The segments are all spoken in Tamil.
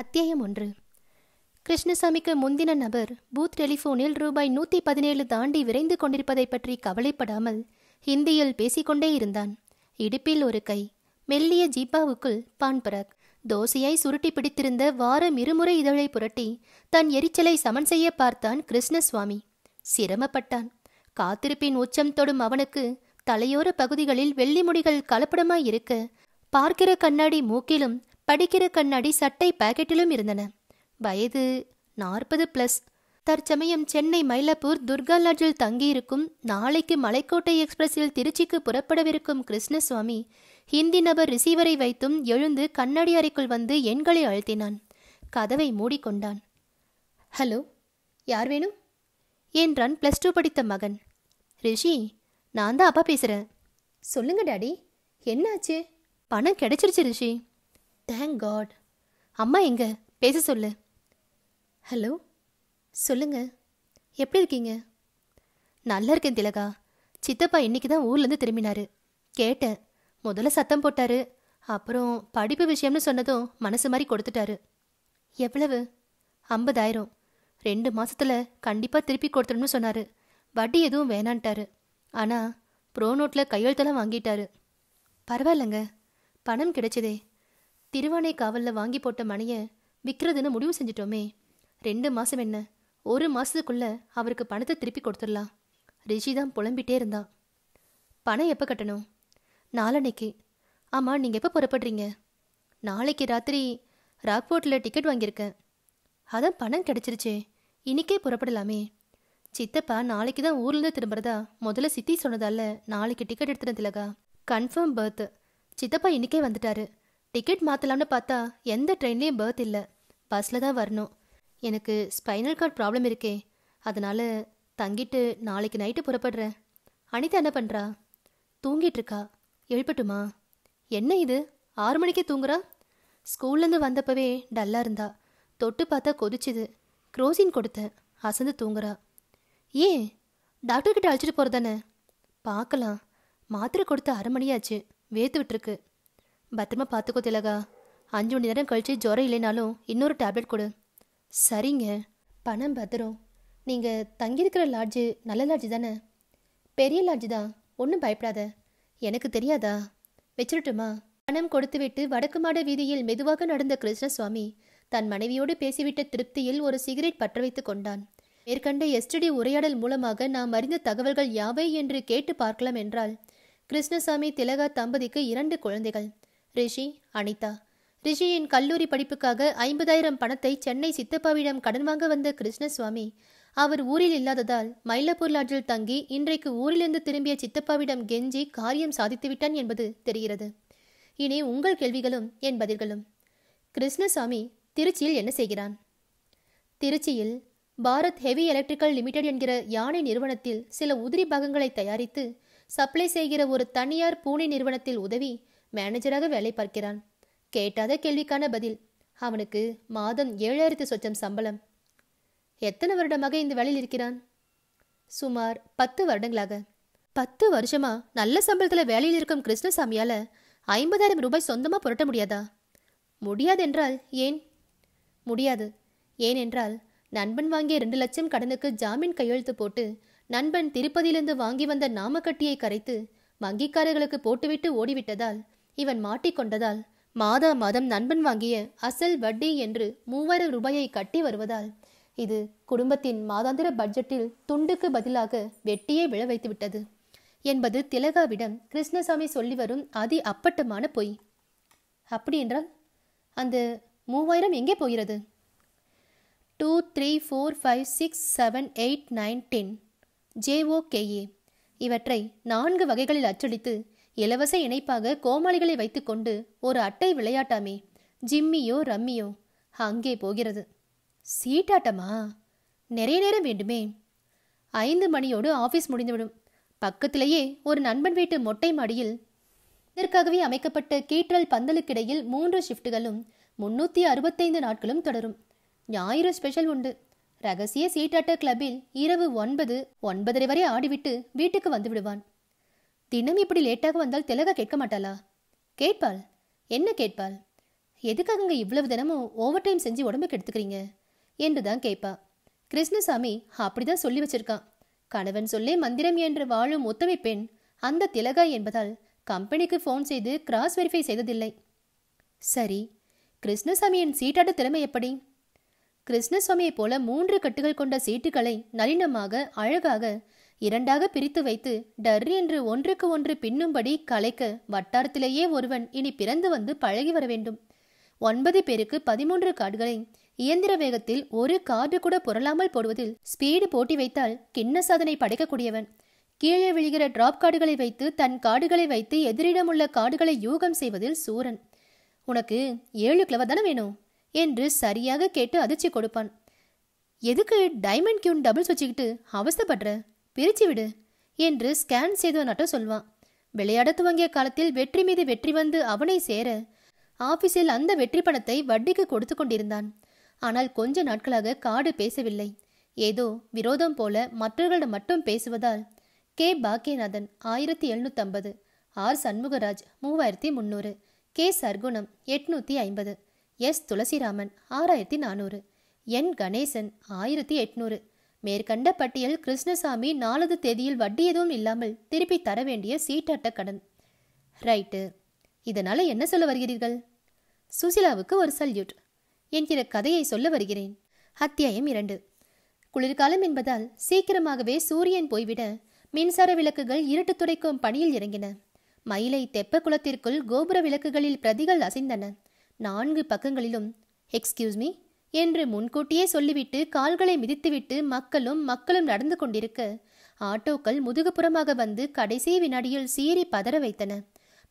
அத்தியாயம் ஒன்று கிருஷ்ணசாமிக்கு முந்தின நபர் பூத் டெலிஃபோனில் ரூபாய் நூற்றி பதினேழு தாண்டி விரைந்து கொண்டிருப்பதை பற்றி கவலைப்படாமல் ஹிந்தியில் பேசிக்கொண்டே இருந்தான் இடுப்பில் ஒரு கை மெல்லிய ஜீப்பாவுக்குள் பான்பராக் தோசையை சுருட்டி பிடித்திருந்த வாரம் இருமுறை இதழை புரட்டி தன் எரிச்சலை சமன் செய்ய பார்த்தான் கிருஷ்ணசுவாமி சிரமப்பட்டான் காத்திருப்பின் உச்சம் தொடும் அவனுக்கு தலையோர பகுதிகளில் வெள்ளி முடிகள் கலப்படமாயிருக்க பார்க்கிற கண்ணாடி மூக்கிலும் படிக்கிற கண்ணாடி சட்டை பாக்கெட்டிலும் இருந்தன வயது நாற்பது பிளஸ் தற்சமயம் சென்னை மயிலாப்பூர் துர்கா லாட்ஜில் தங்கியிருக்கும் நாளைக்கு மலைக்கோட்டை எக்ஸ்பிரஸில் திருச்சிக்கு புறப்படவிருக்கும் கிருஷ்ணசுவாமி ஹிந்தி நபர் ரிசீவரை வைத்தும் எழுந்து கண்ணாடி அறைக்குள் வந்து எண்களை அழுத்தினான் கதவை மூடிக்கொண்டான் ஹலோ யார் வேணும் என்றான் ப்ளஸ் டூ படித்த மகன் ரிஷி நான் தான் அப்பா பேசுகிறேன் சொல்லுங்க டாடி என்னாச்சு பணம் கிடைச்சிருச்சு ரிஷி தேங்க் காட் அம்மா எங்க பேச சொல்லு ஹலோ சொல்லுங்க எப்படி இருக்கீங்க நல்லா இருக்கேன் திலகா சித்தப்பா இன்னைக்கு தான் ஊர்லேருந்து திரும்பினாரு கேட்டேன் முதல்ல சத்தம் போட்டாரு அப்புறம் படிப்பு விஷயம்னு சொன்னதும் மனசு மாதிரி கொடுத்துட்டாரு எவ்வளவு ஐம்பதாயிரம் ரெண்டு மாசத்துல கண்டிப்பாக திருப்பி கொடுத்துடணும் சொன்னார் வட்டி எதுவும் வேணான்ட்டாரு ஆனால் ப்ரோ நோட்டில் கையெழுத்தெல்லாம் வாங்கிட்டாரு பரவாயில்லைங்க பணம் கிடைச்சதே திருவானை காவலில் வாங்கி போட்ட மனையை விற்கிறதுன்னு முடிவு செஞ்சிட்டோமே ரெண்டு மாதம் என்ன ஒரு மாதத்துக்குள்ளே அவருக்கு பணத்தை திருப்பி கொடுத்துடலாம் ரிஷி தான் புலம்பிட்டே இருந்தா பணம் எப்போ கட்டணும் நாளன்னைக்கு ஆமாம் நீங்கள் எப்போ புறப்படுறீங்க நாளைக்கு ராத்திரி ராக்போர்ட்டில் டிக்கெட் வாங்கியிருக்கேன் அதான் பணம் கிடச்சிருச்சே இன்றைக்கே புறப்படலாமே சித்தப்பா நாளைக்கு தான் ஊர்லேருந்து திரும்புறதா முதல்ல சித்தி சொன்னதால நாளைக்கு டிக்கெட் எடுத்துட்டேன் திலகா கன்ஃபார்ம் பர்த் சித்தப்பா இன்றைக்கே வந்துட்டாரு டிக்கெட் மாற்றலாம்னு பார்த்தா எந்த ட்ரெயின்லேயும் பர்த் இல்லை பஸ்ஸில் தான் வரணும் எனக்கு ஸ்பைனல் கார்ட் ப்ராப்ளம் இருக்கே அதனால் தங்கிட்டு நாளைக்கு நைட்டு புறப்படுறேன் அனிதா என்ன பண்ணுறா தூங்கிட்டு இருக்கா எழுப்பட்டுமா என்ன இது ஆறு மணிக்கே தூங்குறா ஸ்கூல்லேருந்து வந்தப்பவே டல்லாக இருந்தா தொட்டு பார்த்தா கொதிச்சுது க்ரோசின் கொடுத்தேன் அசந்து தூங்குறா ஏன் டாக்டர்கிட்ட அழைச்சிட்டு போகிறதானே பார்க்கலாம் மாத்திரை கொடுத்து அரை மணியாச்சு வேத்து விட்டுருக்கு பத்திரமா பார்த்துக்கோ திலகா அஞ்சு மணி நேரம் கழிச்சு ஜுரம் இல்லைனாலும் இன்னொரு டேப்லெட் கொடு சரிங்க பணம் பத்திரம் நீங்கள் தங்கியிருக்கிற லாட்ஜு நல்ல லாட்ஜு தானே பெரிய லாட்ஜு தான் ஒன்றும் பயப்படாத எனக்கு தெரியாதா வச்சிடட்டுமா பணம் கொடுத்துவிட்டு வடக்கு மாட வீதியில் மெதுவாக நடந்த கிருஷ்ணசுவாமி தன் மனைவியோடு பேசிவிட்ட திருப்தியில் ஒரு சிகரெட் பற்ற வைத்து கொண்டான் மேற்கண்ட எஸ்டடி உரையாடல் மூலமாக நாம் அறிந்த தகவல்கள் யாவை என்று கேட்டு பார்க்கலாம் என்றால் கிருஷ்ணசாமி திலகா தம்பதிக்கு இரண்டு குழந்தைகள் ரிஷி அனிதா ரிஷியின் கல்லூரி படிப்புக்காக ஐம்பதாயிரம் பணத்தை சென்னை சித்தப்பாவிடம் கடன் வாங்க வந்த கிருஷ்ணசுவாமி அவர் ஊரில் இல்லாததால் மயிலாப்பூர் லாட்ஜில் தங்கி இன்றைக்கு ஊரிலிருந்து திரும்பிய சித்தப்பாவிடம் கெஞ்சி காரியம் சாதித்துவிட்டான் என்பது தெரிகிறது இனி உங்கள் கேள்விகளும் என் பதில்களும் கிருஷ்ணசாமி திருச்சியில் என்ன செய்கிறான் திருச்சியில் பாரத் ஹெவி எலக்ட்ரிக்கல் லிமிடெட் என்கிற யானை நிறுவனத்தில் சில உதிரி பாகங்களை தயாரித்து சப்ளை செய்கிற ஒரு தனியார் பூனே நிறுவனத்தில் உதவி மேனேஜராக வேலை பார்க்கிறான் கேட்டாத கேள்விக்கான பதில் அவனுக்கு மாதம் ஏழாயிரத்து சொச்சம் சம்பளம் எத்தனை வருடமாக இந்த வேலையில் இருக்கிறான் சுமார் பத்து வருடங்களாக பத்து வருஷமா நல்ல சம்பளத்தில் வேலையில் இருக்கும் கிருஷ்ணசாமியால் ஐம்பதாயிரம் ரூபாய் சொந்தமாக புரட்ட முடியாதா முடியாதென்றால் ஏன் முடியாது ஏனென்றால் நண்பன் வாங்கிய ரெண்டு லட்சம் கடனுக்கு ஜாமீன் கையெழுத்து போட்டு நண்பன் திருப்பதியிலிருந்து வாங்கி வந்த நாமக்கட்டியை கரைத்து வங்கிக்காரர்களுக்கு போட்டுவிட்டு ஓடிவிட்டதால் இவன் மாட்டிக்கொண்டதால் மாதா மாதம் நண்பன் வாங்கிய அசல் வட்டி என்று மூவாயிரம் ரூபாயை கட்டி வருவதால் இது குடும்பத்தின் மாதாந்திர பட்ஜெட்டில் துண்டுக்கு பதிலாக வெட்டியே விழ வைத்துவிட்டது என்பது திலகாவிடம் கிருஷ்ணசாமி சொல்லி வரும் அதி அப்பட்டமான பொய் அப்படி என்றால் அந்த மூவாயிரம் எங்கே போகிறது two three four five six seven eight nine ten J O K A இவற்றை நான்கு வகைகளில் அச்சடித்து இலவச இணைப்பாக கோமாளிகளை வைத்துக்கொண்டு ஒரு அட்டை விளையாட்டாமே ஜிம்மியோ ரம்மியோ அங்கே போகிறது சீட்டாட்டமா நிறைய நேரம் வேண்டுமே ஐந்து மணியோடு ஆஃபீஸ் முடிந்துவிடும் பக்கத்திலேயே ஒரு நண்பன் வீட்டு மொட்டை மாடியில் இதற்காகவே அமைக்கப்பட்ட கீற்றல் பந்தலுக்கிடையில் மூன்று ஷிஃப்ட்டுகளும் முன்னூற்றி அறுபத்தைந்து நாட்களும் தொடரும் ஞாயிறு ஸ்பெஷல் உண்டு ரகசிய சீட்டாட்ட கிளப்பில் இரவு ஒன்பது ஒன்பதரை வரை ஆடிவிட்டு வீட்டுக்கு வந்து விடுவான் தினம் இப்படி லேட்டாக வந்தால் திலகா கேட்க மாட்டாளா கேட்பாள் என்ன கேட்பாள் எதுக்காகங்க இவ்வளவு தினமும் ஓவர் டைம் செஞ்சு உடம்புக்கு எடுத்துக்கிறீங்க என்று தான் கேட்பா கிருஷ்ணசாமி அப்படிதான் சொல்லி வச்சிருக்கான் கணவன் சொல்லே மந்திரம் என்று வாழும் ஒத்தமை பெண் அந்த திலகா என்பதால் கம்பெனிக்கு ஃபோன் செய்து கிராஸ் வெரிஃபை செய்ததில்லை சரி கிருஷ்ணசாமியின் சீட்டாட்ட திறமை எப்படி கிருஷ்ணசாமியைப் போல மூன்று கட்டுகள் கொண்ட சீட்டுகளை நளினமாக அழகாக இரண்டாக பிரித்து வைத்து டர் என்று ஒன்றுக்கு ஒன்று பின்னும்படி கலைக்க வட்டாரத்திலேயே ஒருவன் இனி பிறந்து வந்து பழகி வர வேண்டும் ஒன்பது பேருக்கு பதிமூன்று கார்டுகளை இயந்திர வேகத்தில் ஒரு கார்டு கூட புரளாமல் போடுவதில் ஸ்பீடு போட்டி வைத்தால் கிண்ண சாதனை படைக்கக்கூடியவன் கீழே விழுகிற டிராப் கார்டுகளை வைத்து தன் கார்டுகளை வைத்து எதிரிடமுள்ள கார்டுகளை யூகம் செய்வதில் சூரன் உனக்கு ஏழு கிளவ தானே வேணும் என்று சரியாக கேட்டு அதிர்ச்சி கொடுப்பான் எதுக்கு டைமண்ட் கியூன் டபுள்ஸ் வச்சுக்கிட்டு அவசப்படுற பிரிச்சு விடு என்று ஸ்கேன் செய்தவனாட்ட சொல்வான் விளையாட துவங்கிய காலத்தில் வெற்றி மீது வெற்றி வந்து அவனை சேர ஆபீஸில் அந்த வெற்றி பணத்தை வட்டிக்கு கொடுத்து கொண்டிருந்தான் ஆனால் கொஞ்ச நாட்களாக காடு பேசவில்லை ஏதோ விரோதம் போல மற்றவர்களிடம் மட்டும் பேசுவதால் கே பாக்கியநாதன் ஆயிரத்தி எழுநூத்தி ஐம்பது ஆர் சண்முகராஜ் மூவாயிரத்தி முன்னூறு கே சர்க்குணம் எட்நூத்தி ஐம்பது எஸ் துளசிராமன் ஆறாயிரத்தி நானூறு என் கணேசன் ஆயிரத்தி எட்நூறு மேற்கண்ட பட்டியல் கிருஷ்ணசாமி நாலது தேதியில் வட்டி எதுவும் இல்லாமல் திருப்பி தர வேண்டிய சீட்டட்ட கடன் ரைட்டு இதனால என்ன சொல்ல வருகிறீர்கள் சுசிலாவுக்கு ஒரு சல்யூட் என்கிற கதையை சொல்ல வருகிறேன் அத்தியாயம் இரண்டு குளிர்காலம் என்பதால் சீக்கிரமாகவே சூரியன் போய்விட மின்சார விளக்குகள் இருட்டு துடைக்கும் பணியில் இறங்கின மயிலை தெப்ப குளத்திற்குள் கோபுர விளக்குகளில் பிரதிகள் அசைந்தன நான்கு பக்கங்களிலும் எக்ஸ்கியூஸ் மீ என்று முன்கூட்டியே சொல்லிவிட்டு கால்களை மிதித்துவிட்டு மக்களும் மக்களும் நடந்து கொண்டிருக்க ஆட்டோக்கள் முதுகுப்புறமாக வந்து கடைசி வினாடியில் சீறி பதற வைத்தன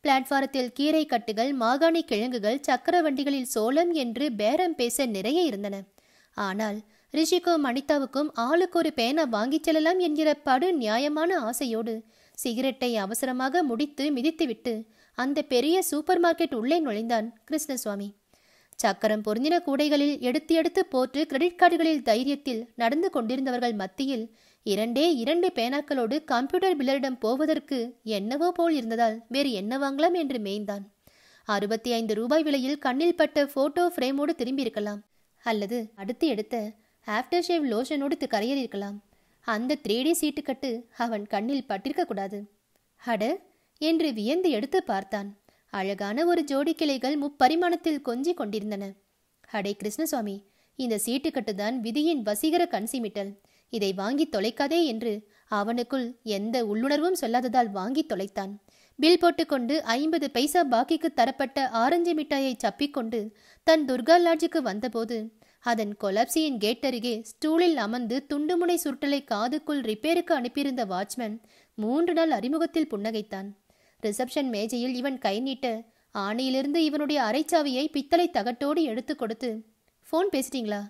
பிளாட்ஃபாரத்தில் கீரை கட்டுகள் மாகாணி கிழங்குகள் சக்கர வண்டிகளில் சோளம் என்று பேரம் பேச நிறைய இருந்தன ஆனால் ரிஷிக்கும் அனிதாவுக்கும் ஆளுக்கு ஒரு பேனா வாங்கிச் செல்லலாம் என்கிற படு நியாயமான ஆசையோடு சிகரெட்டை அவசரமாக முடித்து மிதித்துவிட்டு அந்த பெரிய சூப்பர் மார்க்கெட் உள்ளே நுழைந்தான் கிருஷ்ணசுவாமி சக்கரம் பொருந்தின கூடைகளில் எடுத்து எடுத்து போற்று கிரெடிட் கார்டுகளில் தைரியத்தில் நடந்து கொண்டிருந்தவர்கள் மத்தியில் இரண்டே இரண்டு பேனாக்களோடு கம்ப்யூட்டர் பில்லரிடம் போவதற்கு என்னவோ போல் இருந்ததால் வேறு என்ன வாங்கலாம் என்று மேய்ந்தான் அறுபத்தி ஐந்து ரூபாய் விலையில் கண்ணில் பட்ட போட்டோ ஃப்ரேமோடு திரும்பியிருக்கலாம் அல்லது அடுத்து எடுத்த ஆஃப்டர் ஷேவ் லோஷனோடு கரையறியிருக்கலாம் அந்த த்ரீடி சீட்டு கட்டு அவன் கண்ணில் பட்டிருக்கக்கூடாது அட என்று வியந்து எடுத்து பார்த்தான் அழகான ஒரு ஜோடி கிளைகள் முப்பரிமாணத்தில் கொஞ்சி கொண்டிருந்தன அடே கிருஷ்ணசுவாமி இந்த சீட்டுக்கட்டுதான் விதியின் வசீகர கண்சிமிட்டல் இதை வாங்கி தொலைக்காதே என்று அவனுக்குள் எந்த உள்ளுணர்வும் சொல்லாததால் வாங்கி தொலைத்தான் பில் போட்டுக்கொண்டு ஐம்பது பைசா பாக்கிக்கு தரப்பட்ட ஆரஞ்சு மிட்டாயை சப்பிக்கொண்டு தன் துர்கா லாட்ஜுக்கு வந்தபோது அதன் கொலப்சியின் கேட் அருகே ஸ்டூலில் அமர்ந்து துண்டுமுனை சுருட்டலை காதுக்குள் ரிப்பேருக்கு அனுப்பியிருந்த வாட்ச்மேன் மூன்று நாள் அறிமுகத்தில் புன்னகைத்தான் ரிசப்ஷன் மேஜையில் இவன் கை நீட்ட ஆணையிலிருந்து இவனுடைய அரைச்சாவியை பித்தளை தகட்டோடு எடுத்து கொடுத்து ஃபோன் பேசிட்டீங்களா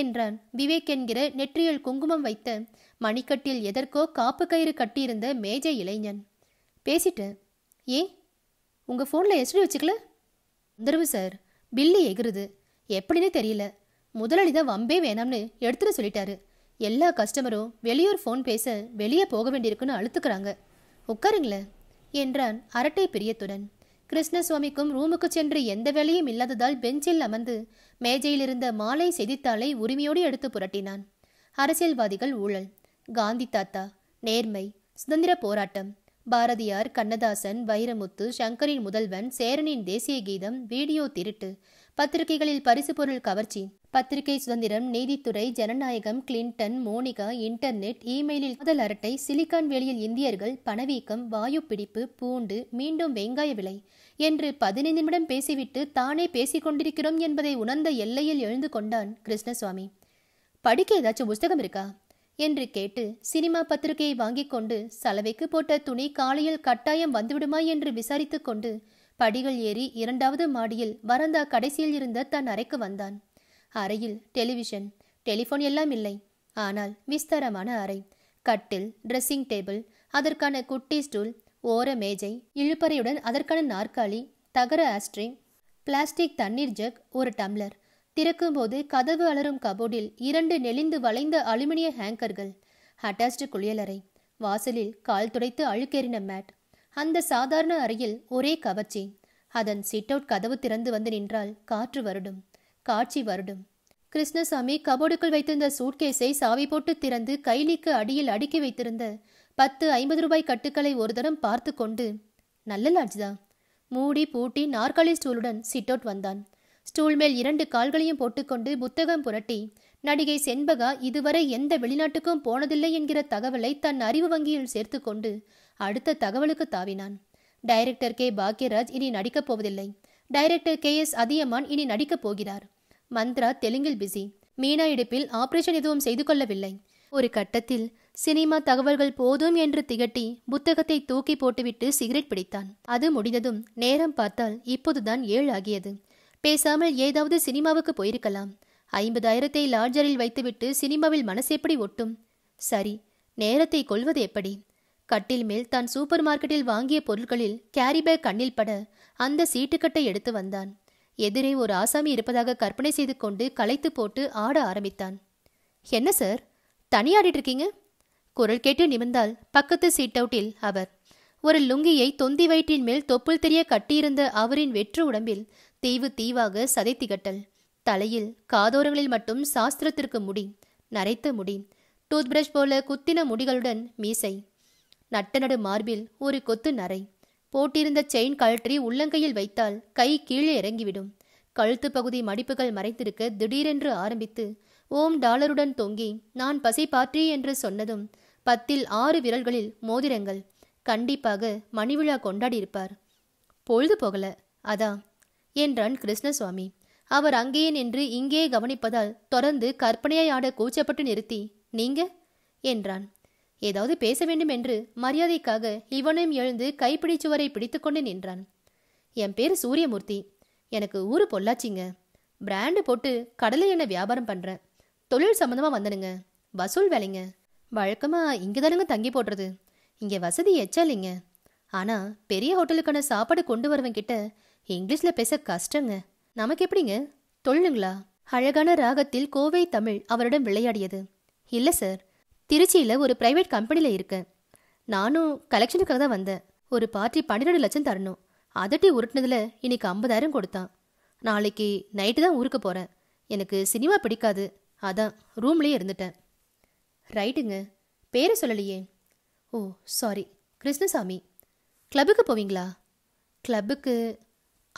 என்றான் விவேக் என்கிற நெற்றியல் குங்குமம் வைத்த மணிக்கட்டில் எதற்கோ காப்பு கயிறு கட்டியிருந்த மேஜை இளைஞன் பேசிட்டேன் ஏன் உங்கள் ஃபோனில் எஸ்டி வச்சுக்கல தருவு சார் பில்லு எகிருது எப்படின்னு தெரியல முதலாளிதான் வம்பே வேணாம்னு எடுத்துட்டு சொல்லிட்டாரு எல்லா கஸ்டமரும் வெளியூர் ஃபோன் பேச வெளியே போக வேண்டியிருக்குன்னு அழுத்துக்கிறாங்க உட்காருங்களேன் என்றான் அரட்டை பிரியத்துடன் கிருஷ்ணசுவாமிக்கும் ரூமுக்கு சென்று எந்த வேலையும் இல்லாததால் பெஞ்சில் அமர்ந்து மேஜையிலிருந்த மாலை செய்தித்தாளை உரிமையோடு எடுத்து புரட்டினான் அரசியல்வாதிகள் ஊழல் காந்தி தாத்தா நேர்மை சுதந்திர போராட்டம் பாரதியார் கண்ணதாசன் வைரமுத்து சங்கரின் முதல்வன் சேரனின் தேசிய கீதம் வீடியோ திருட்டு பத்திரிகைகளில் பரிசு பொருள் கவர்ச்சி பத்திரிகை சுதந்திரம் நீதித்துறை ஜனநாயகம் கிளின்டன் மோனிகா இன்டர்நெட் இமெயிலில் முதல் அரட்டை சிலிக்கான் வெளியில் இந்தியர்கள் பணவீக்கம் வாயு பிடிப்பு பூண்டு மீண்டும் வெங்காய விலை என்று பதினைந்து நிமிடம் பேசிவிட்டு தானே பேசிக் கொண்டிருக்கிறோம் என்பதை உணர்ந்த எல்லையில் எழுந்து கொண்டான் கிருஷ்ணசுவாமி படிக்க ஏதாச்சும் புஸ்தகம் இருக்கா என்று கேட்டு சினிமா பத்திரிகையை வாங்கிக் கொண்டு சலவைக்கு போட்ட துணி காலையில் கட்டாயம் வந்துவிடுமா என்று விசாரித்துக் கொண்டு படிகள் ஏறி இரண்டாவது மாடியில் வரந்தா கடைசியில் இருந்த தன் அறைக்கு வந்தான் அறையில் டெலிவிஷன் டெலிஃபோன் எல்லாம் இல்லை ஆனால் விஸ்தாரமான அறை கட்டில் ட்ரெஸ்ஸிங் டேபிள் அதற்கான குட்டி ஸ்டூல் ஓர மேஜை இழுப்பறையுடன் அதற்கான நாற்காலி தகர ஆஸ்ட்ரி பிளாஸ்டிக் தண்ணீர் ஜக் ஒரு டம்ளர் திறக்கும்போது கதவு அலரும் கபோர்டில் இரண்டு நெளிந்து வளைந்த அலுமினிய ஹேங்கர்கள் அட்டாச்டு குளியலறை வாசலில் கால் துடைத்து அழுக்கேறின மேட் அந்த சாதாரண அறையில் ஒரே கவர்ச்சி அதன் சிட் அவுட் கதவு திறந்து வந்து நின்றால் காற்று வருடும் காட்சி வருடும் கிருஷ்ணசாமி கபோர்டுக்குள் வைத்திருந்த சூட்கேஸை சாவி போட்டு திறந்து கைலிக்கு அடியில் அடுக்கி வைத்திருந்த பத்து ஐம்பது ரூபாய் கட்டுக்களை ஒரு தரம் பார்த்து கொண்டு நல்ல லாட்ஜ்தா மூடி பூட்டி நாற்காலி ஸ்டூலுடன் சிட் அவுட் வந்தான் ஸ்டூல் மேல் இரண்டு கால்களையும் போட்டுக்கொண்டு புத்தகம் புரட்டி நடிகை செண்பகா இதுவரை எந்த வெளிநாட்டுக்கும் போனதில்லை என்கிற தகவலை தன் அறிவு வங்கியில் சேர்த்து கொண்டு அடுத்த தகவலுக்கு தாவினான் டைரக்டர் கே பாக்யராஜ் இனி நடிக்கப் போவதில்லை டைரக்டர் கே எஸ் அதியமான் இனி நடிக்கப் போகிறார் மந்த்ரா தெலுங்கில் பிஸி மீனா இடுப்பில் ஆபரேஷன் எதுவும் செய்து கொள்ளவில்லை ஒரு கட்டத்தில் சினிமா தகவல்கள் போதும் என்று திகட்டி புத்தகத்தை தூக்கி போட்டுவிட்டு சிகரெட் பிடித்தான் அது முடிந்ததும் நேரம் பார்த்தால் இப்போதுதான் ஏழு ஆகியது பேசாமல் ஏதாவது சினிமாவுக்கு போயிருக்கலாம் ஐம்பதாயிரத்தை லாட்ஜரில் வைத்துவிட்டு சினிமாவில் மனசெப்படி ஒட்டும் சரி நேரத்தை கொள்வது எப்படி கட்டில் மேல் தான் சூப்பர் மார்க்கெட்டில் வாங்கிய பொருட்களில் கேரிபேக் கண்ணில் பட அந்த சீட்டுக்கட்டை எடுத்து வந்தான் எதிரே ஒரு ஆசாமி இருப்பதாக கற்பனை செய்து கொண்டு களைத்து போட்டு ஆட ஆரம்பித்தான் என்ன சார் தனியாடிட்டு இருக்கீங்க குரல் கேட்டு நிமிர்ந்தால் பக்கத்து சீட் அவுட்டில் அவர் ஒரு லுங்கியை தொந்தி வயிற்றின் மேல் தொப்புள் தெரிய கட்டியிருந்த அவரின் வெற்று உடம்பில் தீவு தீவாக சதை திகட்டல் தலையில் காதோரங்களில் மட்டும் சாஸ்திரத்திற்கு முடி நரைத்த முடி டூத் பிரஷ் போல குத்தின முடிகளுடன் மீசை நட்டநடு மார்பில் ஒரு கொத்து நரை போட்டிருந்த செயின் கழற்றி உள்ளங்கையில் வைத்தால் கை கீழே இறங்கிவிடும் கழுத்து பகுதி மடிப்புகள் மறைத்திருக்க திடீரென்று ஆரம்பித்து ஓம் டாலருடன் தொங்கி நான் பசி பாற்றி என்று சொன்னதும் பத்தில் ஆறு விரல்களில் மோதிரங்கள் கண்டிப்பாக மணிவிழா கொண்டாடியிருப்பார் பொழுது போகல அதா என்றான் கிருஷ்ணசுவாமி அவர் அங்கேயே நின்று இங்கே கவனிப்பதால் தொடர்ந்து கற்பனையாய் ஆட கூச்சப்பட்டு நிறுத்தி நீங்க என்றான் ஏதாவது பேச வேண்டும் என்று மரியாதைக்காக இவனையும் எழுந்து கைப்பிடி சுவரை பிடித்துக்கொண்டு நின்றான் என் பேர் சூரியமூர்த்தி எனக்கு ஊரு பொள்ளாச்சிங்க பிராண்டு போட்டு கடலை எண்ணெய் வியாபாரம் பண்ணுறேன் தொழில் சம்மந்தமாக வந்தனுங்க வசூல் வேலைங்க வழக்கமாக இங்கே தானுங்க தங்கி போடுறது இங்கே வசதி எச்சா இல்லைங்க ஆனால் பெரிய ஹோட்டலுக்கான சாப்பாடு கொண்டு வரவங்க கிட்ட இங்கிலீஷில் பேச கஷ்டங்க நமக்கு எப்படிங்க தொழிலுங்களா அழகான ராகத்தில் கோவை தமிழ் அவரிடம் விளையாடியது இல்லை சார் திருச்சியில் ஒரு ப்ரைவேட் கம்பெனியில் இருக்கேன் நானும் கலெக்ஷனுக்காக தான் வந்தேன் ஒரு பார்ட்டி பன்னிரெண்டு லட்சம் தரணும் அதட்டி உருட்டினதில் இன்னைக்கு ஐம்பதாயிரம் கொடுத்தான் நாளைக்கு நைட்டு தான் ஊருக்கு போகிறேன் எனக்கு சினிமா பிடிக்காது அதான் ரூம்லேயே இருந்துட்டேன் ரைட்டுங்க பேரை சொல்லலையே ஓ சாரி கிருஷ்ணசாமி கிளப்புக்கு போவீங்களா கிளப்புக்கு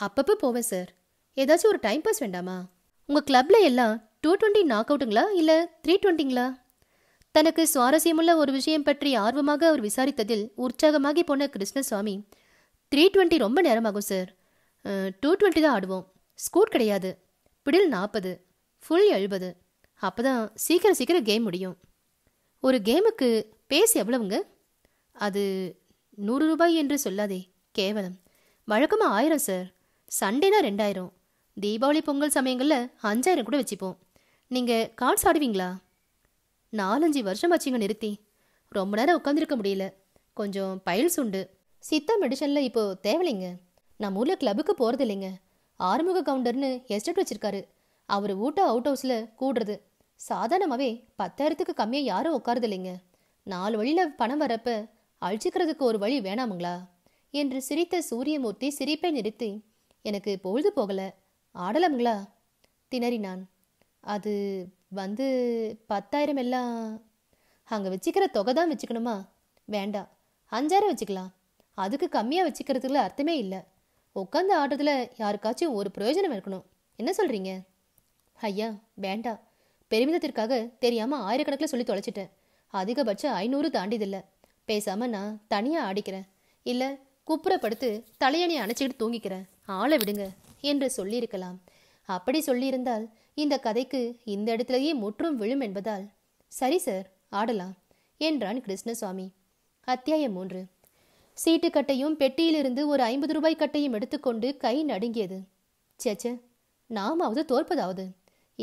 அப்பப்போ போவேன் சார் ஏதாச்சும் ஒரு டைம் பாஸ் வேண்டாமா உங்கள் கிளப்பில் எல்லாம் டூ டுவெண்ட்டி நாக் அவுட்டுங்களா இல்லை த்ரீ டுவெண்ட்டிங்களா தனக்கு சுவாரஸ்யமுள்ள ஒரு விஷயம் பற்றி ஆர்வமாக அவர் விசாரித்ததில் உற்சாகமாகி போன கிருஷ்ணசுவாமி த்ரீ டுவெண்ட்டி ரொம்ப நேரமாகும் சார் டூ டுவெண்ட்டி தான் ஆடுவோம் ஸ்கூட் கிடையாது பிடில் நாற்பது ஃபுல் எழுபது அப்போ தான் சீக்கிரம் சீக்கிரம் கேம் முடியும் ஒரு கேமுக்கு பேஸ் எவ்வளவுங்க அது நூறு ரூபாய் என்று சொல்லாதே கேவலம் வழக்கமாக ஆயிரம் சார் சண்டேனா ரெண்டாயிரம் தீபாவளி பொங்கல் சமயங்களில் அஞ்சாயிரம் கூட வச்சுப்போம் நீங்கள் கார்ட்ஸ் ஆடுவீங்களா நாலஞ்சு வருஷம் ஆச்சுங்க நிறுத்தி ரொம்ப நேரம் உட்காந்துருக்க முடியல கொஞ்சம் பயில்ஸ் உண்டு சித்தா மெடிசனில் இப்போது தேவையில்லைங்க நம்ம ஊரில் கிளப்புக்கு போகிறது இல்லைங்க ஆறுமுக கவுண்டர்னு எஸ்டேட் வச்சுருக்காரு அவர் ஊட்ட அவுட் ஹவுஸில் கூடுறது சாதாரணமாகவே பத்தாயிரத்துக்கு கம்மியாக யாரும் உட்காருது இல்லைங்க நாலு வழியில் பணம் வரப்ப அழிச்சிக்கிறதுக்கு ஒரு வழி வேணாமுங்களா என்று சிரித்த சூரியமூர்த்தி சிரிப்பை நிறுத்தி எனக்கு பொழுது போகலை ஆடலாமுங்களா திணறினான் அது வந்து பத்தாயிரம் எல்லாம் அங்கே வச்சுக்கிற தொகை தான் வச்சுக்கணுமா வேண்டாம் அஞ்சாயிரம் வச்சுக்கலாம் அதுக்கு கம்மியாக வச்சுக்கிறதுக்குள்ள அர்த்தமே இல்லை உட்காந்து ஆட்டத்தில் யாருக்காச்சும் ஒரு பிரயோஜனம் இருக்கணும் என்ன சொல்கிறீங்க ஐயா வேண்டாம் பெருமிதத்திற்காக தெரியாமல் ஆயிரக்கணக்கில் சொல்லி தொலைச்சிட்டேன் அதிகபட்சம் ஐநூறு தாண்டிதில்லை பேசாமல் நான் தனியாக ஆடிக்கிறேன் இல்லை குப்புறப்படுத்து தலையணி அணைச்சிக்கிட்டு தூங்கிக்கிறேன் ஆளை விடுங்க என்று சொல்லியிருக்கலாம் அப்படி சொல்லியிருந்தால் இந்த கதைக்கு இந்த இடத்திலேயே முற்றும் விழும் என்பதால் சரி சார் ஆடலாம் என்றான் கிருஷ்ணசுவாமி அத்தியாயம் மூன்று சீட்டுக்கட்டையும் பெட்டியிலிருந்து ஒரு ஐம்பது ரூபாய் கட்டையும் எடுத்துக்கொண்டு கை நடுங்கியது சேச்சே நாமாவது தோற்பதாவது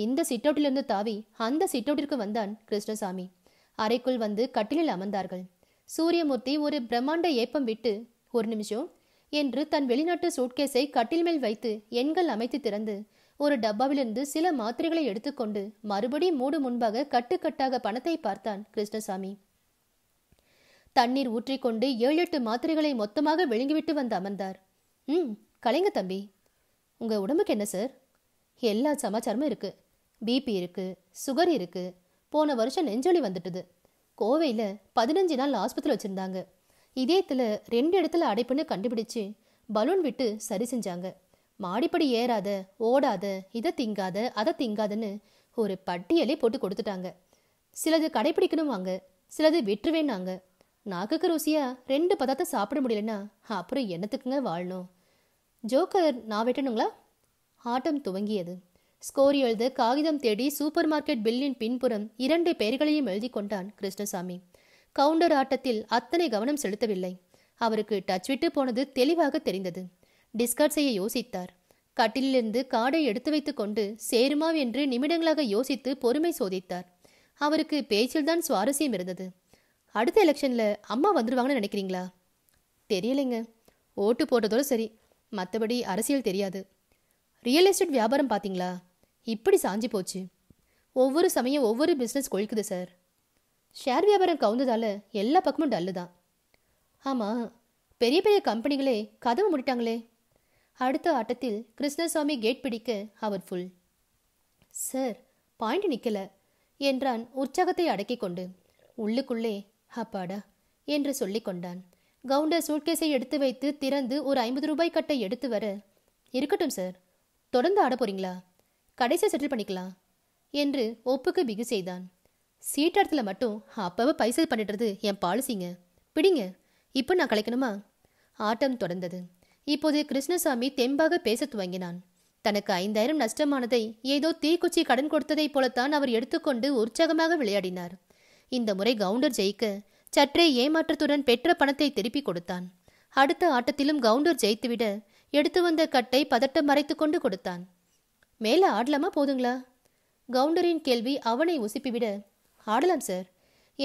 இந்த சிட்டோட்டிலிருந்து தாவி அந்த சிட்டோட்டிற்கு வந்தான் கிருஷ்ணசாமி அறைக்குள் வந்து கட்டிலில் அமர்ந்தார்கள் சூரியமூர்த்தி ஒரு பிரம்மாண்ட ஏப்பம் விட்டு ஒரு நிமிஷம் என்று தன் வெளிநாட்டு சூட்கேஸை கட்டில் மேல் வைத்து எண்கள் அமைத்து திறந்து ஒரு டப்பாவிலிருந்து சில மாத்திரைகளை எடுத்துக்கொண்டு மறுபடி மூடு முன்பாக கட்டுக்கட்டாக பணத்தை பார்த்தான் கிருஷ்ணசாமி தண்ணீர் ஊற்றிக்கொண்டு ஏழு எட்டு மாத்திரைகளை மொத்தமாக விழுங்கிவிட்டு வந்து அமர்ந்தார் ம் கலைங்க தம்பி உங்கள் உடம்புக்கு என்ன சார் எல்லா சமாச்சாரமும் இருக்குது பிபி இருக்குது சுகர் இருக்குது போன வருஷம் நெஞ்சொலி வந்துட்டுது கோவையில் பதினஞ்சு நாள் ஆஸ்பத்திரி வச்சுருந்தாங்க இதயத்தில் ரெண்டு இடத்துல அடைப்புன்னு கண்டுபிடிச்சு பலூன் விட்டு சரி செஞ்சாங்க மாடிப்படி ஏறாத ஓடாத இதை திங்காத அதை திங்காதன்னு ஒரு பட்டியலே போட்டு கொடுத்துட்டாங்க சிலது கடைப்பிடிக்கணும் வாங்க சிலது விட்டுருவேன்னாங்க நாக்குக்கு ருசியாக ரெண்டு பதத்தை சாப்பிட முடியலன்னா அப்புறம் என்னத்துக்குங்க வாழணும் ஜோக்கர் நான் வெட்டணுங்களா ஆட்டம் துவங்கியது ஸ்கோர் எழுத காகிதம் தேடி சூப்பர் மார்க்கெட் பில்லின் பின்புறம் இரண்டு பெயர்களையும் எழுதி கொண்டான் கிருஷ்ணசாமி கவுண்டர் ஆட்டத்தில் அத்தனை கவனம் செலுத்தவில்லை அவருக்கு டச் விட்டு போனது தெளிவாக தெரிந்தது டிஸ்கார்ட் செய்ய யோசித்தார் கட்டிலிருந்து காடை எடுத்து வைத்துக்கொண்டு சேருமா என்று நிமிடங்களாக யோசித்து பொறுமை சோதித்தார் அவருக்கு பேச்சில்தான் சுவாரஸ்யம் இருந்தது அடுத்த எலெக்ஷனில் அம்மா வந்துடுவாங்கன்னு நினைக்கிறீங்களா தெரியலைங்க ஓட்டு போட்டதோடு சரி மற்றபடி அரசியல் தெரியாது ரியல் எஸ்டேட் வியாபாரம் பார்த்தீங்களா இப்படி சாஞ்சி போச்சு ஒவ்வொரு சமயம் ஒவ்வொரு பிஸ்னஸ் கொழுக்குது சார் ஷேர் வியாபாரம் கவுந்ததால் எல்லா பக்கமும் டல்லு தான் ஆமாம் பெரிய பெரிய கம்பெனிகளே கதவை முடிட்டாங்களே அடுத்த ஆட்டத்தில் கிருஷ்ணசாமி கேட் பிடிக்க அவர் ஃபுல் சார் பாயிண்ட் நிற்கல என்றான் உற்சாகத்தை அடக்கிக் கொண்டு உள்ளுக்குள்ளே அப்பாடா என்று சொல்லி கொண்டான் கவுண்டர் சூட்கேஸை எடுத்து வைத்து திறந்து ஒரு ஐம்பது ரூபாய் கட்டை எடுத்து வர இருக்கட்டும் சார் தொடர்ந்து ஆட போறீங்களா கடைசியாக செட்டில் பண்ணிக்கலாம் என்று ஒப்புக்கு பிகு செய்தான் சீட்டத்தில் மட்டும் அப்பவே பைசல் பண்ணிடுறது என் பாலிசிங்க பிடிங்க இப்போ நான் கலைக்கணுமா ஆட்டம் தொடர்ந்தது இப்போது கிருஷ்ணசாமி தெம்பாக பேசத் துவங்கினான் தனக்கு ஐந்தாயிரம் நஷ்டமானதை ஏதோ தீக்குச்சி கடன் கொடுத்ததைப் போலத்தான் அவர் எடுத்துக்கொண்டு உற்சாகமாக விளையாடினார் இந்த முறை கவுண்டர் ஜெயிக்க சற்றே ஏமாற்றத்துடன் பெற்ற பணத்தை திருப்பி கொடுத்தான் அடுத்த ஆட்டத்திலும் கவுண்டர் ஜெயித்துவிட எடுத்து வந்த கட்டை பதட்டம் மறைத்து கொண்டு கொடுத்தான் மேலே ஆடலாமா போதுங்களா கவுண்டரின் கேள்வி அவனை உசுப்பிவிட ஆடலாம் சார்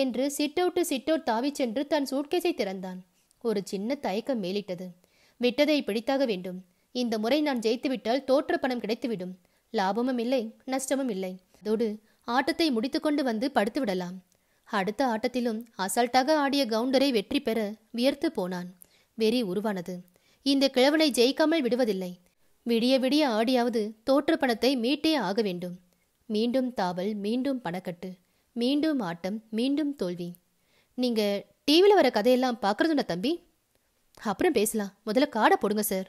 என்று சிட்டவுட்டு சிட்டவுட் தாவி சென்று தன் சூட்கேஸை திறந்தான் ஒரு சின்ன தயக்கம் மேலிட்டது விட்டதை பிடித்தாக வேண்டும் இந்த முறை நான் ஜெயித்துவிட்டால் தோற்று பணம் கிடைத்துவிடும் லாபமும் இல்லை நஷ்டமும் இல்லை அதோடு ஆட்டத்தை முடித்துக்கொண்டு வந்து படுத்து விடலாம் அடுத்த ஆட்டத்திலும் அசால்ட்டாக ஆடிய கவுண்டரை வெற்றி பெற வியர்த்து போனான் வெறி உருவானது இந்த கிழவனை ஜெயிக்காமல் விடுவதில்லை விடிய விடிய ஆடியாவது தோற்ற பணத்தை மீட்டே ஆக வேண்டும் மீண்டும் தாவல் மீண்டும் பணக்கட்டு மீண்டும் ஆட்டம் மீண்டும் தோல்வி நீங்கள் டிவியில் வர கதையெல்லாம் பார்க்குறதுண்டா தம்பி அப்புறம் பேசலாம் முதல்ல காடை போடுங்க சார்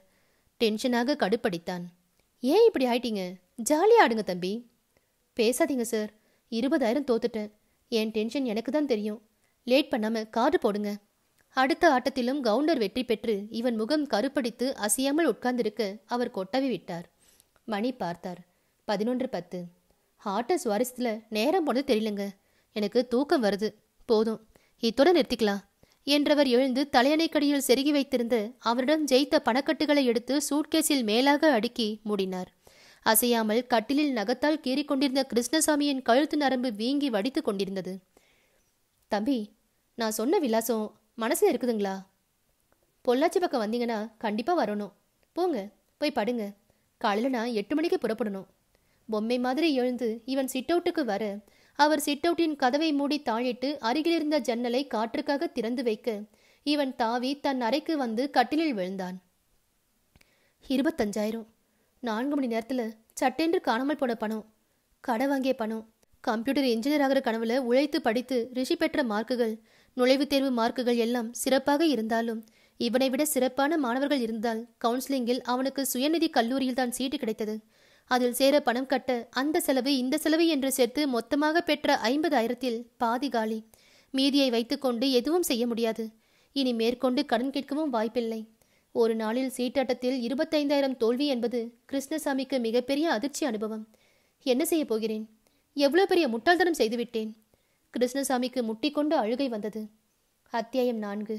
டென்ஷனாக கடுப்படித்தான் ஏன் இப்படி ஆயிட்டீங்க ஜாலியாக ஆடுங்க தம்பி பேசாதீங்க சார் இருபதாயிரம் தோத்துட்டேன் என் டென்ஷன் எனக்கு தான் தெரியும் லேட் பண்ணாமல் கார்டு போடுங்க அடுத்த ஆட்டத்திலும் கவுண்டர் வெற்றி பெற்று இவன் முகம் கருப்படித்து அசையாமல் உட்கார்ந்திருக்க அவர் கொட்டவி விட்டார் மணி பார்த்தார் பதினொன்று பத்து ஆட்ட சுவாரஸ்யத்தில் நேரம் போனது தெரியலங்க எனக்கு தூக்கம் வருது போதும் இத்தோடு நிறுத்திக்கலாம் என்றவர் எழுந்து தலையணைக்கடியில் செருகி வைத்திருந்து அவரிடம் ஜெயித்த பணக்கட்டுகளை எடுத்து சூட்கேஸில் மேலாக அடுக்கி மூடினார் அசையாமல் கட்டிலில் நகத்தால் கீறிக்கொண்டிருந்த கிருஷ்ணசாமியின் கழுத்து நரம்பு வீங்கி வடித்து கொண்டிருந்தது தம்பி நான் சொன்ன விலாசம் மனசுல இருக்குதுங்களா பொள்ளாச்சி பக்கம் வந்தீங்கன்னா கண்டிப்பாக வரணும் போங்க போய் படுங்க காலையில் நான் எட்டு மணிக்கு புறப்படணும் பொம்மை மாதிரி எழுந்து இவன் சிட் அவுட்டுக்கு வர அவர் சிட்டவுட்டின் கதவை மூடி தாழிட்டு அருகிலிருந்த ஜன்னலை காற்றுக்காக திறந்து வைக்க இவன் தாவி தன் அறைக்கு வந்து கட்டிலில் விழுந்தான் இருபத்தஞ்சாயிரம் நான்கு மணி நேரத்தில் சட்டென்று காணாமல் போன பணம் கடை வாங்கிய பணம் கம்ப்யூட்டர் இன்ஜினியர் ஆகிற கனவுல உழைத்து படித்து ரிஷி பெற்ற மார்க்குகள் நுழைவுத் தேர்வு மார்க்குகள் எல்லாம் சிறப்பாக இருந்தாலும் இவனை விட சிறப்பான மாணவர்கள் இருந்தால் கவுன்சிலிங்கில் அவனுக்கு சுயநிதி கல்லூரியில் தான் சீட்டு கிடைத்தது அதில் சேர பணம் கட்ட அந்த செலவு இந்த செலவு என்று சேர்த்து மொத்தமாக பெற்ற ஐம்பதாயிரத்தில் பாதி காலி மீதியை வைத்துக்கொண்டு எதுவும் செய்ய முடியாது இனி மேற்கொண்டு கடன் கேட்கவும் வாய்ப்பில்லை ஒரு நாளில் சீட்டாட்டத்தில் இருபத்தைந்தாயிரம் தோல்வி என்பது கிருஷ்ணசாமிக்கு மிகப்பெரிய அதிர்ச்சி அனுபவம் என்ன செய்ய போகிறேன் எவ்வளோ பெரிய முட்டாள்தனம் செய்துவிட்டேன் கிருஷ்ணசாமிக்கு முட்டிக்கொண்டு அழுகை வந்தது அத்தியாயம் நான்கு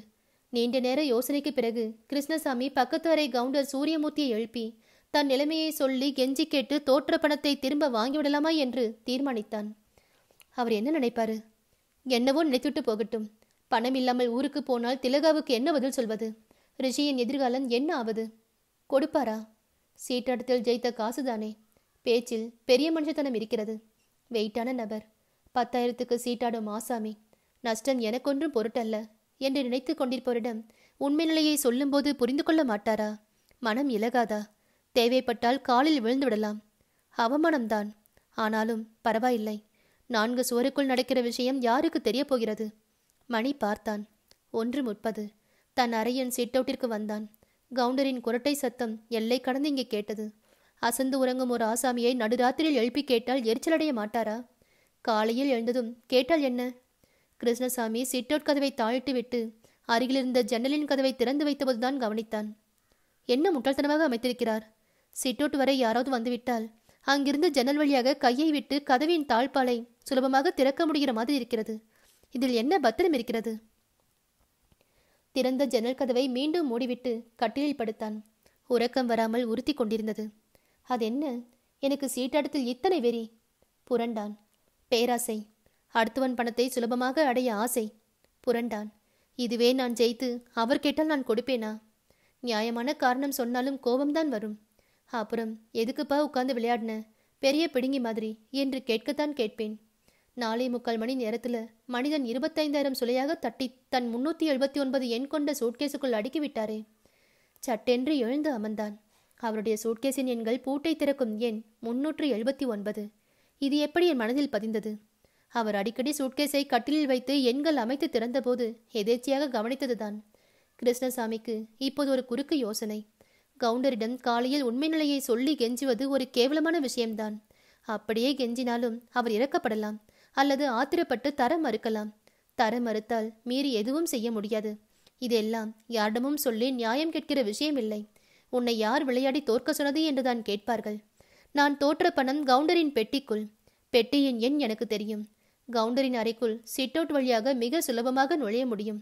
நீண்ட நேர யோசனைக்கு பிறகு கிருஷ்ணசாமி பக்கத்து அறை கவுண்டர் சூரியமூர்த்தியை எழுப்பி தன் நிலைமையை சொல்லி கெஞ்சி கேட்டு தோற்ற பணத்தை திரும்ப வாங்கிவிடலாமா என்று தீர்மானித்தான் அவர் என்ன நினைப்பாரு என்னவோ நினைத்துட்டு போகட்டும் பணம் இல்லாமல் ஊருக்கு போனால் திலகாவுக்கு என்ன பதில் சொல்வது ரிஷியின் எதிர்காலம் என்ன ஆவது கொடுப்பாரா சீட்டாட்டத்தில் ஜெயித்த காசுதானே பேச்சில் பெரிய மனுஷத்தனம் இருக்கிறது வெயிட்டான நபர் பத்தாயிரத்துக்கு சீட்டாடும் ஆசாமி நஷ்டம் எனக்கொன்றும் பொருட்டல்ல என்று நினைத்து கொண்டிருப்பவரிடம் உண்மை நிலையை சொல்லும்போது புரிந்து கொள்ள மாட்டாரா மனம் இலகாதா தேவைப்பட்டால் காலில் விழுந்து விடலாம் அவமானம்தான் ஆனாலும் பரவாயில்லை நான்கு சுவருக்குள் நடக்கிற விஷயம் யாருக்கு தெரிய போகிறது மணி பார்த்தான் ஒன்று முற்பது தன் அறையின் அவுட்டிற்கு வந்தான் கவுண்டரின் குரட்டை சத்தம் எல்லை கடந்து இங்கே கேட்டது அசந்து உறங்கும் ஒரு ஆசாமியை நடுராத்திரியில் எழுப்பி கேட்டால் எரிச்சலடைய மாட்டாரா காலையில் எழுந்ததும் கேட்டால் என்ன கிருஷ்ணசாமி அவுட் கதவை தாழ்த்து விட்டு அருகிலிருந்த ஜன்னலின் கதவை திறந்து வைத்தபோதுதான் கவனித்தான் என்ன முட்டாள்தனமாக அமைத்திருக்கிறார் சிட்டோட் வரை யாராவது வந்துவிட்டால் அங்கிருந்து ஜன்னல் வழியாக கையை விட்டு கதவின் தாழ்பாலை சுலபமாக திறக்க முடிகிற மாதிரி இருக்கிறது இதில் என்ன பத்திரம் இருக்கிறது திறந்த ஜன்னல் கதவை மீண்டும் மூடிவிட்டு கட்டிலில் படுத்தான் உறக்கம் வராமல் உறுத்தி கொண்டிருந்தது அது என்ன எனக்கு சீட்டாட்டத்தில் இத்தனை வெறி புரண்டான் பேராசை அடுத்தவன் பணத்தை சுலபமாக அடைய ஆசை புரண்டான் இதுவே நான் ஜெயித்து அவர் கேட்டால் நான் கொடுப்பேனா நியாயமான காரணம் சொன்னாலும் கோபம்தான் வரும் அப்புறம் எதுக்குப்பா உட்காந்து விளையாடின பெரிய பிடுங்கி மாதிரி என்று கேட்கத்தான் கேட்பேன் நாலே முக்கால் மணி நேரத்தில் மனிதன் இருபத்தைந்தாயிரம் சுலையாக தட்டி தன் முன்னூற்றி எழுபத்தி ஒன்பது எண் கொண்ட சூட்கேஸுக்குள் அடுக்கிவிட்டாரே சட்டென்று எழுந்து அமர்ந்தான் அவருடைய சூட்கேஸின் எண்கள் பூட்டை திறக்கும் எண் முன்னூற்று எழுபத்தி ஒன்பது இது எப்படி என் மனதில் பதிந்தது அவர் அடிக்கடி சூட்கேஸை கட்டிலில் வைத்து எண்கள் அமைத்து திறந்தபோது எதேச்சியாக கவனித்ததுதான் கிருஷ்ணசாமிக்கு இப்போது ஒரு குறுக்கு யோசனை கவுண்டரிடம் காலையில் உண்மை நிலையை சொல்லி கெஞ்சுவது ஒரு கேவலமான விஷயம்தான் அப்படியே கெஞ்சினாலும் அவர் இறக்கப்படலாம் அல்லது ஆத்திரப்பட்டு தர மறுக்கலாம் தர மறுத்தால் மீறி எதுவும் செய்ய முடியாது இதெல்லாம் யாரிடமும் சொல்லி நியாயம் கேட்கிற விஷயம் இல்லை உன்னை யார் விளையாடி தோற்க சொன்னது என்றுதான் கேட்பார்கள் நான் தோற்ற பணம் கவுண்டரின் பெட்டிக்குள் பெட்டியின் எண் எனக்கு தெரியும் கவுண்டரின் அறைக்குள் சிட்டவுட் வழியாக மிக சுலபமாக நுழைய முடியும்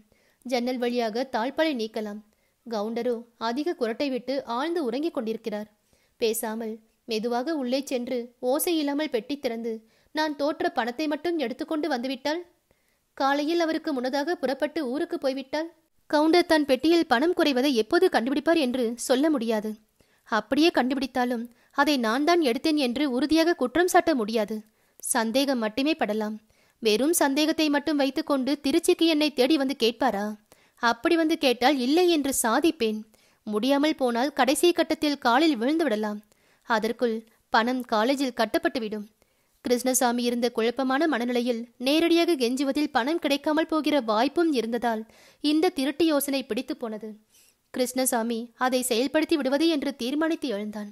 ஜன்னல் வழியாக தாழ்பாலை நீக்கலாம் கவுண்டரோ அதிக குரட்டை விட்டு ஆழ்ந்து உறங்கிக் கொண்டிருக்கிறார் பேசாமல் மெதுவாக உள்ளே சென்று ஓசை இல்லாமல் பெட்டி திறந்து நான் தோற்ற பணத்தை மட்டும் எடுத்துக்கொண்டு வந்துவிட்டால் காலையில் அவருக்கு முன்னதாக புறப்பட்டு ஊருக்கு போய்விட்டால் கவுண்டர் தன் பெட்டியில் பணம் குறைவதை எப்போது கண்டுபிடிப்பார் என்று சொல்ல முடியாது அப்படியே கண்டுபிடித்தாலும் அதை நான் தான் எடுத்தேன் என்று உறுதியாக குற்றம் சாட்ட முடியாது சந்தேகம் மட்டுமே படலாம் வெறும் சந்தேகத்தை மட்டும் வைத்துக்கொண்டு திருச்சிக்கு என்னை தேடி வந்து கேட்பாரா அப்படி வந்து கேட்டால் இல்லை என்று சாதிப்பேன் முடியாமல் போனால் கடைசி கட்டத்தில் காலில் விழுந்து விடலாம் அதற்குள் பணம் காலேஜில் கட்டப்பட்டுவிடும் கிருஷ்ணசாமி இருந்த குழப்பமான மனநிலையில் நேரடியாக கெஞ்சுவதில் பணம் கிடைக்காமல் போகிற வாய்ப்பும் இருந்ததால் இந்த திருட்டு யோசனை பிடித்து போனது கிருஷ்ணசாமி அதை செயல்படுத்தி விடுவது என்று தீர்மானித்து எழுந்தான்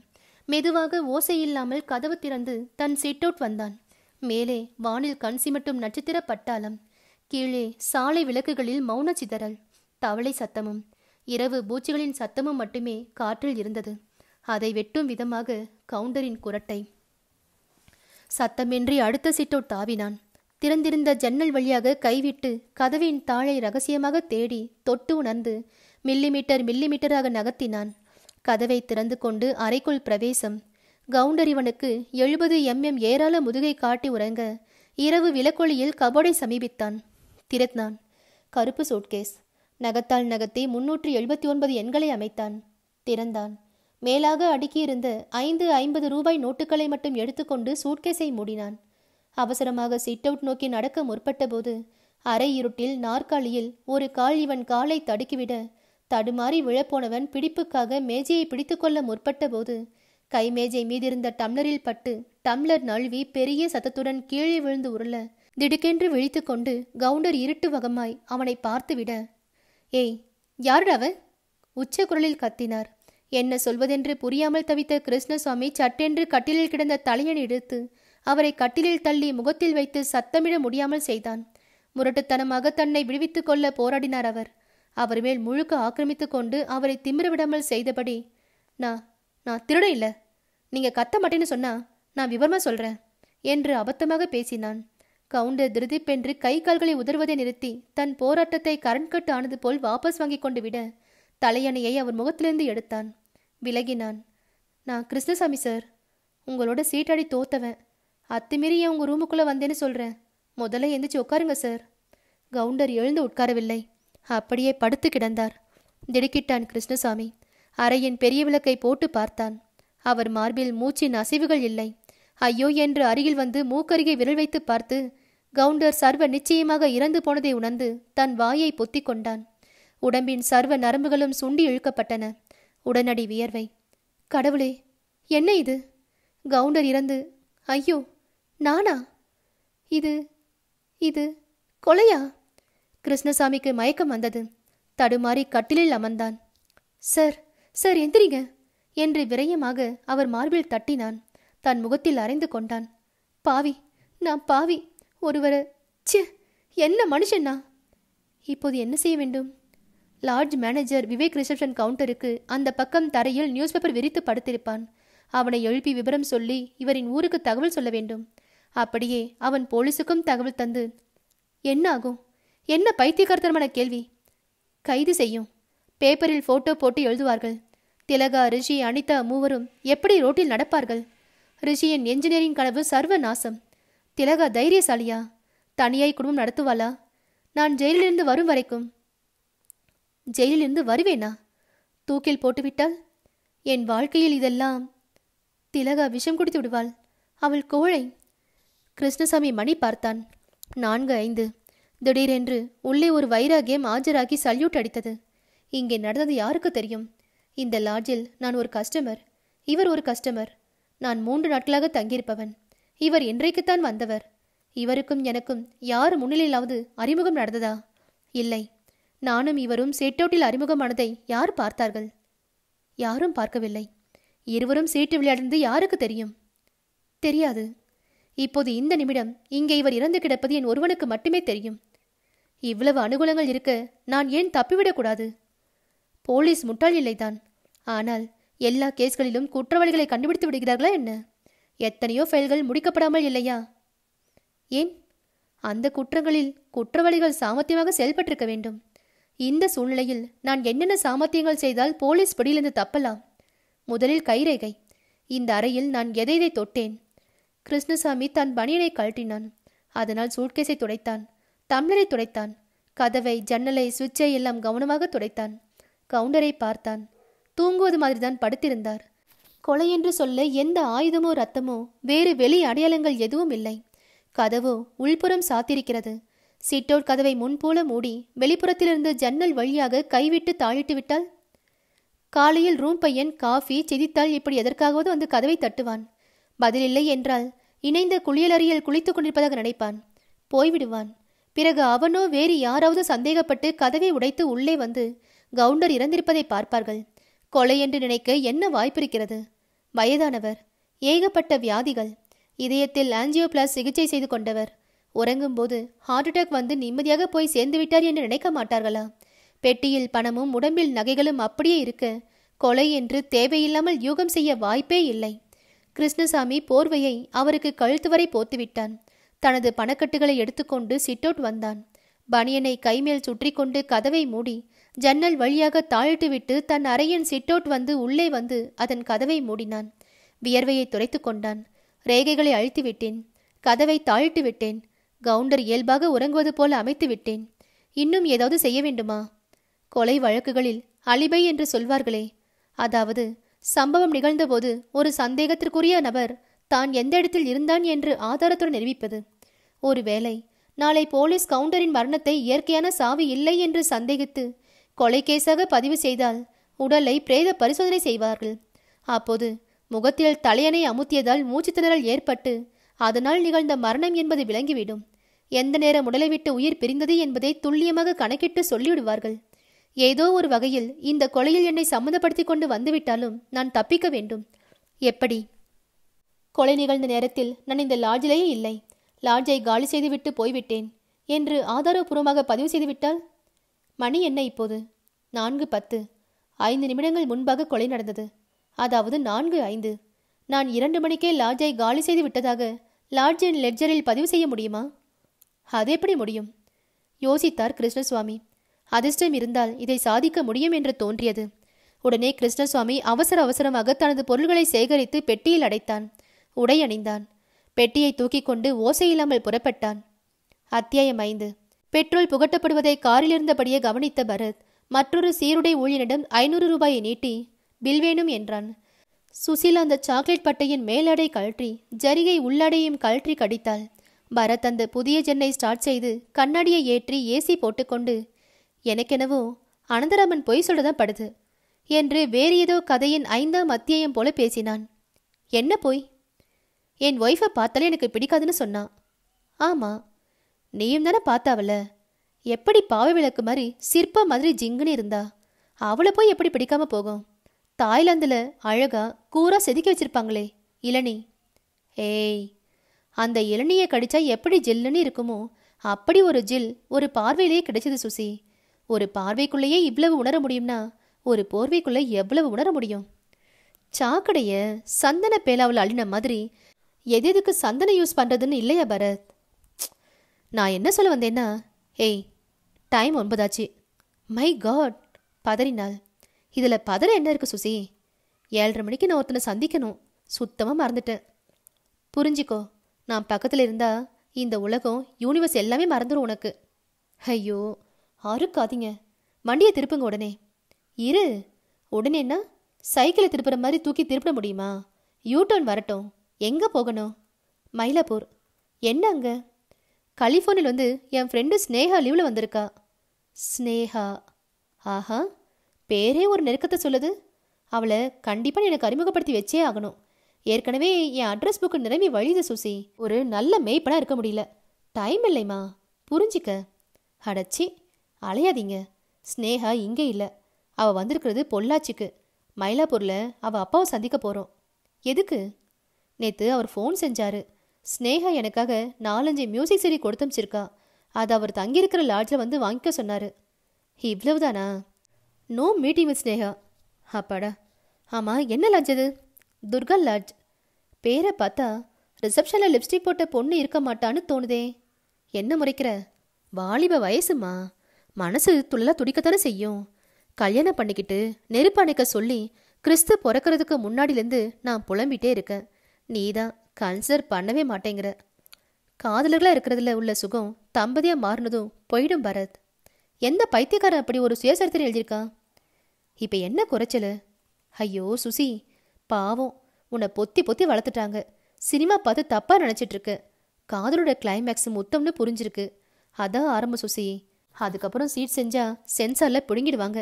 மெதுவாக ஓசை இல்லாமல் கதவு திறந்து தன் சிட் அவுட் வந்தான் மேலே வானில் கண் சிமட்டும் நட்சத்திர பட்டாளம் கீழே சாலை விளக்குகளில் மௌன சிதறல் தவளை சத்தமும் இரவு பூச்சிகளின் சத்தமும் மட்டுமே காற்றில் இருந்தது அதை வெட்டும் விதமாக கவுண்டரின் குரட்டை சத்தமின்றி அடுத்த சீட்டோ தாவினான் திறந்திருந்த ஜன்னல் வழியாக கைவிட்டு கதவின் தாளை ரகசியமாக தேடி தொட்டு உணர்ந்து மில்லிமீட்டர் மில்லிமீட்டராக நகர்த்தினான் கதவை திறந்து கொண்டு அறைக்குள் பிரவேசம் கவுண்டர் இவனுக்கு எழுபது எம்எம் ஏராள முதுகை காட்டி உறங்க இரவு விலக்கொலியில் கபோடை சமீபித்தான் திறத்தான் கருப்பு சூட்கேஸ் நகத்தால் நகத்தை முன்னூற்றி எழுபத்தி ஒன்பது எண்களை அமைத்தான் திறந்தான் மேலாக அடுக்கியிருந்த ஐந்து ஐம்பது ரூபாய் நோட்டுகளை மட்டும் எடுத்துக்கொண்டு சூட்கேஸை மூடினான் அவசரமாக சிட் அவுட் நோக்கி நடக்க முற்பட்டபோது அரை இருட்டில் நாற்காலியில் ஒரு கால் இவன் காலை தடுக்கிவிட தடுமாறி விழப்போனவன் பிடிப்புக்காக மேஜையை பிடித்துக்கொள்ள முற்பட்டபோது கைமேஜை மீதிருந்த டம்ளரில் பட்டு டம்ளர் நழுவி பெரிய சத்தத்துடன் கீழே விழுந்து உருள திடுக்கென்று விழித்து கொண்டு கவுண்டர் இருட்டு வகமாய் அவனை பார்த்துவிட ஏய் யாருடா உச்ச குரலில் கத்தினார் என்ன சொல்வதென்று புரியாமல் தவித்த கிருஷ்ணசுவாமி சட்டென்று கட்டிலில் கிடந்த தலையன் எடுத்து அவரை கட்டிலில் தள்ளி முகத்தில் வைத்து சத்தமிட முடியாமல் செய்தான் முரட்டுத்தனமாக தன்னை விடுவித்துக் கொள்ள போராடினார் அவர் அவர் மேல் முழுக்க ஆக்கிரமித்து கொண்டு அவரை திமிரவிடாமல் செய்தபடி நான் நான் திருட இல்லை நீங்கள் கத்த மாட்டேன்னு சொன்னா நான் விவரமாக சொல்கிறேன் என்று அபத்தமாக பேசினான் கவுண்டர் திருதிப்பென்று கை கால்களை உதர்வதை நிறுத்தி தன் போராட்டத்தை கரண் கட்டு ஆனது போல் வாபஸ் வாங்கி கொண்டு விட தலையணையை அவர் முகத்திலிருந்து எடுத்தான் விலகினான் நான் கிருஷ்ணசாமி சார் உங்களோட சீட்டாடி தோத்தவன் அத்துமீறி என் உங்கள் ரூமுக்குள்ளே வந்தேன்னு சொல்கிறேன் முதல்ல எந்திரிச்சு உட்காருங்க சார் கவுண்டர் எழுந்து உட்காரவில்லை அப்படியே படுத்து கிடந்தார் திடுக்கிட்டான் கிருஷ்ணசாமி அறையின் பெரிய விளக்கை போட்டு பார்த்தான் அவர் மார்பில் மூச்சின் அசைவுகள் இல்லை ஐயோ என்று அருகில் வந்து மூக்கருகே விரல் வைத்து பார்த்து கவுண்டர் சர்வ நிச்சயமாக இறந்து போனதை உணர்ந்து தன் வாயை பொத்தி கொண்டான் உடம்பின் சர்வ நரம்புகளும் சுண்டி இழுக்கப்பட்டன உடனடி வியர்வை கடவுளே என்ன இது கவுண்டர் இறந்து ஐயோ நானா இது இது கொலையா கிருஷ்ணசாமிக்கு மயக்கம் வந்தது தடுமாறி கட்டிலில் அமர்ந்தான் சார் சார் எந்திரிங்க என்று விரயமாக அவர் மார்பில் தட்டினான் தன் முகத்தில் அரைந்து கொண்டான் பாவி நான் பாவி ஒருவர் சி என்ன மனுஷன்னா இப்போது என்ன செய்ய வேண்டும் லார்ஜ் மேனேஜர் விவேக் ரிசப்ஷன் கவுண்டருக்கு அந்த பக்கம் தரையில் நியூஸ் பேப்பர் விரித்து படுத்திருப்பான் அவனை எழுப்பி விவரம் சொல்லி இவரின் ஊருக்கு தகவல் சொல்ல வேண்டும் அப்படியே அவன் போலீஸுக்கும் தகவல் தந்து என்ன ஆகும் என்ன பைத்தியகர்த்தனமான கேள்வி கைது செய்யும் பேப்பரில் போட்டோ போட்டு எழுதுவார்கள் திலகா ரிஷி அனிதா மூவரும் எப்படி ரோட்டில் நடப்பார்கள் ரிஷியின் என்ஜினியரிங் கனவு சர்வ நாசம் திலகா தைரியசாலியா தனியாய் குடும்பம் நடத்துவாளா நான் ஜெயிலிலிருந்து வரும் வரைக்கும் ஜெயிலிலிருந்து வருவேனா தூக்கில் போட்டுவிட்டால் என் வாழ்க்கையில் இதெல்லாம் திலகா விஷம் குடித்து விடுவாள் அவள் கோழை கிருஷ்ணசாமி மணி பார்த்தான் நான்கு ஐந்து திடீரென்று உள்ளே ஒரு வைராகியம் ஆஜராகி சல்யூட் அடித்தது இங்கே நடந்தது யாருக்கு தெரியும் இந்த லாட்ஜில் நான் ஒரு கஸ்டமர் இவர் ஒரு கஸ்டமர் நான் மூன்று நாட்களாக தங்கியிருப்பவன் இவர் இன்றைக்குத்தான் வந்தவர் இவருக்கும் எனக்கும் யார் முன்னிலையிலாவது அறிமுகம் நடந்ததா இல்லை நானும் இவரும் சேட்டோட்டில் அறிமுகமானதை யார் பார்த்தார்கள் யாரும் பார்க்கவில்லை இருவரும் சீட்டு விளையாடினது யாருக்கு தெரியும் தெரியாது இப்போது இந்த நிமிடம் இங்கே இவர் இறந்து கிடப்பது என் ஒருவனுக்கு மட்டுமே தெரியும் இவ்வளவு அனுகூலங்கள் இருக்க நான் ஏன் தப்பிவிடக்கூடாது போலீஸ் முட்டாள் இல்லைதான் ஆனால் எல்லா கேஸ்களிலும் குற்றவாளிகளை கண்டுபிடித்து விடுகிறார்களா என்ன எத்தனையோ ஃபைல்கள் முடிக்கப்படாமல் இல்லையா ஏன் அந்த குற்றங்களில் குற்றவாளிகள் சாமர்த்தியமாக செயல்பட்டிருக்க வேண்டும் இந்த சூழ்நிலையில் நான் என்னென்ன சாமர்த்தியங்கள் செய்தால் போலீஸ் பிடியிலிருந்து தப்பலாம் முதலில் கைரேகை இந்த அறையில் நான் எதை எதை தொட்டேன் கிருஷ்ணசாமி தன் பணியனை கழட்டினான் அதனால் சூட்கேஸை துடைத்தான் தம்ளரை துடைத்தான் கதவை ஜன்னலை சுவிட்சை எல்லாம் கவனமாக துடைத்தான் கவுண்டரை பார்த்தான் தூங்குவது மாதிரிதான் படுத்திருந்தார் கொலை என்று சொல்ல எந்த ஆயுதமோ ரத்தமோ வேறு வெளி அடையாளங்கள் எதுவும் இல்லை கதவு உள்புறம் சாத்திருக்கிறது சிட்டோர் கதவை முன்போல மூடி வெளிப்புறத்திலிருந்து ஜன்னல் வழியாக கைவிட்டு தாழிட்டு விட்டால் காலையில் ரூம் பையன் காஃபி செதித்தால் இப்படி எதற்காகவது வந்து கதவை தட்டுவான் பதிலில்லை என்றால் இணைந்த குளியலறையில் குளித்துக் கொண்டிருப்பதாக நினைப்பான் போய்விடுவான் பிறகு அவனோ வேறு யாராவது சந்தேகப்பட்டு கதவை உடைத்து உள்ளே வந்து கவுண்டர் இறந்திருப்பதை பார்ப்பார்கள் கொலை என்று நினைக்க என்ன வாய்ப்பிருக்கிறது வயதானவர் ஏகப்பட்ட வியாதிகள் இதயத்தில் பிளஸ் சிகிச்சை செய்து கொண்டவர் உறங்கும் போது ஹார்ட் அட்டாக் வந்து நிம்மதியாக போய் சேர்ந்து விட்டார் என்று நினைக்க மாட்டார்களா பெட்டியில் பணமும் உடம்பில் நகைகளும் அப்படியே இருக்க கொலை என்று தேவையில்லாமல் யூகம் செய்ய வாய்ப்பே இல்லை கிருஷ்ணசாமி போர்வையை அவருக்கு கழுத்து வரை போத்துவிட்டான் தனது பணக்கட்டுகளை எடுத்துக்கொண்டு சிட்டோட் வந்தான் பனியனை கைமேல் சுற்றி கொண்டு கதவை மூடி ஜன்னல் வழியாக தாழிட்டுவிட்டு தன் அறையின் சிட்டோட் வந்து உள்ளே வந்து அதன் கதவை மூடினான் வியர்வையை துரைத்து கொண்டான் ரேகைகளை அழித்து விட்டேன் கதவை தாழிட்டு விட்டேன் கவுண்டர் இயல்பாக உறங்குவது போல அமைத்து விட்டேன் இன்னும் ஏதாவது செய்ய வேண்டுமா கொலை வழக்குகளில் அலிபை என்று சொல்வார்களே அதாவது சம்பவம் நிகழ்ந்தபோது ஒரு சந்தேகத்திற்குரிய நபர் தான் எந்த இடத்தில் இருந்தான் என்று ஆதாரத்துடன் நிரூபிப்பது ஒருவேளை நாளை போலீஸ் கவுண்டரின் மரணத்தை இயற்கையான சாவு இல்லை என்று சந்தேகித்து கொலைகேசாக பதிவு செய்தால் உடலை பிரேத பரிசோதனை செய்வார்கள் அப்போது முகத்தில் தலையணை அமுத்தியதால் மூச்சு திணறல் ஏற்பட்டு அதனால் நிகழ்ந்த மரணம் என்பது விளங்கிவிடும் எந்த நேரம் உடலை விட்டு உயிர் பிரிந்தது என்பதை துல்லியமாக கணக்கிட்டு சொல்லிவிடுவார்கள் ஏதோ ஒரு வகையில் இந்த கொலையில் என்னை சம்மந்தப்படுத்தி கொண்டு வந்துவிட்டாலும் நான் தப்பிக்க வேண்டும் எப்படி கொலை நிகழ்ந்த நேரத்தில் நான் இந்த லாட்ஜிலேயே இல்லை லாட்ஜை காலி செய்துவிட்டு போய்விட்டேன் என்று ஆதாரபூர்வமாக பதிவு செய்துவிட்டால் மணி என்ன இப்போது நான்கு பத்து ஐந்து நிமிடங்கள் முன்பாக கொலை நடந்தது அதாவது நான்கு ஐந்து நான் இரண்டு மணிக்கே லாட்ஜை காலி செய்து விட்டதாக லாட்ஜ் அண்ட் லெட்ஜரில் பதிவு செய்ய முடியுமா அது எப்படி முடியும் யோசித்தார் கிருஷ்ணசுவாமி அதிர்ஷ்டம் இருந்தால் இதை சாதிக்க முடியும் என்று தோன்றியது உடனே கிருஷ்ணசுவாமி அவசர அவசரமாக தனது பொருள்களை சேகரித்து பெட்டியில் அடைத்தான் உடை அணிந்தான் பெட்டியை தூக்கிக் கொண்டு ஓசையில்லாமல் புறப்பட்டான் அத்தியாயம் ஐந்து பெட்ரோல் புகட்டப்படுவதை காரில் இருந்தபடியே கவனித்த பரத் மற்றொரு சீருடை ஊழியனிடம் ஐநூறு ரூபாயை நீட்டி பில் வேணும் என்றான் சுசில் அந்த சாக்லேட் பட்டையின் மேலடை கழற்றி ஜரிகை உள்ளாடையும் கழற்றி கடித்தாள் பரத் அந்த புதிய ஜென்னை ஸ்டார்ட் செய்து கண்ணாடியை ஏற்றி ஏசி போட்டுக்கொண்டு எனக்கெனவோ அனந்தராமன் பொய் சொல்லதான் படுது என்று வேறு ஏதோ கதையின் ஐந்தாம் அத்தியாயம் போல பேசினான் என்ன பொய் என் ஒய்ஃபை பார்த்தாலே எனக்கு பிடிக்காதுன்னு சொன்னான் ஆமாம் நீயும் தானே பார்த்தாவல எப்படி பாவை விளக்கு மாதிரி சிற்ப மாதிரி ஜிங்குன்னு இருந்தா அவளை போய் எப்படி பிடிக்காம போகும் தாய்லாந்தில் அழகா கூரா செதுக்கி வச்சிருப்பாங்களே இளனி ஏய் அந்த இளநியை கடிச்சா எப்படி ஜில்லுன்னு இருக்குமோ அப்படி ஒரு ஜில் ஒரு பார்வையிலேயே கிடைச்சது சுசி ஒரு பார்வைக்குள்ளேயே இவ்வளவு உணர முடியும்னா ஒரு போர்வைக்குள்ளே எவ்வளவு உணர முடியும் சாக்கடைய சந்தன பேலாவில் அள்ளின மாதிரி எது எதுக்கு சந்தனை யூஸ் பண்ணுறதுன்னு இல்லையா பரத் நான் என்ன சொல்ல வந்தேன்னா ஏய் டைம் ஒன்பதாச்சு மை காட் பதறினாள் இதில் பதற என்ன இருக்குது சுசி ஏழரை மணிக்கு நான் ஒருத்தனை சந்திக்கணும் சுத்தமாக மறந்துட்டேன் புரிஞ்சிக்கோ நான் பக்கத்தில் இருந்தால் இந்த உலகம் யூனிவர்ஸ் எல்லாமே மறந்துடும் உனக்கு ஐயோ அறுக்காதீங்க வண்டியை திருப்புங்க உடனே இரு உடனேன்னா சைக்கிளை திருப்புற மாதிரி தூக்கி திருப்பிட முடியுமா யூ டர்ன் வரட்டும் எங்கே போகணும் மயிலாப்பூர் என்ன அங்கே கலிஃபோர்னியில் வந்து என் ஃப்ரெண்டு ஸ்னேகா லீவில் வந்திருக்கா ஸ்னேகா ஆஹா பேரே ஒரு நெருக்கத்தை சொல்லுது அவளை கண்டிப்பாக எனக்கு அறிமுகப்படுத்தி வச்சே ஆகணும் ஏற்கனவே என் அட்ரஸ் புக்கு நிரம்பி வழிது சுசி ஒரு நல்ல மெய்ப்படாக இருக்க முடியல டைம் இல்லைம்மா புரிஞ்சிக்க அடச்சி அலையாதீங்க ஸ்னேகா இங்கே இல்லை அவள் வந்திருக்கிறது பொள்ளாச்சிக்கு மயிலாப்பூரில் அவள் அப்பாவை சந்திக்க போகிறோம் எதுக்கு நேற்று அவர் ஃபோன் செஞ்சார் ஸ்னேகா எனக்காக நாலஞ்சு மியூசிக் சரி கொடுத்தமிச்சிருக்கா அது அவர் தங்கியிருக்கிற லாட்ஜில் வந்து வாங்கிக்க சொன்னார் இவ்வளவு தானா நோ மீட்டிங் வித் ஸ்னேகா அப்பாடா ஆமாம் என்ன லாட்ஜ் அது துர்கா லாட்ஜ் பேரை பார்த்தா ரிசப்ஷனில் லிப்ஸ்டிக் போட்ட பொண்ணு இருக்க மாட்டான்னு தோணுதே என்ன முறைக்கிற வாலிப வயசுமா மனசு துள்ள துடிக்கத்தானே செய்யும் கல்யாணம் பண்ணிக்கிட்டு நெருப்பு அணைக்க சொல்லி கிறிஸ்து பிறக்கிறதுக்கு முன்னாடிலேருந்து நான் புலம்பிகிட்டே இருக்கேன் நீதான் கன்சிடர் பண்ணவே மாட்டேங்கிற காதலர்களாக இருக்கிறதுல உள்ள சுகம் தம்பதியாக மாறினதும் போயிடும் பரத் எந்த பைத்தியக்காரன் அப்படி ஒரு சுயசரித்திரம் எழுதியிருக்கா இப்போ என்ன குறைச்சல் ஐயோ சுசி பாவம் உன்னை பொத்தி பொத்தி வளர்த்துட்டாங்க சினிமா பார்த்து தப்பாக நினச்சிட்ருக்கு காதலோட கிளைமேக்ஸ் மொத்தம்னு புரிஞ்சிருக்கு அதான் ஆரம்ப சுசி அதுக்கப்புறம் சீட் செஞ்சால் சென்சாரில் பிடுங்கிடுவாங்க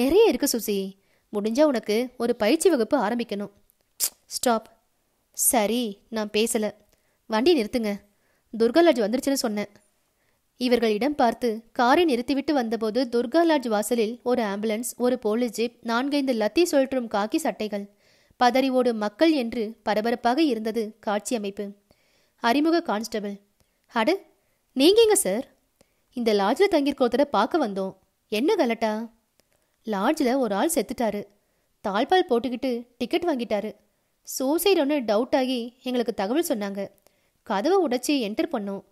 நிறைய இருக்குது சுசி முடிஞ்சால் உனக்கு ஒரு பயிற்சி வகுப்பு ஆரம்பிக்கணும் ஸ்டாப் சரி நான் பேசல வண்டி நிறுத்துங்க துர்கா லாட்ஜ் வந்துருச்சுன்னு சொன்னேன் இவர்களிடம் பார்த்து காரை நிறுத்திவிட்டு வந்தபோது துர்கா லாட்ஜ் வாசலில் ஒரு ஆம்புலன்ஸ் ஒரு போலீஸ் ஜீப் நான்கைந்து லத்தி சுழற்றும் காக்கி சட்டைகள் பதறி ஓடும் மக்கள் என்று பரபரப்பாக இருந்தது காட்சி அமைப்பு அறிமுக கான்ஸ்டபிள் அடு நீங்கங்க சார் இந்த லாட்ஜில் தங்கியிருக்கோத்தட பார்க்க வந்தோம் என்ன கலட்டா லாட்ஜில் ஒரு ஆள் செத்துட்டாரு தாழ்பால் போட்டுக்கிட்டு டிக்கெட் வாங்கிட்டாரு சூசைடுன்னு டவுட் ஆகி எங்களுக்கு தகவல் சொன்னாங்க கதவை உடைச்சி என்டர் பண்ணோம்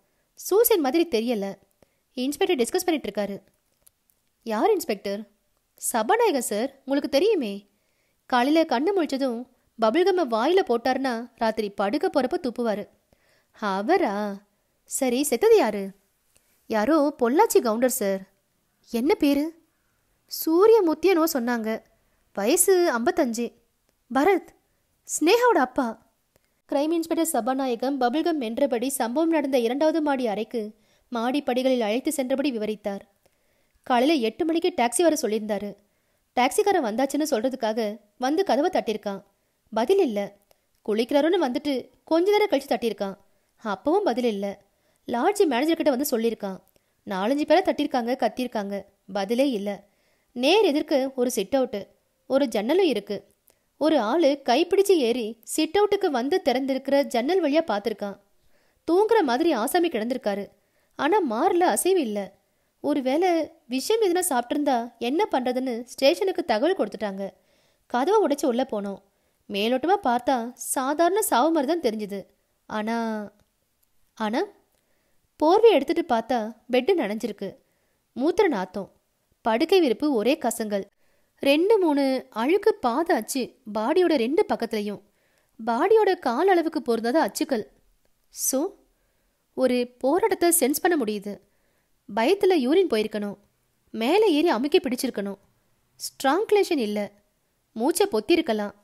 சூசைட் மாதிரி தெரியல இன்ஸ்பெக்டர் டிஸ்கஸ் பண்ணிட்டு இருக்காரு யார் இன்ஸ்பெக்டர் சபாநாயகர் சார் உங்களுக்கு தெரியுமே காலையில் கண்ணு முழிச்சதும் பபிள்கம்மை வாயில் போட்டார்னா ராத்திரி படுக்க போகிறப்ப துப்புவார் அவரா சரி செத்தது யாரு யாரோ பொள்ளாச்சி கவுண்டர் சார் என்ன பேர் சூரியமூர்த்தியனோ சொன்னாங்க வயசு ஐம்பத்தஞ்சு பரத் ஸ்னேகாவோட அப்பா கிரைம் இன்ஸ்பெக்டர் சபாநாயகம் பபிள்கம் என்றபடி சம்பவம் நடந்த இரண்டாவது மாடி அறைக்கு மாடி படிகளில் அழைத்து சென்றபடி விவரித்தார் காலையில் எட்டு மணிக்கு டாக்ஸி வர சொல்லியிருந்தாரு டாக்ஸிக்காரன் வந்தாச்சுன்னு சொல்கிறதுக்காக வந்து கதவை தட்டியிருக்கான் பதில் இல்லை குளிக்கிறாருன்னு வந்துட்டு கொஞ்ச நேரம் கழித்து தட்டியிருக்கான் அப்பவும் பதில் இல்லை லாட்ஜி மேனேஜர்கிட்ட வந்து சொல்லியிருக்கான் நாலஞ்சு பேரை தட்டியிருக்காங்க கத்தியிருக்காங்க பதிலே இல்லை நேர் எதிர்க்கு ஒரு சிட் அவுட்டு ஒரு ஜன்னலும் இருக்குது ஒரு ஆளு கைப்பிடிச்சு ஏறி சிட் அவுட்டுக்கு வந்து திறந்திருக்கிற ஜன்னல் வழியா பார்த்துருக்கான் தூங்குற மாதிரி ஆசாமி கிடந்திருக்காரு ஆனா மாறல அசைவு இல்லை ஒருவேளை விஷயம் எதுனா சாப்பிட்ருந்தா என்ன பண்றதுன்னு ஸ்டேஷனுக்கு தகவல் கொடுத்துட்டாங்க கதவை உடைச்சு உள்ள போனோம் மேலோட்டமா பார்த்தா சாதாரண சாவு மாதிரி தான் தெரிஞ்சுது ஆனா ஆனா போர்வை எடுத்துட்டு பார்த்தா பெட்டு நனைஞ்சிருக்கு மூத்திர நாத்தம் படுக்கை விருப்பு ஒரே கசங்கள் ரெண்டு மூணு அழுக்கு பாத அச்சு பாடியோட ரெண்டு பக்கத்துலையும் பாடியோட கால் அளவுக்கு பொருந்தாத அச்சுக்கள் ஸோ ஒரு போராட்டத்தை சென்ஸ் பண்ண முடியுது பயத்தில் யூரின் போயிருக்கணும் மேலே ஏறி அமுக்கி பிடிச்சிருக்கணும் ஸ்ட்ராங்க்லேஷன் இல்லை மூச்சை பொத்திருக்கலாம்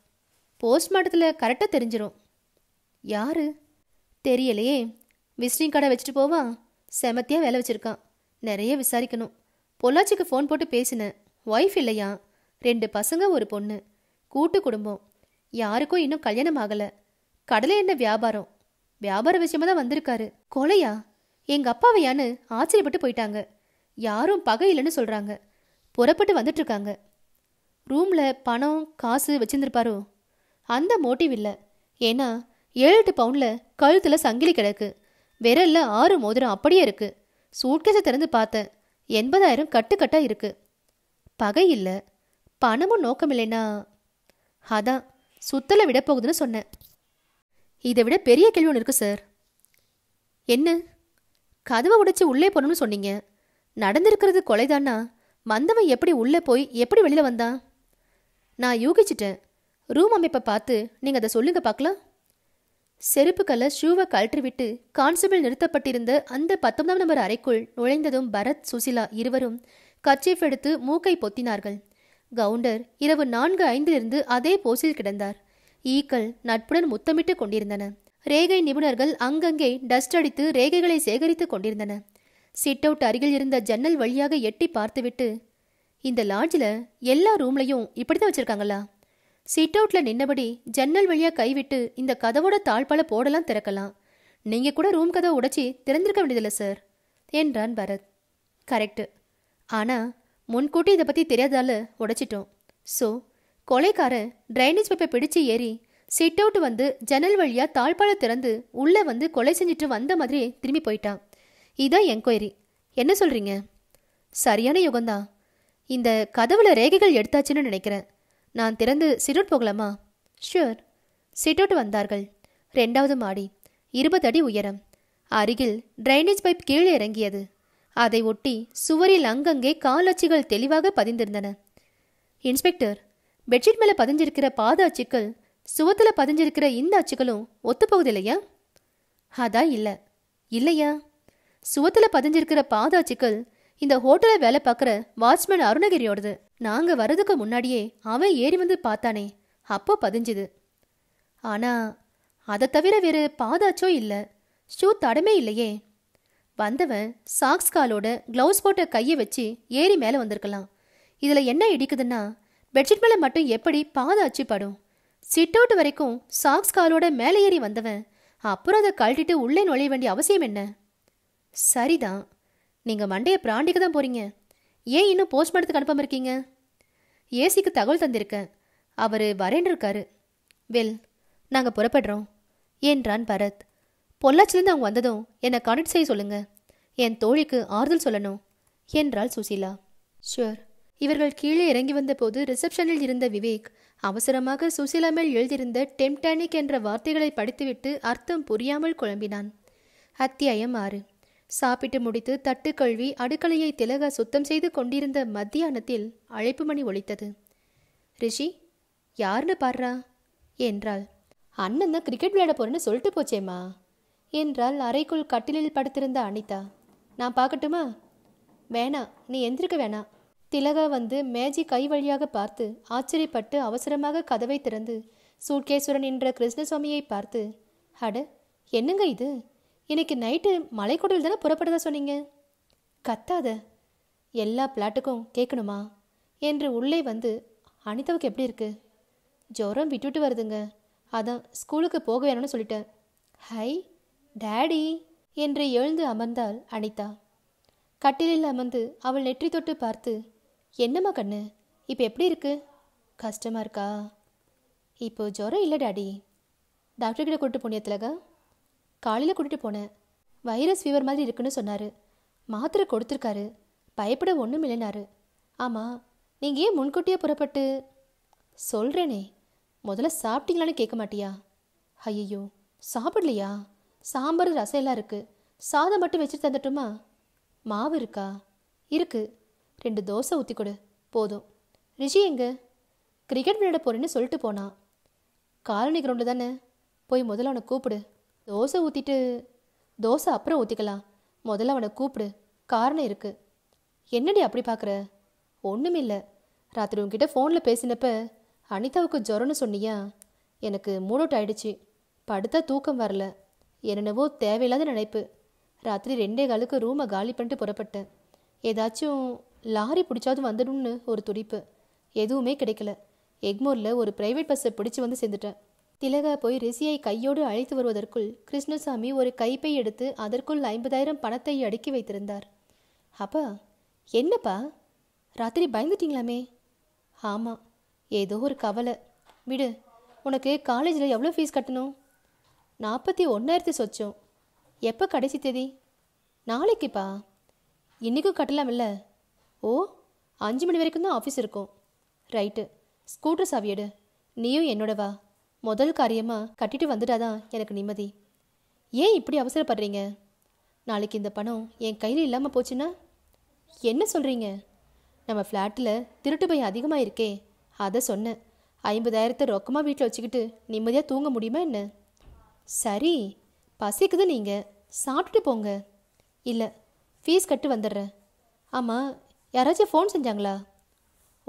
போஸ்ட்மார்ட்டத்தில் கரெக்டாக தெரிஞ்சிடும் யாரு தெரியலையே விசிட்டிங் கடை வச்சுட்டு போவா செமத்தியாக வேலை வச்சுருக்கான் நிறைய விசாரிக்கணும் பொள்ளாச்சிக்கு ஃபோன் போட்டு பேசினேன் ஒய்ஃப் இல்லையா ரெண்டு பசங்க ஒரு பொண்ணு கூட்டு குடும்பம் யாருக்கும் இன்னும் கல்யாணம் ஆகல கடலை என்ன வியாபாரம் வியாபார விஷயமா தான் வந்திருக்காரு கொலையா எங்க அப்பாவையான்னு ஆச்சரியப்பட்டு போயிட்டாங்க யாரும் பகை இல்லைன்னு சொல்றாங்க புறப்பட்டு வந்துட்டு இருக்காங்க ரூம்ல பணம் காசு வச்சிருந்திருப்பாரோ அந்த மோட்டிவ் இல்லை ஏன்னா ஏழு எட்டு பவுண்ட்ல கழுத்துல சங்கிலி கிடக்கு விரல்ல ஆறு மோதிரம் அப்படியே இருக்கு சூட்கேஸை திறந்து பார்த்தேன் எண்பதாயிரம் கட்டுக்கட்டா இருக்கு பகை இல்லை பணமும் நோக்கம் இல்லைன்னா அதான் சுத்தலை விட போகுதுன்னு சொன்னேன் இதை விட பெரிய கேள்வி ஒன்று இருக்குது சார் என்ன கதவை உடைச்சி உள்ளே போகணும்னு சொன்னீங்க நடந்திருக்கிறது கொலைதானா மந்தவன் எப்படி உள்ளே போய் எப்படி வெளியில் வந்தான் நான் யூகிச்சிட்டேன் ரூம் அமைப்பை பார்த்து நீங்கள் அதை சொல்லுங்க பார்க்கலாம் செருப்பு கலர் ஷூவை கழற்றி விட்டு கான்ஸ்டபிள் நிறுத்தப்பட்டிருந்த அந்த பத்தொன்பதாம் நம்பர் அறைக்குள் நுழைந்ததும் பரத் சுசிலா இருவரும் கர்ச்சீஃப் எடுத்து மூக்கை பொத்தினார்கள் கவுண்டர் இரவு நான்கு ஐந்திலிருந்து அதே போஸில் கிடந்தார் ஈக்கள் நட்புடன் முத்தமிட்டு கொண்டிருந்தன ரேகை நிபுணர்கள் அங்கங்கே டஸ்ட் அடித்து ரேகைகளை சேகரித்து கொண்டிருந்தன சிட் அவுட் அருகில் இருந்த ஜன்னல் வழியாக எட்டி பார்த்துவிட்டு இந்த லாட்ஜில் எல்லா ரூம்லையும் இப்படித்தான் வச்சிருக்காங்களா சிட் அவுட்ல நின்னபடி ஜன்னல் வழியாக கைவிட்டு இந்த கதவோட தாழ்பால போடலாம் திறக்கலாம் நீங்க கூட ரூம் கதவை உடைச்சி திறந்திருக்க வேண்டியதில்லை சார் என்றான் பரத் கரெக்டு ஆனால் முன்கூட்டி இதை பற்றி தெரியாதால உடைச்சிட்டோம் ஸோ கொலைக்காரன் ட்ரைனேஜ் பைப்பை பிடிச்சு ஏறி சிட் அவுட் வந்து ஜன்னல் வழியா தாழ்பாலை திறந்து உள்ளே வந்து கொலை செஞ்சுட்டு வந்த மாதிரி திரும்பி போயிட்டான் இதான் என்கொயரி என்ன சொல்கிறீங்க சரியான யுகம்தான் இந்த கதவுல ரேகைகள் எடுத்தாச்சுன்னு நினைக்கிறேன் நான் திறந்து சிட் போகலாமா ஷுவர் சிட் வந்தார்கள் ரெண்டாவது மாடி இருபது அடி உயரம் அருகில் ட்ரைனேஜ் பைப் கீழே இறங்கியது அதை ஒட்டி சுவரில் அங்கங்கே காலச்சுகள் தெளிவாக பதிந்திருந்தன இன்ஸ்பெக்டர் பெட்ஷீட் மேலே பதிஞ்சிருக்கிற பாத அச்சுக்கள் சுவத்தில் பதிஞ்சிருக்கிற இந்த அச்சுகளும் ஒத்துப்போகுது இல்லையா அதான் இல்லை இல்லையா சுவத்தில் பதிஞ்சிருக்கிற பாத அச்சுக்கள் இந்த ஹோட்டலில் வேலை பார்க்குற வாட்ச்மேன் அருணகிரியோடது நாங்கள் வர்றதுக்கு முன்னாடியே அவன் ஏறி வந்து பார்த்தானே அப்போ பதிஞ்சுது ஆனால் அதை தவிர வேறு பாதாச்சோ இல்லை ஷூ தடமே இல்லையே வந்தவன் சாக்ஸ் காலோட க்ளவுஸ் போட்ட கையை வச்சு ஏறி மேலே வந்திருக்கலாம் இதில் என்ன இடிக்குதுன்னா பெட்ஷீட் மேலே மட்டும் எப்படி பாதை அச்சு படும் சிட் அவுட் வரைக்கும் சாக்ஸ் காலோட மேலே ஏறி வந்தவன் அப்புறம் அதை கழட்டிட்டு உள்ளே நுழைய வேண்டிய அவசியம் என்ன சரிதான் நீங்கள் மண்டையை பிராண்டிக்கு தான் போகிறீங்க ஏன் இன்னும் போஸ்ட்மார்ட்டத்துக்கு அனுப்பாமல் இருக்கீங்க ஏசிக்கு தகவல் தந்திருக்கேன் அவர் இருக்காரு வெல் நாங்கள் புறப்படுறோம் என்றான் பரத் பொள்ளாச்சிலிருந்து அவங்க வந்ததும் என்னை கனெக்ட் செய்ய சொல்லுங்க என் தோழிக்கு ஆறுதல் சொல்லணும் என்றாள் சுசிலா ஷுர் இவர்கள் கீழே இறங்கி வந்தபோது ரிசப்ஷனில் இருந்த விவேக் அவசரமாக சுசிலா மேல் எழுதியிருந்த டெம்டானிக் என்ற வார்த்தைகளை படித்துவிட்டு அர்த்தம் புரியாமல் குழம்பினான் அத்தியாயம் ஆறு சாப்பிட்டு முடித்து தட்டு கழுவி அடுக்கலையை திலக சுத்தம் செய்து கொண்டிருந்த மத்தியானத்தில் அழைப்பு மணி ஒழித்தது ரிஷி யாருன்னு பாடுறா என்றாள் அண்ணன் தான் கிரிக்கெட் விளையாட போறேன்னு சொல்லிட்டு போச்சேம்மா என்றால் அறைக்குள் கட்டிலில் படுத்திருந்த அனிதா நான் பார்க்கட்டுமா வேணாம் நீ எந்திருக்க வேணாம் திலகா வந்து மேஜி கை வழியாக பார்த்து ஆச்சரியப்பட்டு அவசரமாக கதவை திறந்து சூட்கேஸ்வரன் என்ற கிருஷ்ணசுவாமியை பார்த்து அட என்னங்க இது இன்னைக்கு நைட்டு மலைக்குடல் தானே புறப்படுதா சொன்னீங்க கத்தாத எல்லா பிளாட்டுக்கும் கேட்கணுமா என்று உள்ளே வந்து அனிதாவுக்கு எப்படி இருக்கு ஜுரம் விட்டுட்டு வருதுங்க அதான் ஸ்கூலுக்கு போக வேணும்னு சொல்லிட்டேன் ஹை டேடி என்று எழுந்து அமர்ந்தாள் அனிதா கட்டிலில் அமர்ந்து அவள் நெற்றி தொட்டு பார்த்து என்னம்மா கண்ணு இப்போ எப்படி இருக்கு கஷ்டமாக இருக்கா இப்போ ஜுரம் இல்லை டாடி கிட்ட கூப்பிட்டு போனியா திலகா காலையில் கூட்டிகிட்டு போனேன் வைரஸ் ஃபீவர் மாதிரி இருக்குன்னு சொன்னார் மாத்திரை கொடுத்துருக்காரு பயப்பட ஒன்றும் இல்லைனாரு ஆமாம் நீங்கள் ஏன் முன்கூட்டியே புறப்பட்டு சொல்கிறேனே முதல்ல சாப்பிட்டீங்களான்னு கேட்க மாட்டியா ஐயையோ சாப்பிடலையா சாம்பார் ரசம் எல்லாம் இருக்குது சாதம் மட்டும் வச்சுட்டு தந்துட்டுமா மாவு இருக்கா இருக்குது ரெண்டு தோசை ஊற்றி கொடு போதும் ரிஷி எங்கே கிரிக்கெட் விளையாட போகிறேன்னு சொல்லிட்டு போனான் காலனி கிரவுண்டு தானே போய் முதல்ல அவனை கூப்பிடு தோசை ஊற்றிட்டு தோசை அப்புறம் ஊற்றிக்கலாம் முதல்ல அவனை கூப்பிடு காரணம் இருக்குது என்னடி அப்படி பார்க்குற ஒன்றுமில்லை ராத்திரி உங்ககிட்ட ஃபோனில் பேசினப்ப அனிதாவுக்கு ஜுரம்னு சொன்னியா எனக்கு மூட் அவுட் ஆயிடுச்சு படுத்தா தூக்கம் வரல என்னென்னவோ தேவையில்லாத நினைப்பு ராத்திரி ரெண்டே காலுக்கு ரூமை காலி பண்ணிட்டு புறப்பட்டேன் ஏதாச்சும் லாரி பிடிச்சாவது வந்துடும்னு ஒரு துடிப்பு எதுவுமே கிடைக்கல எக்மோரில் ஒரு பிரைவேட் பஸ்ஸை பிடிச்சி வந்து சேர்ந்துட்டேன் திலகா போய் ரிசியை கையோடு அழைத்து வருவதற்குள் கிருஷ்ணசாமி ஒரு கைப்பை எடுத்து அதற்குள் ஐம்பதாயிரம் பணத்தை அடுக்கி வைத்திருந்தார் அப்பா என்னப்பா ராத்திரி பயந்துட்டீங்களாமே ஆமாம் ஏதோ ஒரு கவலை விடு உனக்கு காலேஜில் எவ்வளோ ஃபீஸ் கட்டணும் நாற்பத்தி ஒன்றாயிரத்தி சொச்சம் எப்போ கடைசி தேதி நாளைக்குப்பா இன்றைக்கும் கட்டலாம் இல்லை ஓ அஞ்சு மணி வரைக்கும் தான் ஆஃபீஸ் இருக்கும் ரைட்டு ஸ்கூட்டர் சாவியடு நீயும் என்னோட வா முதல் காரியமாக கட்டிட்டு வந்துட்டாதான் எனக்கு நிம்மதி ஏன் இப்படி அவசரப்படுறீங்க நாளைக்கு இந்த பணம் என் கையில் இல்லாமல் போச்சுன்னா என்ன சொல்கிறீங்க நம்ம ஃப்ளாட்டில் திருட்டு பையன் அதிகமாக இருக்கே அதை சொன்னேன் ஐம்பதாயிரத்தை ரொக்கமாக வீட்டில் வச்சுக்கிட்டு நிம்மதியாக தூங்க முடியுமா என்ன சரி பசிக்குது நீங்கள் சாப்பிட்டுட்டு போங்க இல்லை ஃபீஸ் கட்டு வந்துடுறேன் ஆமாம் யாராச்சும் ஃபோன் செஞ்சாங்களா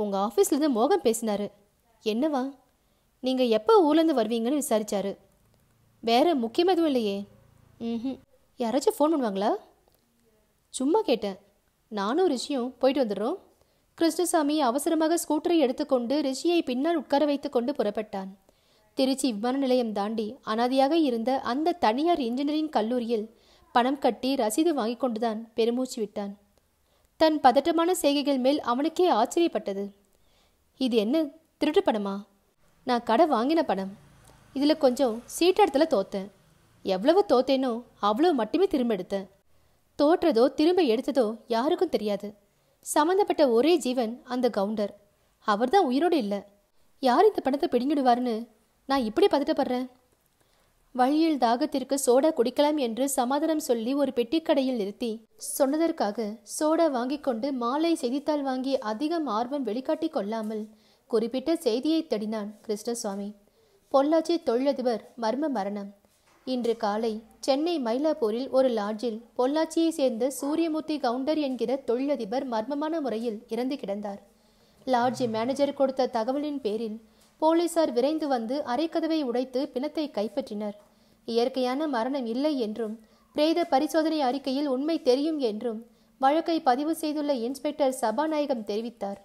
உங்கள் ஆஃபீஸ்லேருந்து மோகன் பேசினார் என்னவா நீங்கள் எப்போ ஊர்லேருந்து வருவீங்கன்னு விசாரித்தார் வேறு முக்கியமாக எதுவும் இல்லையே ம் யாராச்சும் ஃபோன் பண்ணுவாங்களா சும்மா கேட்டேன் நானும் ரிஷியும் போயிட்டு வந்துடுறோம் கிருஷ்ணசாமி அவசரமாக ஸ்கூட்டரை எடுத்துக்கொண்டு ரிஷியை பின்னால் உட்கார வைத்து கொண்டு புறப்பட்டான் திருச்சி விமான நிலையம் தாண்டி அனாதையாக இருந்த அந்த தனியார் இன்ஜினியரிங் கல்லூரியில் பணம் கட்டி ரசீது வாங்கி கொண்டுதான் பெருமூச்சு விட்டான் தன் பதட்டமான செய்கைகள் மேல் அவனுக்கே ஆச்சரியப்பட்டது இது என்ன திருட்டு பணமா நான் கடை வாங்கின பணம் இதில் கொஞ்சம் சீட்டடத்தில் தோத்தேன் எவ்வளவு தோத்தேனோ அவ்வளோ மட்டுமே திரும்ப எடுத்தேன் தோற்றதோ திரும்ப எடுத்ததோ யாருக்கும் தெரியாது சம்மந்தப்பட்ட ஒரே ஜீவன் அந்த கவுண்டர் அவர்தான் உயிரோடு இல்லை யார் இந்த பணத்தை பிடிங்கிடுவார்னு நான் இப்படி பதட்டப்படுறேன் வழியில் தாகத்திற்கு சோடா குடிக்கலாம் என்று சமாதானம் சொல்லி ஒரு பெட்டிக்கடையில் நிறுத்தி சொன்னதற்காக சோடா வாங்கி கொண்டு மாலை செய்தித்தாள் வாங்கி அதிகம் ஆர்வம் வெளிக்காட்டி கொள்ளாமல் குறிப்பிட்ட செய்தியை தடினான் கிருஷ்ணசுவாமி பொள்ளாச்சி தொழிலதிபர் மர்ம மரணம் இன்று காலை சென்னை மயிலாப்பூரில் ஒரு லாட்ஜில் பொள்ளாச்சியை சேர்ந்த சூரியமூர்த்தி கவுண்டர் என்கிற தொழிலதிபர் மர்மமான முறையில் இறந்து கிடந்தார் லாட்ஜ் மேனேஜர் கொடுத்த தகவலின் பேரில் போலீசார் விரைந்து வந்து அரைக்கதவை உடைத்து பிணத்தை கைப்பற்றினர் இயற்கையான மரணம் இல்லை என்றும் பிரேத பரிசோதனை அறிக்கையில் உண்மை தெரியும் என்றும் வழக்கை பதிவு செய்துள்ள இன்ஸ்பெக்டர் சபாநாயகம் தெரிவித்தார்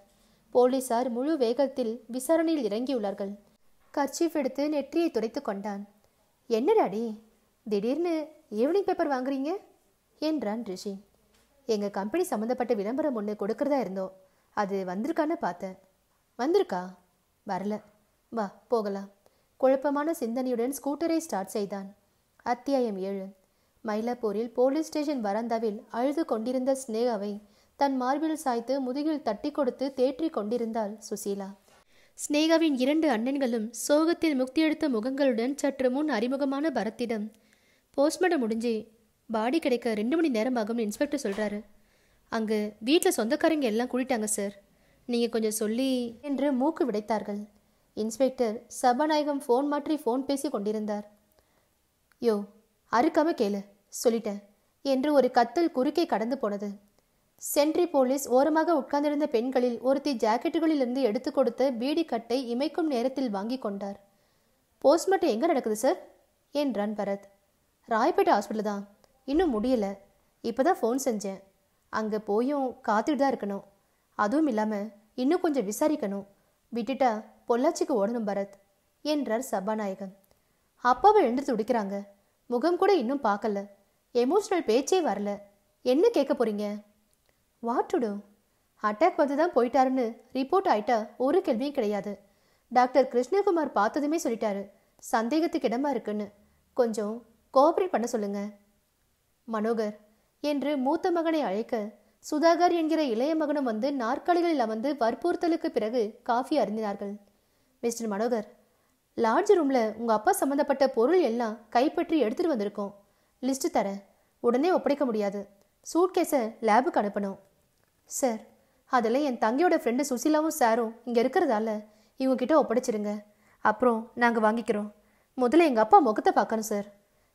போலீசார் முழு வேகத்தில் விசாரணையில் இறங்கியுள்ளார்கள் கர்ச்சீஃப் எடுத்து நெற்றியை துடைத்து கொண்டான் என்னடாடி திடீர்னு ஈவினிங் பேப்பர் வாங்குறீங்க என்றான் ரிஷி எங்கள் கம்பெனி சம்மந்தப்பட்ட விளம்பரம் ஒன்று கொடுக்கறதா இருந்தோம் அது வந்திருக்கான்னு பார்த்தேன் வந்திருக்கா வரல வா போகலாம் குழப்பமான சிந்தனையுடன் ஸ்கூட்டரை ஸ்டார்ட் செய்தான் அத்தியாயம் ஏழு மயிலாப்பூரில் போலீஸ் ஸ்டேஷன் வரந்தாவில் அழுது கொண்டிருந்த ஸ்னேகாவை தன் மார்பில் சாய்த்து முதுகில் தட்டி கொடுத்து தேற்றி கொண்டிருந்தாள் சுசீலா ஸ்னேகாவின் இரண்டு அண்ணன்களும் சோகத்தில் முக்தியெடுத்த முகங்களுடன் சற்று முன் அறிமுகமான பரத்திடம் போஸ்ட்மார்ட்டம் முடிஞ்சு பாடி கிடைக்க ரெண்டு மணி நேரம் ஆகும் இன்ஸ்பெக்டர் சொல்கிறாரு அங்கு வீட்டில் சொந்தக்காரங்க எல்லாம் கூட்டிட்டாங்க சார் நீங்கள் கொஞ்சம் சொல்லி என்று மூக்கு விடைத்தார்கள் இன்ஸ்பெக்டர் சபாநாயகம் ஃபோன் மாற்றி ஃபோன் பேசி கொண்டிருந்தார் யோ அறுக்காம கேளு சொல்லிட்டேன் என்று ஒரு கத்தல் குறுக்கே கடந்து போனது சென்ட்ரி போலீஸ் ஓரமாக உட்கார்ந்திருந்த பெண்களில் ஒருத்தி ஜாக்கெட்டுகளிலிருந்து எடுத்து கொடுத்த பீடி கட்டை இமைக்கும் நேரத்தில் வாங்கி கொண்டார் போஸ்ட்மார்ட்டம் எங்கே நடக்குது சார் என்றான் பரத் ராயப்பேட்டை ஹாஸ்பிட்டல் தான் இன்னும் முடியல இப்போ தான் ஃபோன் செஞ்சேன் அங்கே போயும் காத்துட்டு தான் இருக்கணும் அதுவும் இல்லாமல் இன்னும் கொஞ்சம் விசாரிக்கணும் விட்டுட்டா பொள்ளாச்சிக்கு ஓடணும் பரத் என்றார் சபாநாயகன் அப்பாவை எழுந்து துடிக்கிறாங்க முகம் கூட இன்னும் பார்க்கல எமோஷனல் பேச்சே வரல என்ன கேட்க போறீங்க வாட்டுடும் அட்டாக் வந்து தான் போயிட்டாருன்னு ரிப்போர்ட் ஆயிட்டா ஒரு கேள்வியும் கிடையாது டாக்டர் கிருஷ்ணகுமார் பார்த்ததுமே சொல்லிட்டாரு சந்தேகத்துக்கு இடமா இருக்குன்னு கொஞ்சம் கோஆபரேட் பண்ண சொல்லுங்க மனோகர் என்று மூத்த மகனை அழைக்க சுதாகர் என்கிற இளைய மகனும் வந்து நாற்காலிகளில் அமர்ந்து வற்புறுத்தலுக்கு பிறகு காஃபி அருந்தினார்கள் மிஸ்டர் மனோகர் லாட்ஜ் ரூமில் உங்கள் அப்பா சம்மந்தப்பட்ட பொருள் எல்லாம் கைப்பற்றி எடுத்துகிட்டு வந்திருக்கோம் லிஸ்ட்டு தரேன் உடனே ஒப்படைக்க முடியாது சூட்கேஸை லேபுக்கு அனுப்பணும் சார் அதில் என் தங்கியோட ஃப்ரெண்டு சுசிலாவும் சாரும் இங்கே இருக்கிறதால இவங்கக்கிட்ட ஒப்படைச்சிருங்க அப்புறம் நாங்கள் வாங்கிக்கிறோம் முதல்ல எங்கள் அப்பா முகத்தை பார்க்கணும் சார்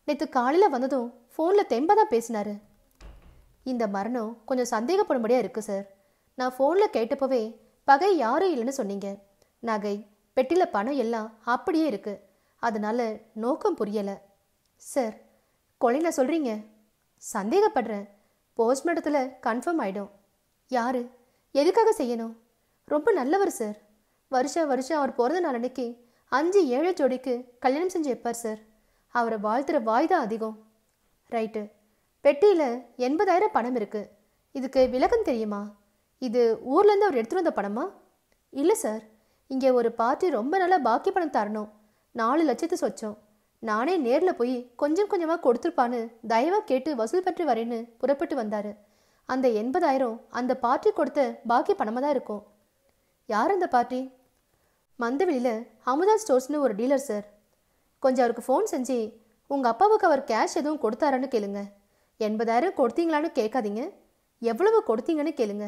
நேற்று காலையில் வந்ததும் ஃபோனில் தெம்பாக தான் பேசினார் இந்த மரணம் கொஞ்சம் சந்தேகப்படும்படியாக இருக்குது சார் நான் ஃபோனில் கேட்டப்போவே பகை யாரும் இல்லைன்னு சொன்னீங்க நகை பெட்டில பணம் எல்லாம் அப்படியே இருக்கு அதனால நோக்கம் புரியல சார் கொலையில் சொல்றீங்க சந்தேகப்படுறேன் போஸ்ட்மார்ட்டத்தில் கன்ஃபார்ம் ஆயிடும் யாரு எதுக்காக செய்யணும் ரொம்ப நல்லவர் சார் வருஷ வருஷம் அவர் பிறந்த நாள் அன்னைக்கு அஞ்சு ஏழை ஜோடிக்கு கல்யாணம் செஞ்சு வைப்பார் சார் அவரை வாழ்த்துற வாய் தான் அதிகம் ரைட்டு பெட்டியில் எண்பதாயிரம் பணம் இருக்குது இதுக்கு விளக்கம் தெரியுமா இது ஊர்லேருந்து அவர் எடுத்துகிட்டு வந்த பணமா இல்லை சார் இங்கே ஒரு பார்ட்டி ரொம்ப நல்லா பாக்கி பணம் தரணும் நாலு லட்சத்து சொச்சம் நானே நேரில் போய் கொஞ்சம் கொஞ்சமாக கொடுத்துருப்பான்னு தயவாக கேட்டு வசூல் பெற்று வரேன்னு புறப்பட்டு வந்தார் அந்த எண்பதாயிரம் அந்த பார்ட்டி கொடுத்த பாக்கி பணமாக தான் இருக்கும் யார் அந்த பார்ட்டி மந்தவெளியில் அமுதா ஸ்டோர்ஸ்னு ஒரு டீலர் சார் கொஞ்சம் அவருக்கு ஃபோன் செஞ்சு உங்கள் அப்பாவுக்கு அவர் கேஷ் எதுவும் கொடுத்தாரான்னு கேளுங்க எண்பதாயிரம் கொடுத்தீங்களான்னு கேட்காதீங்க எவ்வளவு கொடுத்தீங்கன்னு கேளுங்க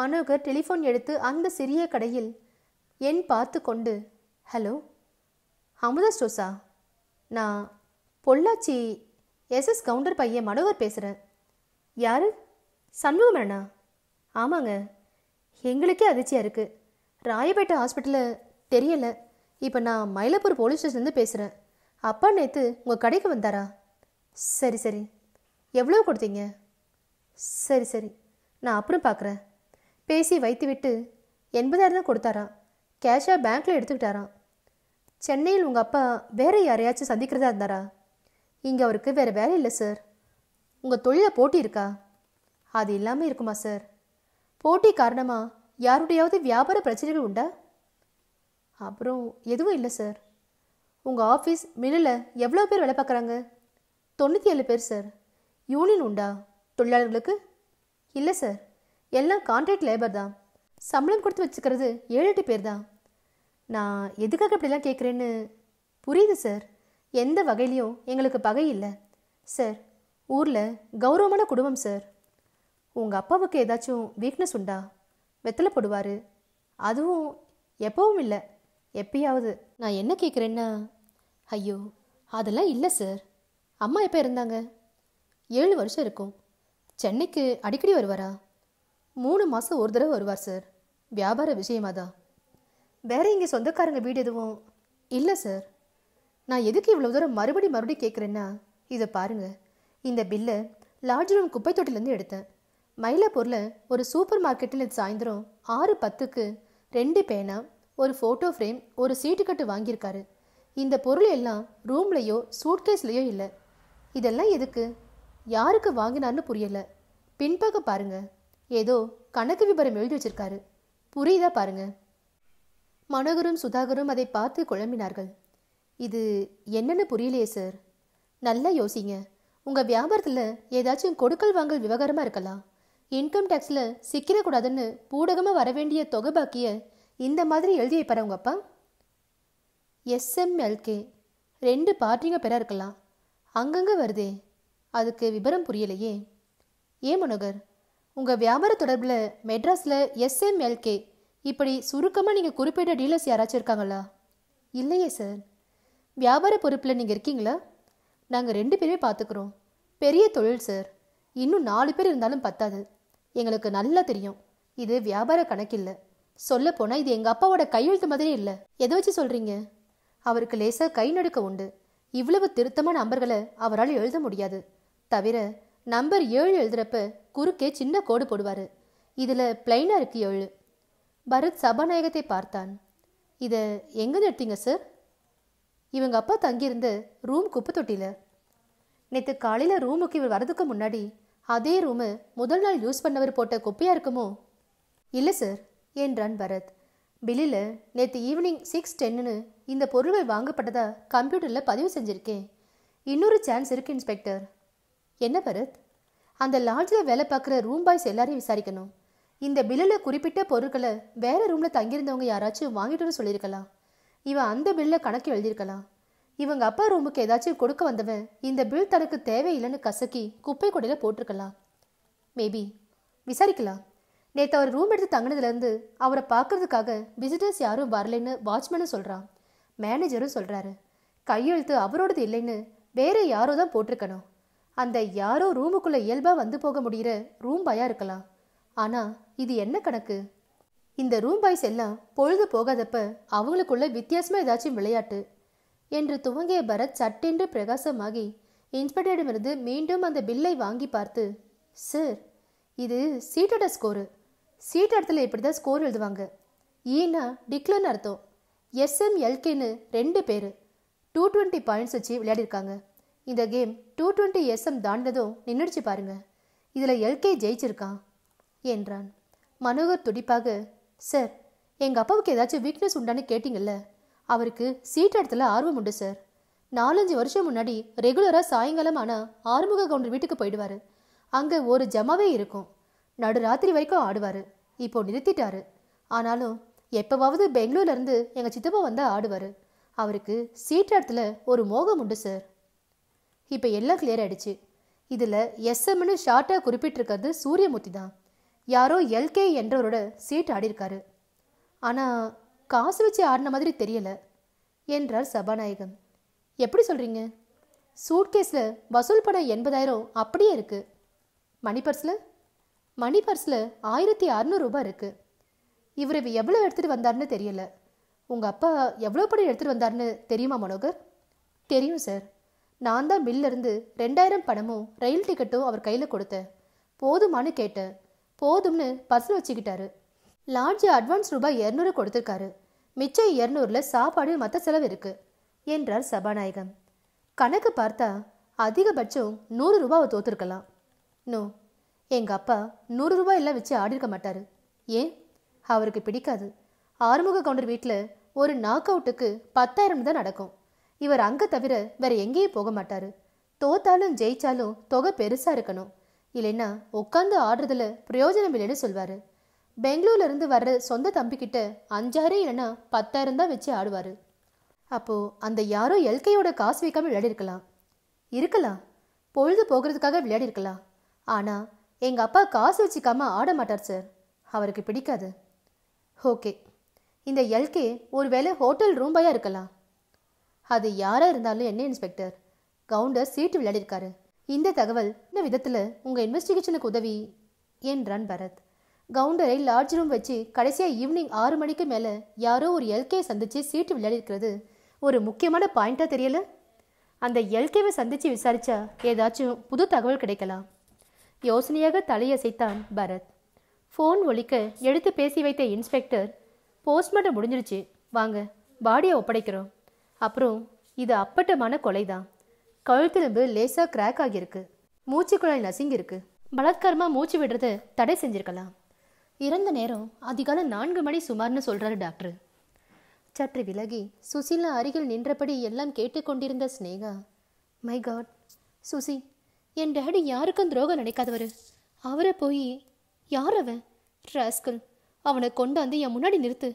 மனோகர் டெலிஃபோன் எடுத்து அந்த சிறிய கடையில் என் பார்த்து கொண்டு ஹலோ அமுதா ஸ்டோஸா நான் பொள்ளாச்சி எஸ்எஸ் கவுண்டர் பையன் மனோகர் பேசுகிறேன் யார் சண்முகம் அண்ணா ஆமாங்க எங்களுக்கே அதிர்ச்சியாக இருக்குது ராயப்பேட்டை ஹாஸ்பிட்டலில் தெரியலை இப்போ நான் மயிலப்பூர் போலீஸ் ஸ்டேஷன்லேருந்து பேசுகிறேன் அப்பா நேற்று உங்கள் கடைக்கு வந்தாரா சரி சரி எவ்வளோ கொடுத்தீங்க சரி சரி நான் அப்புறம் பார்க்குறேன் பேசி வைத்து விட்டு எண்பதாயிரம் தான் கொடுத்தாரா கேஷாக பேங்க்கில் எடுத்துக்கிட்டாரான் சென்னையில் உங்கள் அப்பா வேறு யாரையாச்சும் சந்திக்கிறதா இருந்தாரா இங்கே அவருக்கு வேறு வேலை இல்லை சார் உங்கள் தொழிலை போட்டி இருக்கா அது இல்லாமல் இருக்குமா சார் போட்டி காரணமாக யாருடையாவது வியாபார பிரச்சனைகள் உண்டா அப்புறம் எதுவும் இல்லை சார் உங்கள் ஆஃபீஸ் மில்லில் எவ்வளோ பேர் வேலை பார்க்குறாங்க தொண்ணூற்றி ஏழு பேர் சார் யூனியன் உண்டா தொழிலாளர்களுக்கு இல்லை சார் எல்லாம் கான்ட்ராக்ட் லேபர் தான் சம்பளம் கொடுத்து வச்சுக்கிறது ஏழு எட்டு பேர் தான் நான் எதுக்காக இப்படிலாம் கேட்குறேன்னு புரியுது சார் எந்த வகையிலையும் எங்களுக்கு பகை இல்லை சார் ஊரில் கௌரவமான குடும்பம் சார் உங்கள் அப்பாவுக்கு ஏதாச்சும் வீக்னஸ் உண்டா வெத்தலை போடுவார் அதுவும் எப்பவும் இல்லை எப்பயாவது நான் என்ன கேட்குறேன்னா ஐயோ அதெல்லாம் இல்லை சார் அம்மா எப்போ இருந்தாங்க ஏழு வருஷம் இருக்கும் சென்னைக்கு அடிக்கடி வருவாரா மூணு மாதம் ஒரு தடவை வருவார் சார் வியாபார விஷயமாதான் வேற இங்கே சொந்தக்காரங்க வீடு எதுவும் இல்லை சார் நான் எதுக்கு இவ்வளோ தூரம் மறுபடி மறுபடி கேட்குறேன்னா இதை பாருங்கள் இந்த பில்லை லாட்ஜ் ரூம் குப்பை தொட்டிலேருந்து எடுத்தேன் மயிலாப்பூரில் ஒரு சூப்பர் மார்க்கெட்டில் சாயந்தரம் ஆறு பத்துக்கு ரெண்டு பேனா ஒரு ஃபோட்டோ ஃப்ரேம் ஒரு சீட்டு கட்டு வாங்கியிருக்காரு இந்த பொருள் எல்லாம் ரூம்லேயோ சூட்கேஸ்லேயோ இல்லை இதெல்லாம் எதுக்கு யாருக்கு வாங்கினார்னு புரியலை பின்பக்க பாருங்கள் ஏதோ கணக்கு விபரம் எழுதி வச்சிருக்காரு புரியுதா பாருங்கள் மனோகரும் சுதாகரும் அதை பார்த்து குழம்பினார்கள் இது என்னன்னு புரியலையே சார் நல்லா யோசிங்க உங்கள் வியாபாரத்தில் ஏதாச்சும் கொடுக்கல் வாங்கல் விவகாரமாக இருக்கலாம் இன்கம் டேக்ஸில் சிக்கிடக்கூடாதுன்னு பூடகமாக வர வேண்டிய தொகை பாக்கிய இந்த மாதிரி எழுதி வைப்பார் உங்கள் அப்பா எஸ்எம்எல்கே ரெண்டு பார்ட்டிங்க பெற இருக்கலாம் அங்கங்கே வருதே அதுக்கு விபரம் புரியலையே ஏன் மனோகர் உங்கள் வியாபார தொடர்பில் மெட்ராஸில் எஸ்எம்எல்கே இப்படி சுருக்கமாக நீங்கள் குறிப்பிட்ட டீலர்ஸ் யாராச்சும் இருக்காங்களா இல்லையே சார் வியாபார பொறுப்பில் நீங்கள் இருக்கீங்களா நாங்கள் ரெண்டு பேரே பார்த்துக்குறோம் பெரிய தொழில் சார் இன்னும் நாலு பேர் இருந்தாலும் பத்தாது எங்களுக்கு நல்லா தெரியும் இது வியாபார கணக்கில்லை சொல்ல போனால் இது எங்கள் அப்பாவோட கையெழுத்து மாதிரி இல்லை எதை வச்சு சொல்கிறீங்க அவருக்கு லேசாக கை நடுக்க உண்டு இவ்வளவு திருத்தமான நம்பர்களை அவரால் எழுத முடியாது தவிர நம்பர் ஏழு எழுதுறப்ப குறுக்கே சின்ன கோடு போடுவார் இதில் பிளைனாக இருக்குது ஏழு பரத் சபாநாயகத்தை பார்த்தான் இதை எங்கேருந்து எடுத்தீங்க சார் இவங்க அப்பா தங்கியிருந்து ரூம் குப்பை தொட்டியில் நேற்று காலையில் ரூமுக்கு இவர் வரதுக்கு முன்னாடி அதே ரூமு முதல் நாள் யூஸ் பண்ணவர் போட்ட குப்பையாக இருக்குமோ இல்லை சார் என்றான் பரத் பில்லில் நேற்று ஈவினிங் சிக்ஸ் டென்னுன்னு இந்த பொருள்கள் வாங்கப்பட்டதா கம்ப்யூட்டரில் பதிவு செஞ்சுருக்கேன் இன்னொரு சான்ஸ் இருக்கு இன்ஸ்பெக்டர் என்ன பரத் அந்த லாட்ஜில் வேலை பார்க்குற ரூம் பாய்ஸ் எல்லாரையும் விசாரிக்கணும் இந்த பில்லில் குறிப்பிட்ட பொருட்களை வேறு ரூமில் தங்கியிருந்தவங்க யாராச்சும் வாங்கிட்டுன்னு சொல்லியிருக்கலாம் இவன் அந்த பில்லில் கணக்கு எழுதியிருக்கலாம் இவங்க அப்பா ரூமுக்கு ஏதாச்சும் கொடுக்க வந்தவன் இந்த பில் தனக்கு தேவையில்லைன்னு கசக்கி குப்பை கொடையில் போட்டிருக்கலாம் மேபி விசாரிக்கலாம் நேற்று அவர் ரூம் எடுத்து தங்கினதுலேருந்து அவரை பார்க்கறதுக்காக விசிட்டர்ஸ் யாரும் வரலைன்னு வாட்ச்மேனும் சொல்கிறான் மேனேஜரும் சொல்கிறாரு கையெழுத்து அவரோடது இல்லைன்னு வேறு யாரோ தான் போட்டிருக்கணும் அந்த யாரோ ரூமுக்குள்ளே இயல்பாக வந்து போக முடிகிற ரூம் பயா இருக்கலாம் ஆனால் இது என்ன கணக்கு இந்த ரூம் பாய்ஸ் எல்லாம் பொழுது போகாதப்ப அவங்களுக்குள்ள வித்தியாசமாக ஏதாச்சும் விளையாட்டு என்று துவங்கிய பரத் சட்டென்று பிரகாசமாகி இன்ஸ்பெக்டரிடமிருந்து மீண்டும் அந்த பில்லை வாங்கி பார்த்து சார் இது சீட்டோட ஸ்கோரு சீட் இடத்துல இப்படி தான் ஸ்கோர் எழுதுவாங்க ஈனா டிக்ளன் அர்த்தம் எஸ்எம்எல்கேன்னு ரெண்டு பேர் டூ டுவெண்ட்டி பாயிண்ட்ஸ் வச்சு விளையாடிருக்காங்க இந்த கேம் டூ டுவெண்ட்டி எஸ்எம் தாண்டதும் நின்றுடுச்சு பாருங்கள் இதில் எல்கே ஜெயிச்சிருக்கான் என்றான் மனோகர் துடிப்பாக சார் எங்கள் அப்பாவுக்கு ஏதாச்சும் வீக்னஸ் உண்டான்னு கேட்டிங்கல்ல அவருக்கு சீட் இடத்துல ஆர்வம் உண்டு சார் நாலஞ்சு வருஷம் முன்னாடி ரெகுலராக சாயங்காலம் ஆனால் ஆறுமுக கவுண்டர் வீட்டுக்கு போயிடுவார் அங்கே ஒரு ஜமாவே இருக்கும் நடு ராத்திரி வரைக்கும் ஆடுவார் இப்போ நிறுத்திட்டாரு ஆனாலும் எப்போவாவது பெங்களூர்லேருந்து எங்கள் சித்தப்பா வந்தால் ஆடுவார் அவருக்கு சீட் இடத்துல ஒரு மோகம் உண்டு சார் இப்போ எல்லாம் கிளியர் ஆகிடுச்சு இதில் எஸ்எம்னு ஷார்ட்டாக குறிப்பிட்டிருக்கிறது சூரியமூர்த்தி தான் யாரோ எல்கே என்றவரோட சீட் ஆடிருக்காரு ஆனால் காசு வச்சு ஆடின மாதிரி தெரியலை என்றார் சபாநாயகன் எப்படி சொல்கிறீங்க சூட்கேஸில் வசூல் பட எண்பதாயிரம் அப்படியே இருக்குது மணி பர்ஸில் மணி பர்ஸில் ஆயிரத்தி அறநூறுபா இருக்குது இவர் எவ்வளோ எடுத்துகிட்டு வந்தார்னு தெரியல உங்கள் அப்பா எவ்வளோ பணம் எடுத்துகிட்டு வந்தார்னு தெரியுமா மனோகர் தெரியும் சார் நான் தான் மில்லிருந்து ரெண்டாயிரம் பணமும் ரயில் டிக்கெட்டும் அவர் கையில் கொடுத்தேன் போதுமானு கேட்டேன் போதும்னு பர்ஸில் வச்சுக்கிட்டாரு லாட்ஜ் அட்வான்ஸ் ரூபாய் இரநூறு கொடுத்துருக்காரு மிச்சம் இரநூறுல சாப்பாடு மற்ற செலவு இருக்கு என்றார் சபாநாயகம் கணக்கு பார்த்தா அதிகபட்சம் நூறு ரூபாவை தோத்துருக்கலாம் நோ எங்கள் அப்பா நூறு ரூபாய் எல்லாம் வச்சு ஆடிருக்க மாட்டார் ஏன் அவருக்கு பிடிக்காது ஆறுமுக கவுண்டர் வீட்டில் ஒரு நாக் அவுட்டுக்கு பத்தாயிரம் தான் நடக்கும் இவர் அங்கே தவிர வேற எங்கேயும் போக மாட்டார் தோத்தாலும் ஜெயிச்சாலும் தொகை பெருசாக இருக்கணும் இல்லைன்னா உட்காந்து ஆடுறதுல பிரயோஜனம் இல்லைன்னு சொல்வார் பெங்களூர்லேருந்து வர்ற சொந்த தம்பிக்கிட்ட அஞ்சாயிரம் இல்லைன்னா பத்தாயிரம் தான் வச்சு ஆடுவார் அப்போது அந்த யாரோ எல்கையோட காசு வைக்காமல் விளையாடிருக்கலாம் இருக்கலாம் பொழுது போகிறதுக்காக விளையாடிருக்கலாம் ஆனால் எங்கள் அப்பா காசு வச்சுக்காம ஆட மாட்டார் சார் அவருக்கு பிடிக்காது ஓகே இந்த எல்கே ஒருவேளை ஹோட்டல் ரூம் இருக்கலாம் அது யாராக இருந்தாலும் என்ன இன்ஸ்பெக்டர் கவுண்டர் சீட்டு விளையாடிருக்காரு இந்த தகவல் இந்த விதத்தில் உங்கள் இன்வெஸ்டிகேஷனுக்கு உதவி என்றான் பரத் கவுண்டரை லார்ஜ் ரூம் வச்சு கடைசியாக ஈவினிங் ஆறு மணிக்கு மேலே யாரோ ஒரு எல்கே சந்தித்து சீட்டு விளையாடிருக்கிறது ஒரு முக்கியமான பாயிண்ட்டாக தெரியல அந்த எல்கேவை சந்தித்து விசாரித்தா ஏதாச்சும் புது தகவல் கிடைக்கலாம் யோசனையாக தலையசைத்தான் பரத் ஃபோன் ஒழிக்க எடுத்து பேசி வைத்த இன்ஸ்பெக்டர் போஸ்ட்மார்ட்டம் முடிஞ்சிருச்சு வாங்க பாடியை ஒப்படைக்கிறோம் அப்புறம் இது அப்பட்டமான கொலை தான் கழுத்திலும்பு லேசாக கிராக் ஆகியிருக்கு குழாய் நசுங்கியிருக்கு பலாத்காரமாக மூச்சு விடுறது தடை செஞ்சிருக்கலாம் இறந்த நேரம் அதிகாலை நான்கு மணி சுமார்னு சொல்கிறாரு டாக்டர் சற்று விலகி சுசிலா அருகில் நின்றபடி எல்லாம் கேட்டுக்கொண்டிருந்த ஸ்னேகா மை காட் சுசி என் டேடி யாருக்கும் துரோகம் நினைக்காதவர் அவரை போய் யார் அவன் ராஸ்கல் அவனை கொண்டாந்து என் முன்னாடி நிறுத்து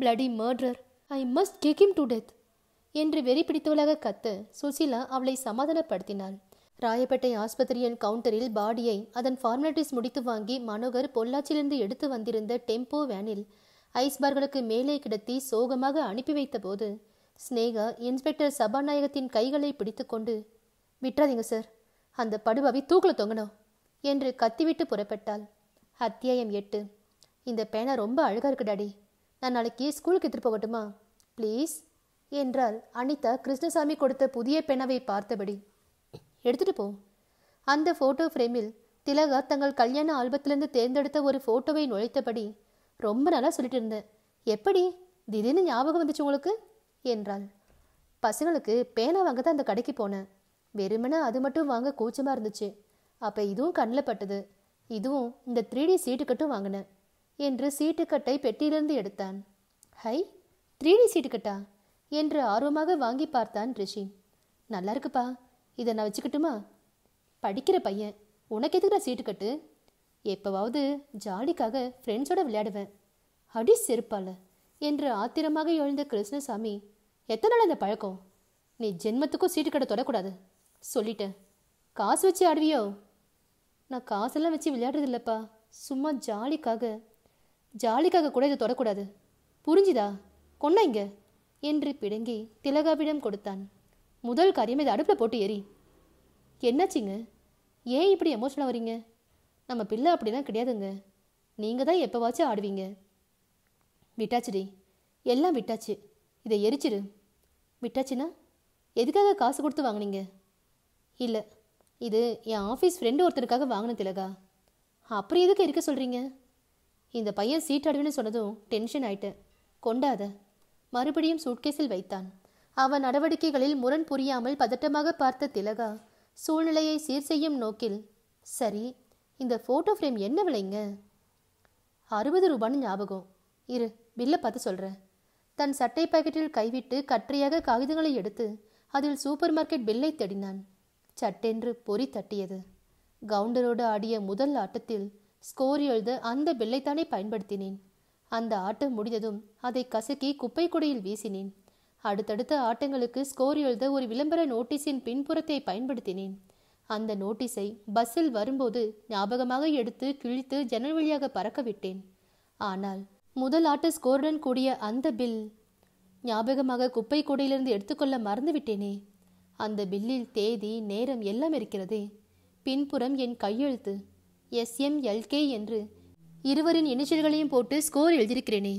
bloody murder I must kick him to death என்று வெறி பிடித்தவளாக கத்து சுசிலா அவளை சமாதானப்படுத்தினாள் ராயப்பேட்டை ஆஸ்பத்திரியின் கவுண்டரில் பாடியை அதன் ஃபார்மாலிட்டிஸ் முடித்து வாங்கி மனோகர் பொள்ளாச்சியிலிருந்து எடுத்து வந்திருந்த டெம்போ வேனில் ஐஸ்பார்களுக்கு மேலே கிடத்தி சோகமாக அனுப்பி வைத்தபோது ஸ்னேகா இன்ஸ்பெக்டர் சபாநாயகத்தின் கைகளை பிடித்துக்கொண்டு விட்டுறாதீங்க சார் அந்த படுவாவை தூக்கில் தொங்கணும் என்று கத்திவிட்டு புறப்பட்டாள் அத்தியாயம் எட்டு இந்த பேனா ரொம்ப அழகாக இருக்கு டாடி நான் நாளைக்கு ஸ்கூலுக்கு எடுத்துகிட்டு போகட்டுமா ப்ளீஸ் என்றால் அனிதா கிருஷ்ணசாமி கொடுத்த புதிய பெணவை பார்த்தபடி எடுத்துட்டு போ அந்த போட்டோ ஃப்ரேமில் திலகா தங்கள் கல்யாண ஆல்பத்திலிருந்து தேர்ந்தெடுத்த ஒரு போட்டோவை நுழைத்தபடி ரொம்ப நல்லா சொல்லிட்டு இருந்தேன் எப்படி திடீர்னு ஞாபகம் வந்துச்சு உங்களுக்கு என்றாள் பசங்களுக்கு பேனா வாங்க தான் அந்த கடைக்கு போனேன் வெறுமனே அது மட்டும் வாங்க கூச்சமாக இருந்துச்சு அப்போ இதுவும் கண்ணில் பட்டது இதுவும் இந்த த்ரீ டி சீட்டுக்கட்டும் வாங்கினேன் என்று சீட்டுக்கட்டை பெட்டியிலிருந்து எடுத்தான் ஹை த்ரீ டி சீட்டுக்கட்டா என்று ஆர்வமாக வாங்கி பார்த்தான் ரிஷி நல்லா இருக்குப்பா இதை நான் வச்சுக்கிட்டுமா படிக்கிற பையன் உனக்கு எதுக்குற சீட்டு கட்டு எப்போவாவது ஜாலிக்காக ஃப்ரெண்ட்ஸோடு விளையாடுவேன் அடி செருப்பால என்று ஆத்திரமாக எழுந்த கிருஷ்ணசாமி எத்தனை நாள் அந்த பழக்கம் நீ ஜென்மத்துக்கும் சீட்டு கட்ட தொடக்கூடாது சொல்லிட்டேன் காசு வச்சு ஆடுவியோ நான் காசெல்லாம் வச்சு விளையாடுறதில்லப்பா சும்மா ஜாலிக்காக ஜாலிக்காக கூட இதை தொடக்கூடாது புரிஞ்சுதா இங்கே என்று பிடுங்கி திலகாவிடம் கொடுத்தான் முதல் காரியம் இதை அடுப்பில் போட்டு எரி என்னாச்சிங்க ஏன் இப்படி எமோஷனல் வரீங்க நம்ம பிள்ளை அப்படிலாம் கிடையாதுங்க நீங்கள் தான் எப்போவாச்சும் ஆடுவீங்க விட்டாச்சுடி எல்லாம் விட்டாச்சு இதை எரிச்சிரு விட்டாச்சுன்னா எதுக்காக காசு கொடுத்து வாங்கினீங்க இல்லை இது என் ஆஃபீஸ் ஃப்ரெண்டு ஒருத்தருக்காக வாங்கின திலகா அப்புறம் எதுக்கு இருக்க சொல்கிறீங்க இந்த பையன் சீட் அடிவுன்னு சொன்னதும் டென்ஷன் ஆயிட்டேன் கொண்டாத மறுபடியும் சூட்கேஸில் வைத்தான் அவன் நடவடிக்கைகளில் முரண் புரியாமல் பதட்டமாக பார்த்த திலகா சூழ்நிலையை சீர் செய்யும் நோக்கில் சரி இந்த ஃபோட்டோ ஃப்ரேம் என்ன விலைங்க அறுபது ரூபான்னு ஞாபகம் இரு பில்லை பார்த்து சொல்கிறேன் தன் சட்டை பாக்கெட்டில் கைவிட்டு கற்றையாக காகிதங்களை எடுத்து அதில் சூப்பர் மார்க்கெட் பில்லை தேடினான் சட்டென்று பொறி தட்டியது கவுண்டரோடு ஆடிய முதல் ஆட்டத்தில் ஸ்கோர் எழுத அந்த பில்லைத்தானே பயன்படுத்தினேன் அந்த ஆட்டம் முடிந்ததும் அதை கசக்கி குப்பை குடையில் வீசினேன் அடுத்தடுத்த ஆட்டங்களுக்கு ஸ்கோர் எழுத ஒரு விளம்பர நோட்டீஸின் பின்புறத்தை பயன்படுத்தினேன் அந்த நோட்டீஸை பஸ்ஸில் வரும்போது ஞாபகமாக எடுத்து கிழித்து ஜன்னல் வழியாக பறக்க விட்டேன் ஆனால் முதல் ஆட்ட ஸ்கோருடன் கூடிய அந்த பில் ஞாபகமாக குப்பை கூடையிலிருந்து எடுத்துக்கொள்ள மறந்துவிட்டேனே அந்த பில்லில் தேதி நேரம் எல்லாம் இருக்கிறதே பின்புறம் என் கையெழுத்து எஸ்எம்எல்கே என்று இருவரின் இனிஷியல்களையும் போட்டு ஸ்கோர் எழுதியிருக்கிறேனே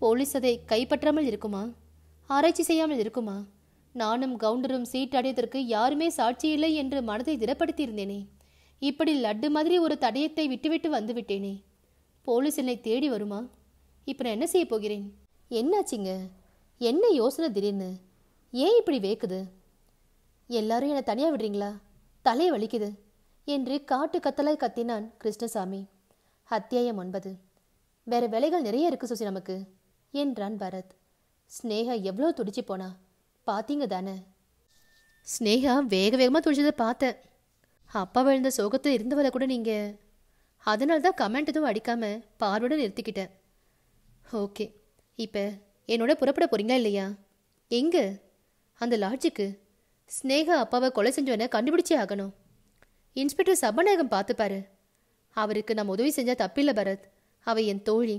போலீஸ் அதை கைப்பற்றாமல் இருக்குமா ஆராய்ச்சி செய்யாமல் இருக்குமா நானும் கவுண்டரும் சீட் அடையதற்கு யாருமே சாட்சி இல்லை என்று மனதை திடப்படுத்தியிருந்தேனே இப்படி லட்டு மாதிரி ஒரு தடயத்தை விட்டுவிட்டு வந்துவிட்டேனே போலீஸ் என்னை தேடி வருமா இப்போ நான் என்ன செய்ய போகிறேன் என்னாச்சிங்க என்ன யோசனை திடீர்னு ஏன் இப்படி வேக்குது எல்லாரும் என்னை தனியாக விடுறீங்களா தலையை வலிக்குது என்று காட்டு கத்தலாய் கத்தினான் கிருஷ்ணசாமி அத்தியாயம் ஒன்பது வேற வேலைகள் நிறைய இருக்கு சுசி நமக்கு என்றான் பரத் ஸ்னேகா எவ்வளோ துடிச்சு போனா பார்த்தீங்க தானே ஸ்னேகா வேக வேகமாக துடிச்சதை பார்த்தேன் அப்பா விழுந்த சோகத்தை இருந்தவரை கூட நீங்கள் அதனால தான் கமெண்ட் எதுவும் அடிக்காம பார்வையோட நிறுத்திக்கிட்டேன் ஓகே இப்போ என்னோட புறப்பட போகிறீங்களா இல்லையா எங்கே அந்த லாட்ஜுக்கு ஸ்னேகா அப்பாவை கொலை செஞ்சவனை கண்டுபிடிச்சே ஆகணும் இன்ஸ்பெக்டர் சபாநாயகம் பார்த்துப்பாரு அவருக்கு நம்ம உதவி செஞ்சால் தப்பில்லை பரத் அவ என் தோழி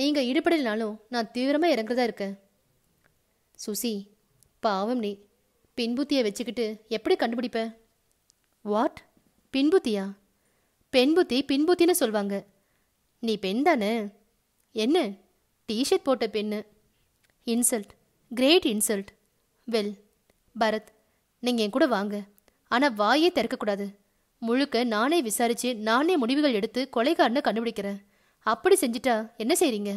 நீங்கள் ஈடுபடலைனாலும் நான் தீவிரமாக இறங்குறதா இருக்கேன் சுசி பாவம் நீ பின்புத்தியை வச்சுக்கிட்டு எப்படி கண்டுபிடிப்ப வாட் பின்புத்தியா பெண்புத்தி பின்புத்தின்னு சொல்லுவாங்க நீ பெண் தானே என்ன டிஷர்ட் போட்ட பெண்ணு insult great insult well Bharat நீங்கள் என் கூட வாங்க ஆனால் வாயே திறக்கக்கூடாது முழுக்க நானே விசாரிச்சு நானே முடிவுகள் எடுத்து கொலைகாரனை கண்டுபிடிக்கிறேன் அப்படி செஞ்சிட்டா என்ன செய்றீங்க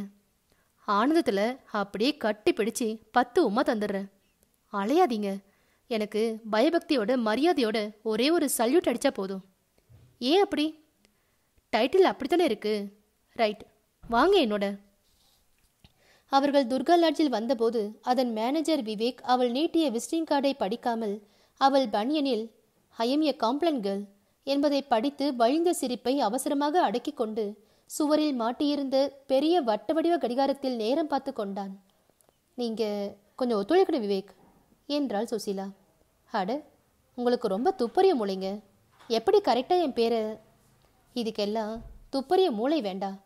ஆனந்தத்தில் அப்படியே கட்டி பிடிச்சி பத்து உமா தந்துடுறேன் அலையாதீங்க எனக்கு பயபக்தியோட மரியாதையோட ஒரே ஒரு சல்யூட் அடித்தா போதும் ஏன் அப்படி டைட்டில் அப்படித்தானே இருக்கு ரைட் வாங்க என்னோட அவர்கள் துர்கா லாட்ஜில் வந்தபோது அதன் மேனேஜர் விவேக் அவள் நீட்டிய விசிட்டிங் கார்டை படிக்காமல் அவள் பனியனில் I am a Complan girl என்பதை படித்து வழிந்த சிரிப்பை அவசரமாக அடக்கிக் கொண்டு சுவரில் மாட்டியிருந்த பெரிய வட்ட வடிவ கடிகாரத்தில் நேரம் பார்த்து கொண்டான் நீங்கள் கொஞ்சம் ஒத்துழைக்கணும் விவேக் என்றாள் சுசீலா அட உங்களுக்கு ரொம்ப துப்பறிய மூளைங்க எப்படி கரெக்டாக என் பேரை இதுக்கெல்லாம் துப்பறிய மூளை வேண்டாம்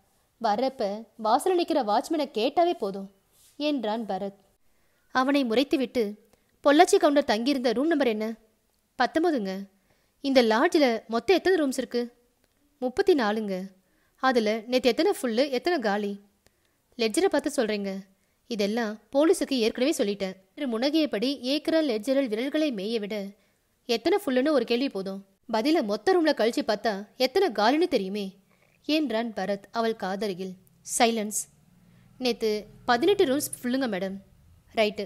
வர்றப்ப வாசல் நிற்கிற வாட்ச்மேனை கேட்டாவே போதும் என்றான் பரத் அவனை முறைத்துவிட்டு பொள்ளாச்சி கவுண்டர் தங்கியிருந்த ரூம் நம்பர் என்ன பத்தொன்பதுங்க இந்த லாட்ஜில் மொத்தம் எத்தனை ரூம்ஸ் இருக்குது முப்பத்தி நாலுங்க அதில் நேற்று எத்தனை ஃபுல்லு எத்தனை காலி லெட்ஜரை பார்த்து சொல்கிறேங்க இதெல்லாம் போலீஸுக்கு ஏற்கனவே சொல்லிட்டேன் முனகியபடி ஏக்கரல் லெட்ஜரல் விரல்களை மேய விட எத்தனை ஃபுல்லுன்னு ஒரு கேள்வி போதும் பதில மொத்த ரூமில் கழிச்சு பார்த்தா எத்தனை காலின்னு தெரியுமே என்றான் பரத் அவள் காதருகில் சைலன்ஸ் நேற்று பதினெட்டு ரூம்ஸ் ஃபுல்லுங்க மேடம் ரைட்டு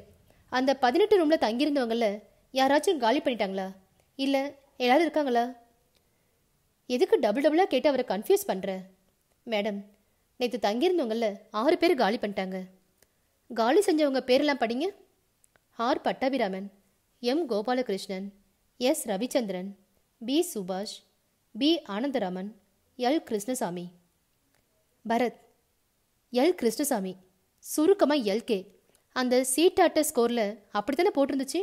அந்த பதினெட்டு ரூமில் தங்கியிருந்தவங்கள யாராச்சும் காலி பண்ணிட்டாங்களா இல்லை எல்லாரும் இருக்காங்களா எதுக்கு டபுள் டபுளாக கேட்டு அவரை கன்ஃபியூஸ் பண்ணுற மேடம் நேற்று தங்கியிருந்தவங்கள ஆறு பேர் காலி பண்ணிட்டாங்க காலி செஞ்சவங்க பேரெல்லாம் படிங்க R Pattabiraman M Gopalakrishnan S Ravichandran P Subash P Anandaraman L Krishnasamy Bharat L Krishnasamy சுருக்கமாக எல்கே அந்த சீட்டாட்ட ஸ்கோரில் அப்படி தானே போட்டிருந்துச்சு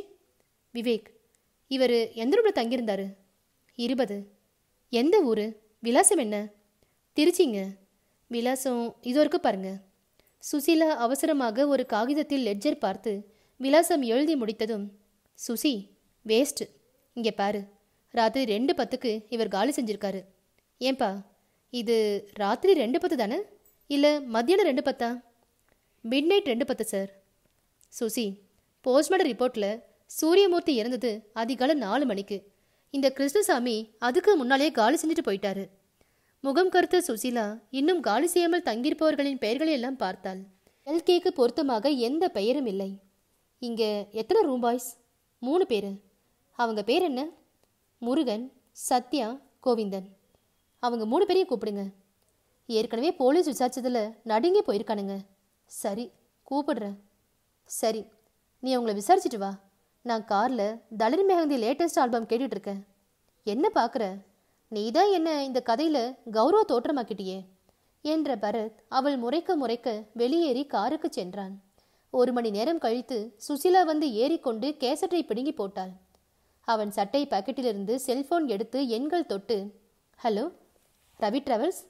விவேக் இவர் எந்த ரூமில் தங்கியிருந்தார் இருபது எந்த ஊர் விலாசம் என்ன திருச்சிங்க விலாசம் இது வரைக்கும் பாருங்கள் சுசிலா அவசரமாக ஒரு காகிதத்தில் லெட்ஜர் பார்த்து விலாசம் எழுதி முடித்ததும் சுசி வேஸ்ட்டு இங்கே பாரு ராத்திரி ரெண்டு பத்துக்கு இவர் காலி செஞ்சுருக்காரு ஏன்பா இது ராத்திரி ரெண்டு பத்து தானே இல்லை மத்தியானம் ரெண்டு பத்தா மிட் நைட் ரெண்டு பத்து சார் சுசி போஸ்ட்மார்டம் ரிப்போர்ட்டில் சூரியமூர்த்தி இறந்தது அதிகாலை நாலு மணிக்கு இந்த கிருஷ்ணசாமி அதுக்கு முன்னாலே காலி செஞ்சுட்டு போயிட்டாரு முகம் கருத்த சுசிலா இன்னும் காலி செய்யாமல் தங்கியிருப்பவர்களின் பெயர்களை எல்லாம் பார்த்தாள் எல்கேக்கு பொருத்தமாக எந்த பெயரும் இல்லை இங்கே எத்தனை ரூம் பாய்ஸ் மூணு பேர் அவங்க பேர் என்ன முருகன் சத்யா கோவிந்தன் அவங்க மூணு பேரையும் கூப்பிடுங்க ஏற்கனவே போலீஸ் விசாரிச்சதில் நடுங்கி போயிருக்கானுங்க சரி கூப்பிடுறேன் சரி நீ அவங்கள விசாரிச்சிட்டு வா நான் காரில் தளிர் மெஹந்தி லேட்டஸ்ட் ஆல்பம் கேட்டுட்ருக்கேன் என்ன பார்க்குற நீ தான் என்ன இந்த கதையில் கௌரவ தோற்றமாக்கிட்டியே என்ற பரத் அவள் முறைக்க முறைக்க வெளியேறி காருக்கு சென்றான் ஒரு மணி நேரம் கழித்து சுசிலா வந்து ஏறிக்கொண்டு கேசட்டை பிடுங்கி போட்டாள் அவன் சட்டை பாக்கெட்டிலிருந்து செல்போன் எடுத்து எண்கள் தொட்டு ஹலோ ரவி டிராவல்ஸ்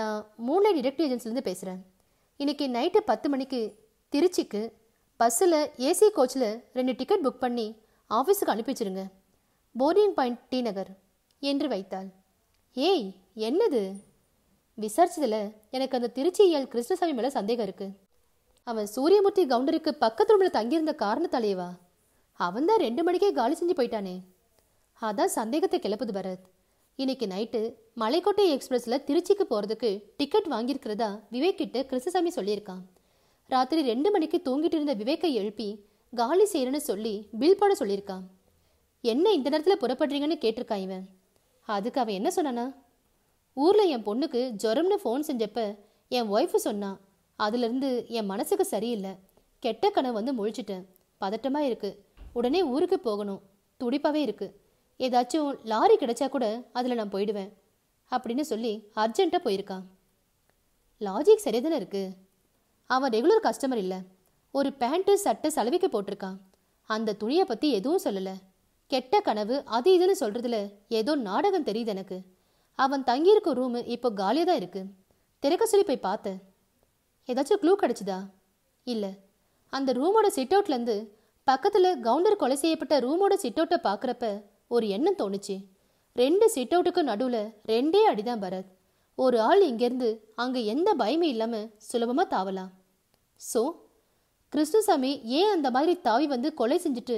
நான் மூணு டிடெக்டிவ் ஏஜென்சிலேருந்து பேசுகிறேன் இன்றைக்கி நைட்டு பத்து மணிக்கு திருச்சிக்கு பஸ்ஸில் ஏசி கோச்சில் ரெண்டு டிக்கெட் புக் பண்ணி ஆஃபீஸுக்கு அனுப்பி வச்சிருங்க போர்டிங் பாயிண்ட் டி நகர் என்று வைத்தாள் ஏய் என்னது விசாரிச்சதில் எனக்கு அந்த திருச்சியல் கிருஷ்ணசாமி மேலே சந்தேகம் இருக்குது அவன் சூரியமூர்த்தி கவுண்டருக்கு பக்கத்து ரூமில் தங்கியிருந்த காரணத்தாலேவா அவன் தான் ரெண்டு மணிக்கே காலி செஞ்சு போயிட்டானே அதான் சந்தேகத்தை கிளப்புது பரத் இன்னைக்கு நைட்டு மலைக்கோட்டை எக்ஸ்பிரஸில் திருச்சிக்கு போகிறதுக்கு டிக்கெட் வாங்கியிருக்கிறதா விவேக் கிட்ட கிருஷ்ணசாமி சொல்லியிருக்கான் ராத்திரி ரெண்டு மணிக்கு தூங்கிட்டு இருந்த விவேக்கை எழுப்பி காலி செய்யறன்னு சொல்லி பில் போட சொல்லியிருக்கான் என்ன இந்த நேரத்தில் புறப்படுறீங்கன்னு கேட்டிருக்கான் இவன் அதுக்கு அவன் என்ன சொன்னானா ஊரில் என் பொண்ணுக்கு ஜொரம்னு ஃபோன் செஞ்சப்ப என் ஒய்ஃபு சொன்னான் அதுலேருந்து என் மனசுக்கு சரியில்லை கெட்ட கனவு வந்து முழிச்சிட்டேன் பதட்டமாக இருக்குது உடனே ஊருக்கு போகணும் துடிப்பாகவே இருக்குது ஏதாச்சும் லாரி கிடைச்சா கூட அதில் நான் போயிடுவேன் அப்படின்னு சொல்லி அர்ஜென்ட்டாக போயிருக்கான் லாஜிக் சரியாக தானே இருக்குது அவன் ரெகுலர் கஸ்டமர் இல்லை ஒரு பேண்ட்டு சட்டை சலவிக்க போட்டிருக்கான் அந்த துணியை பற்றி எதுவும் சொல்லலை கெட்ட கனவு அது இதுன்னு சொல்கிறதுல ஏதோ நாடகம் தெரியுது எனக்கு அவன் தங்கியிருக்க ரூமு இப்போ காலியாக தான் இருக்குது திறக்க சொல்லி போய் பார்த்தேன் ஏதாச்சும் க்ளூ கிடச்சிதா இல்லை அந்த ரூமோட சிட் அவுட்லேருந்து பக்கத்தில் கவுண்டர் கொலை செய்யப்பட்ட ரூமோட சிட் அவுட்டை பார்க்குறப்ப ஒரு எண்ணம் தோணுச்சு ரெண்டு சிட் அவுட்டுக்கும் நடுவில் ரெண்டே அடிதான் பரத் ஒரு ஆள் இங்கேருந்து அங்கே எந்த பயமும் இல்லாமல் சுலபமாக தாவலாம் ஸோ கிருஷ்ணசாமி ஏன் அந்த மாதிரி தாவி வந்து கொலை செஞ்சுட்டு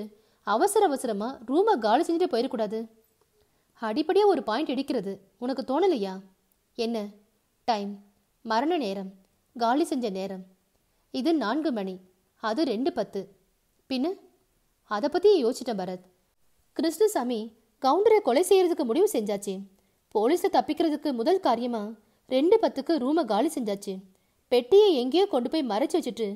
அவசர அவசரமாக ரூமை காலி செஞ்சுட்டு போயிடக்கூடாது அடிப்படையாக ஒரு பாயிண்ட் எடுக்கிறது உனக்கு தோணலையா என்ன டைம் மரண நேரம் காலி செஞ்ச நேரம் இது நான்கு மணி அது ரெண்டு பத்து பின்ன அதை பற்றி யோசிச்சிட்டேன் பரத் கிருஷ்ணசாமி கவுண்டரை கொலை செய்கிறதுக்கு முடிவு செஞ்சாச்சு போலீஸை தப்பிக்கிறதுக்கு முதல் காரியமாக ரெண்டு பத்துக்கு ரூமை காலி செஞ்சாச்சு பெட்டியை எங்கேயோ கொண்டு போய் மறைச்சி வச்சுட்டு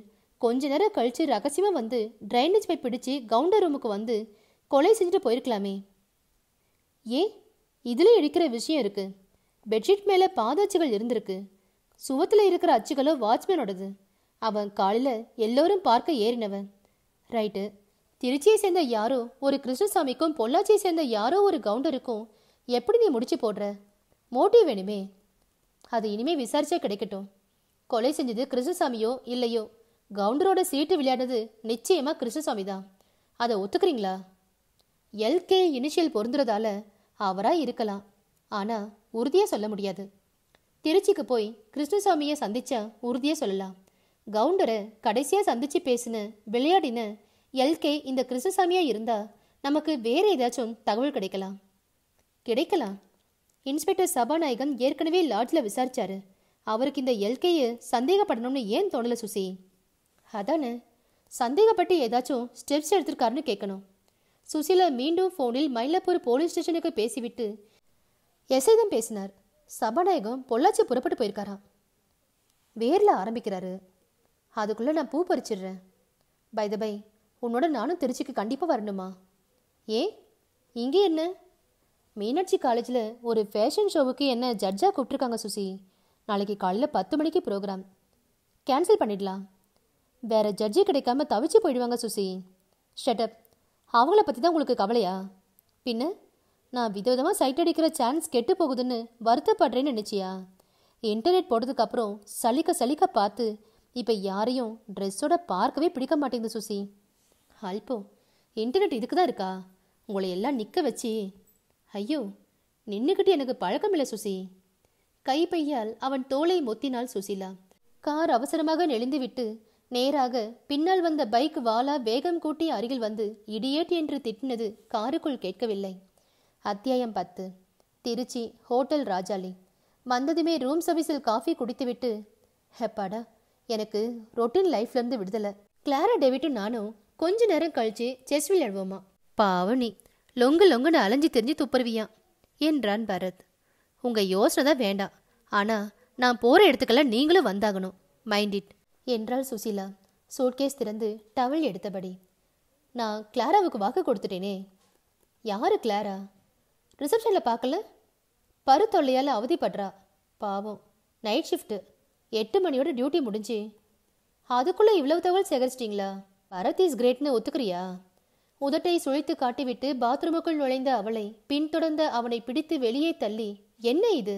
கொஞ்ச நேரம் கழிச்சு ரகசியமாக வந்து ட்ரைனேஜ் போய் பிடிச்சி கவுண்டர் ரூமுக்கு வந்து கொலை செஞ்சுட்டு போயிருக்கலாமே ஏன் இதில் இருக்கிற விஷயம் இருக்குது பெட்ஷீட் மேலே பாதாச்சுகள் இருந்திருக்கு சுவத்தில் இருக்கிற அச்சுகளோ வாட்ச்மேனோடது அவன் காலையில் எல்லோரும் பார்க்க ஏறினவன் ரைட்டு திருச்சியை சேர்ந்த யாரோ ஒரு கிருஷ்ணசாமிக்கும் பொள்ளாச்சியை சேர்ந்த யாரோ ஒரு கவுண்டருக்கும் எப்படி நீ முடிச்சு போடுற மோட்டிவ் வேணுமே அது இனிமேல் விசாரிச்சா கிடைக்கட்டும் கொலை செஞ்சது கிருஷ்ணசாமியோ இல்லையோ கவுண்டரோட சீட்டு விளையாடுறது நிச்சயமா கிருஷ்ணசாமி தான் அதை ஒத்துக்கிறீங்களா எல்கே இனிஷியல் பொருந்துறதால அவராக இருக்கலாம் ஆனால் உறுதியாக சொல்ல முடியாது திருச்சிக்கு போய் கிருஷ்ணசாமியை சந்திச்சா உறுதியாக சொல்லலாம் கவுண்டரை கடைசியாக சந்திச்சு பேசின விளையாடின எல்கே இந்த கிருஷ்ணசாமியாக இருந்தால் நமக்கு வேறு ஏதாச்சும் தகவல் கிடைக்கலாம் கிடைக்கலாம் இன்ஸ்பெக்டர் சபாநாயகன் ஏற்கனவே லாட்ஜில் விசாரிச்சாரு அவருக்கு இந்த எல்கேயை சந்தேகப்படணும்னு ஏன் தோணலை சுசி அதானே சந்தேகப்பட்டு ஏதாச்சும் ஸ்டெப்ஸ் எடுத்திருக்காருன்னு கேட்கணும் சுசில மீண்டும் ஃபோனில் மயிலாப்பூர் போலீஸ் ஸ்டேஷனுக்கு பேசிவிட்டு எசைதம் பேசினார் சபாநாயகம் பொள்ளாச்சி புறப்பட்டு போயிருக்காராம் வேரில் ஆரம்பிக்கிறாரு அதுக்குள்ளே நான் பூ பறிச்சிடுறேன் பை த பை உன்னோட நானும் திருச்சிக்கு கண்டிப்பாக வரணுமா ஏன் இங்கே என்ன மீனாட்சி காலேஜில் ஒரு ஃபேஷன் ஷோவுக்கு என்ன ஜட்ஜாக கூப்பிட்ருக்காங்க சுசி நாளைக்கு காலையில் பத்து மணிக்கு ப்ரோக்ராம் கேன்சல் பண்ணிடலாம் வேறு ஜட்ஜி கிடைக்காம தவிச்சு போயிடுவாங்க சுசி ஷட்டப் அவங்கள பற்றி தான் உங்களுக்கு கவலையா பின்ன நான் விதவிதமாக சைட் அடிக்கிற சான்ஸ் கெட்டு போகுதுன்னு வருத்தப்படுறேன்னு நினச்சியா இன்டர்நெட் போட்டதுக்கப்புறம் சலிக்க சலிக்க பார்த்து இப்போ யாரையும் ட்ரெஸ்ஸோட பார்க்கவே பிடிக்க மாட்டேங்குது சுசி அல்போ இன்டர்நெட் இதுக்கு தான் இருக்கா உங்களை எல்லாம் நிற்க வச்சு ஐயோ நின்றுக்கிட்டு எனக்கு பழக்கம் இல்லை சுசி கைப்பையால் அவன் தோலை மொத்தினாள் சுசிலா கார் அவசரமாக நெளிந்துவிட்டு நேராக பின்னால் வந்த பைக் வாலா வேகம் கூட்டி அருகில் வந்து இடியேட் என்று திட்டினது காருக்குள் கேட்கவில்லை அத்தியாயம் பத்து திருச்சி ஹோட்டல் ராஜாலி வந்ததுமே ரூம் சர்வீஸில் காஃபி குடித்துவிட்டு ஹெப்பாடா எனக்கு ரொட்டின் லைஃப்லேருந்து விடுதலை கிளாரா டேவிட்டும் நானும் கொஞ்ச நேரம் கழிச்சு செஸ் விளையாடுவோமா பாவனி லொங்கு லொங்குன்னு அலைஞ்சு தெரிஞ்சு துப்புருவியா என்றான் பரத் உங்கள் யோசனை தான் வேண்டாம் ஆனால் நான் போகிற இடத்துக்கெல்லாம் நீங்களும் வந்தாகணும் மைண்ட் இட் என்றாள் சுசிலா சூட்கேஸ் திறந்து டவல் எடுத்தபடி நான் கிளாராவுக்கு வாக்கு கொடுத்துட்டேனே யார் கிளாரா ரிசப்ஷனில் பார்க்கல பருத்தொல்லையால் அவதிப்படுறா பாவம் நைட் ஷிஃப்ட்டு எட்டு மணியோட டியூட்டி முடிஞ்சு அதுக்குள்ளே இவ்வளவு தகவல் சேகரிச்சிட்டிங்களா பரத் இஸ் கிரேட்னு ஒத்துக்கிறியா உதட்டை சுழித்து காட்டிவிட்டு பாத்ரூமுக்குள் நுழைந்த அவளை பின்தொடர்ந்த அவனை பிடித்து வெளியே தள்ளி என்ன இது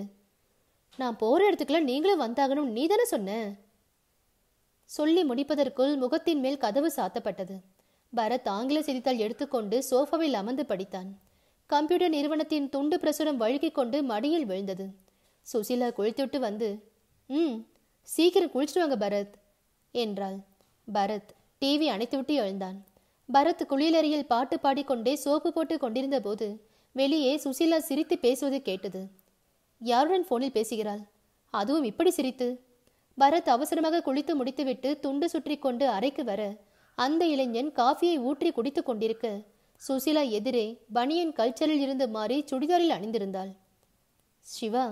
நான் போகிற இடத்துக்குலாம் நீங்களும் வந்தாகணும் நீ தானே சொன்ன சொல்லி முடிப்பதற்குள் முகத்தின் மேல் கதவு சாத்தப்பட்டது பரத் ஆங்கில செய்தித்தாள் எடுத்துக்கொண்டு சோஃபாவில் அமர்ந்து படித்தான் கம்ப்யூட்டர் நிறுவனத்தின் துண்டு பிரசுரம் வழுக்கிக் கொண்டு மடியில் விழுந்தது சுசிலா குளித்துவிட்டு வந்து ம் சீக்கிரம் குளிச்சுடுவாங்க பரத் என்றாள் பரத் டிவி அணைத்துவிட்டு எழுந்தான் பரத் குளியலறையில் பாட்டு பாடிக்கொண்டே சோப்பு போட்டு கொண்டிருந்த போது வெளியே சுசிலா சிரித்து பேசுவது கேட்டது யாருடன் போனில் பேசுகிறாள் அதுவும் இப்படி சிரித்து பரத் அவசரமாக குளித்து முடித்துவிட்டு துண்டு சுற்றி கொண்டு அறைக்கு வர அந்த இளைஞன் காஃபியை ஊற்றி குடித்து கொண்டிருக்க சுசிலா எதிரே பனியன் கல்ச்சரில் இருந்து மாறி சுடிதாரில் அணிந்திருந்தாள் சிவா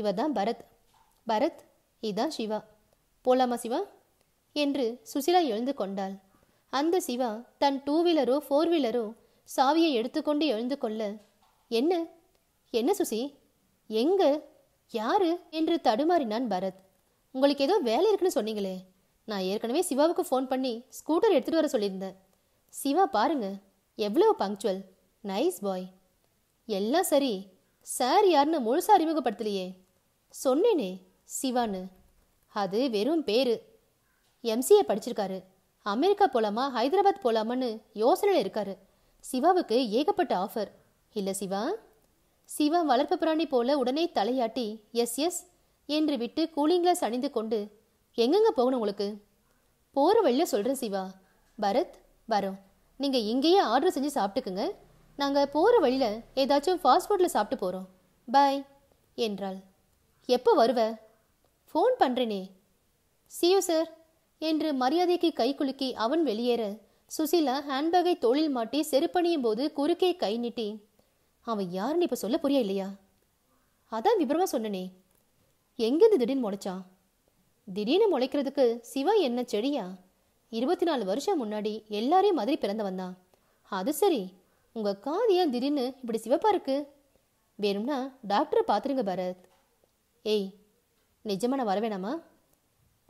இவ தான் பரத் பரத் இதான் சிவா போலாமா சிவா என்று சுசிலா எழுந்து கொண்டாள் அந்த சிவா தன் டூ வீலரோ ஃபோர் வீலரோ சாவியை எடுத்துக்கொண்டு எழுந்து கொள்ள என்ன என்ன சுசி எங்கே யாரு என்று தடுமாறினான் பரத் உங்களுக்கு ஏதோ வேலை இருக்குன்னு சொன்னீங்களே நான் ஏற்கனவே சிவாவுக்கு ஃபோன் பண்ணி ஸ்கூட்டர் எடுத்துகிட்டு வர சொல்லியிருந்தேன் சிவா பாருங்க எவ்வளோ பங்க்சுவல் நைஸ் பாய் எல்லாம் சரி சார் யாருன்னு முழுசாக அறிமுகப்படுத்தலையே சொன்னேனே சிவான்னு அது வெறும் பேரு எம்சிஏ படிச்சிருக்காரு அமெரிக்கா போகலாமா ஹைதராபாத் போலாமான்னு யோசனையில் இருக்காரு சிவாவுக்கு ஏகப்பட்ட ஆஃபர் இல்லை சிவா சிவா வளர்ப்பு பிராணி போல உடனே தலையாட்டி எஸ் எஸ் என்று விட்டு கூலிங் கிளாஸ் அணிந்து கொண்டு எங்கெங்க போகணும் உங்களுக்கு போகிற வழியில் சொல்கிறேன் சிவா பரத் வரோம் நீங்கள் இங்கேயே ஆர்டர் செஞ்சு சாப்பிட்டுக்குங்க நாங்கள் போகிற வழியில் ஏதாச்சும் ஃபாஸ்ட் ஃபுட்டில் சாப்பிட்டு போகிறோம் பாய் என்றாள் எப்போ வருவ ஃபோன் பண்ணுறேனே சியோ சார் என்று மரியாதைக்கு கை குலுக்கி அவன் வெளியேற சுசிலா ஹேண்ட்பேக்கை தோளில் மாட்டி செருப்பணியும் போது குறுக்கே கை நீட்டி அவன் யாருன்னு இப்போ சொல்ல புரியா இல்லையா அதான் விபரமாக சொன்னனே எங்கேருந்து திடீர்னு முளைச்சான் திடீர்னு முளைக்கிறதுக்கு சிவா என்ன செடியா இருபத்தி நாலு வருஷம் முன்னாடி எல்லாரையும் மாதிரி பிறந்து வந்தான் அது சரி உங்கள் காது ஏன் திடீர்னு இப்படி சிவப்பாக இருக்கு வேணும்னா டாக்டரை பார்த்துருங்க பரத் ஏய் நிஜமாக நான் வரவேணாமா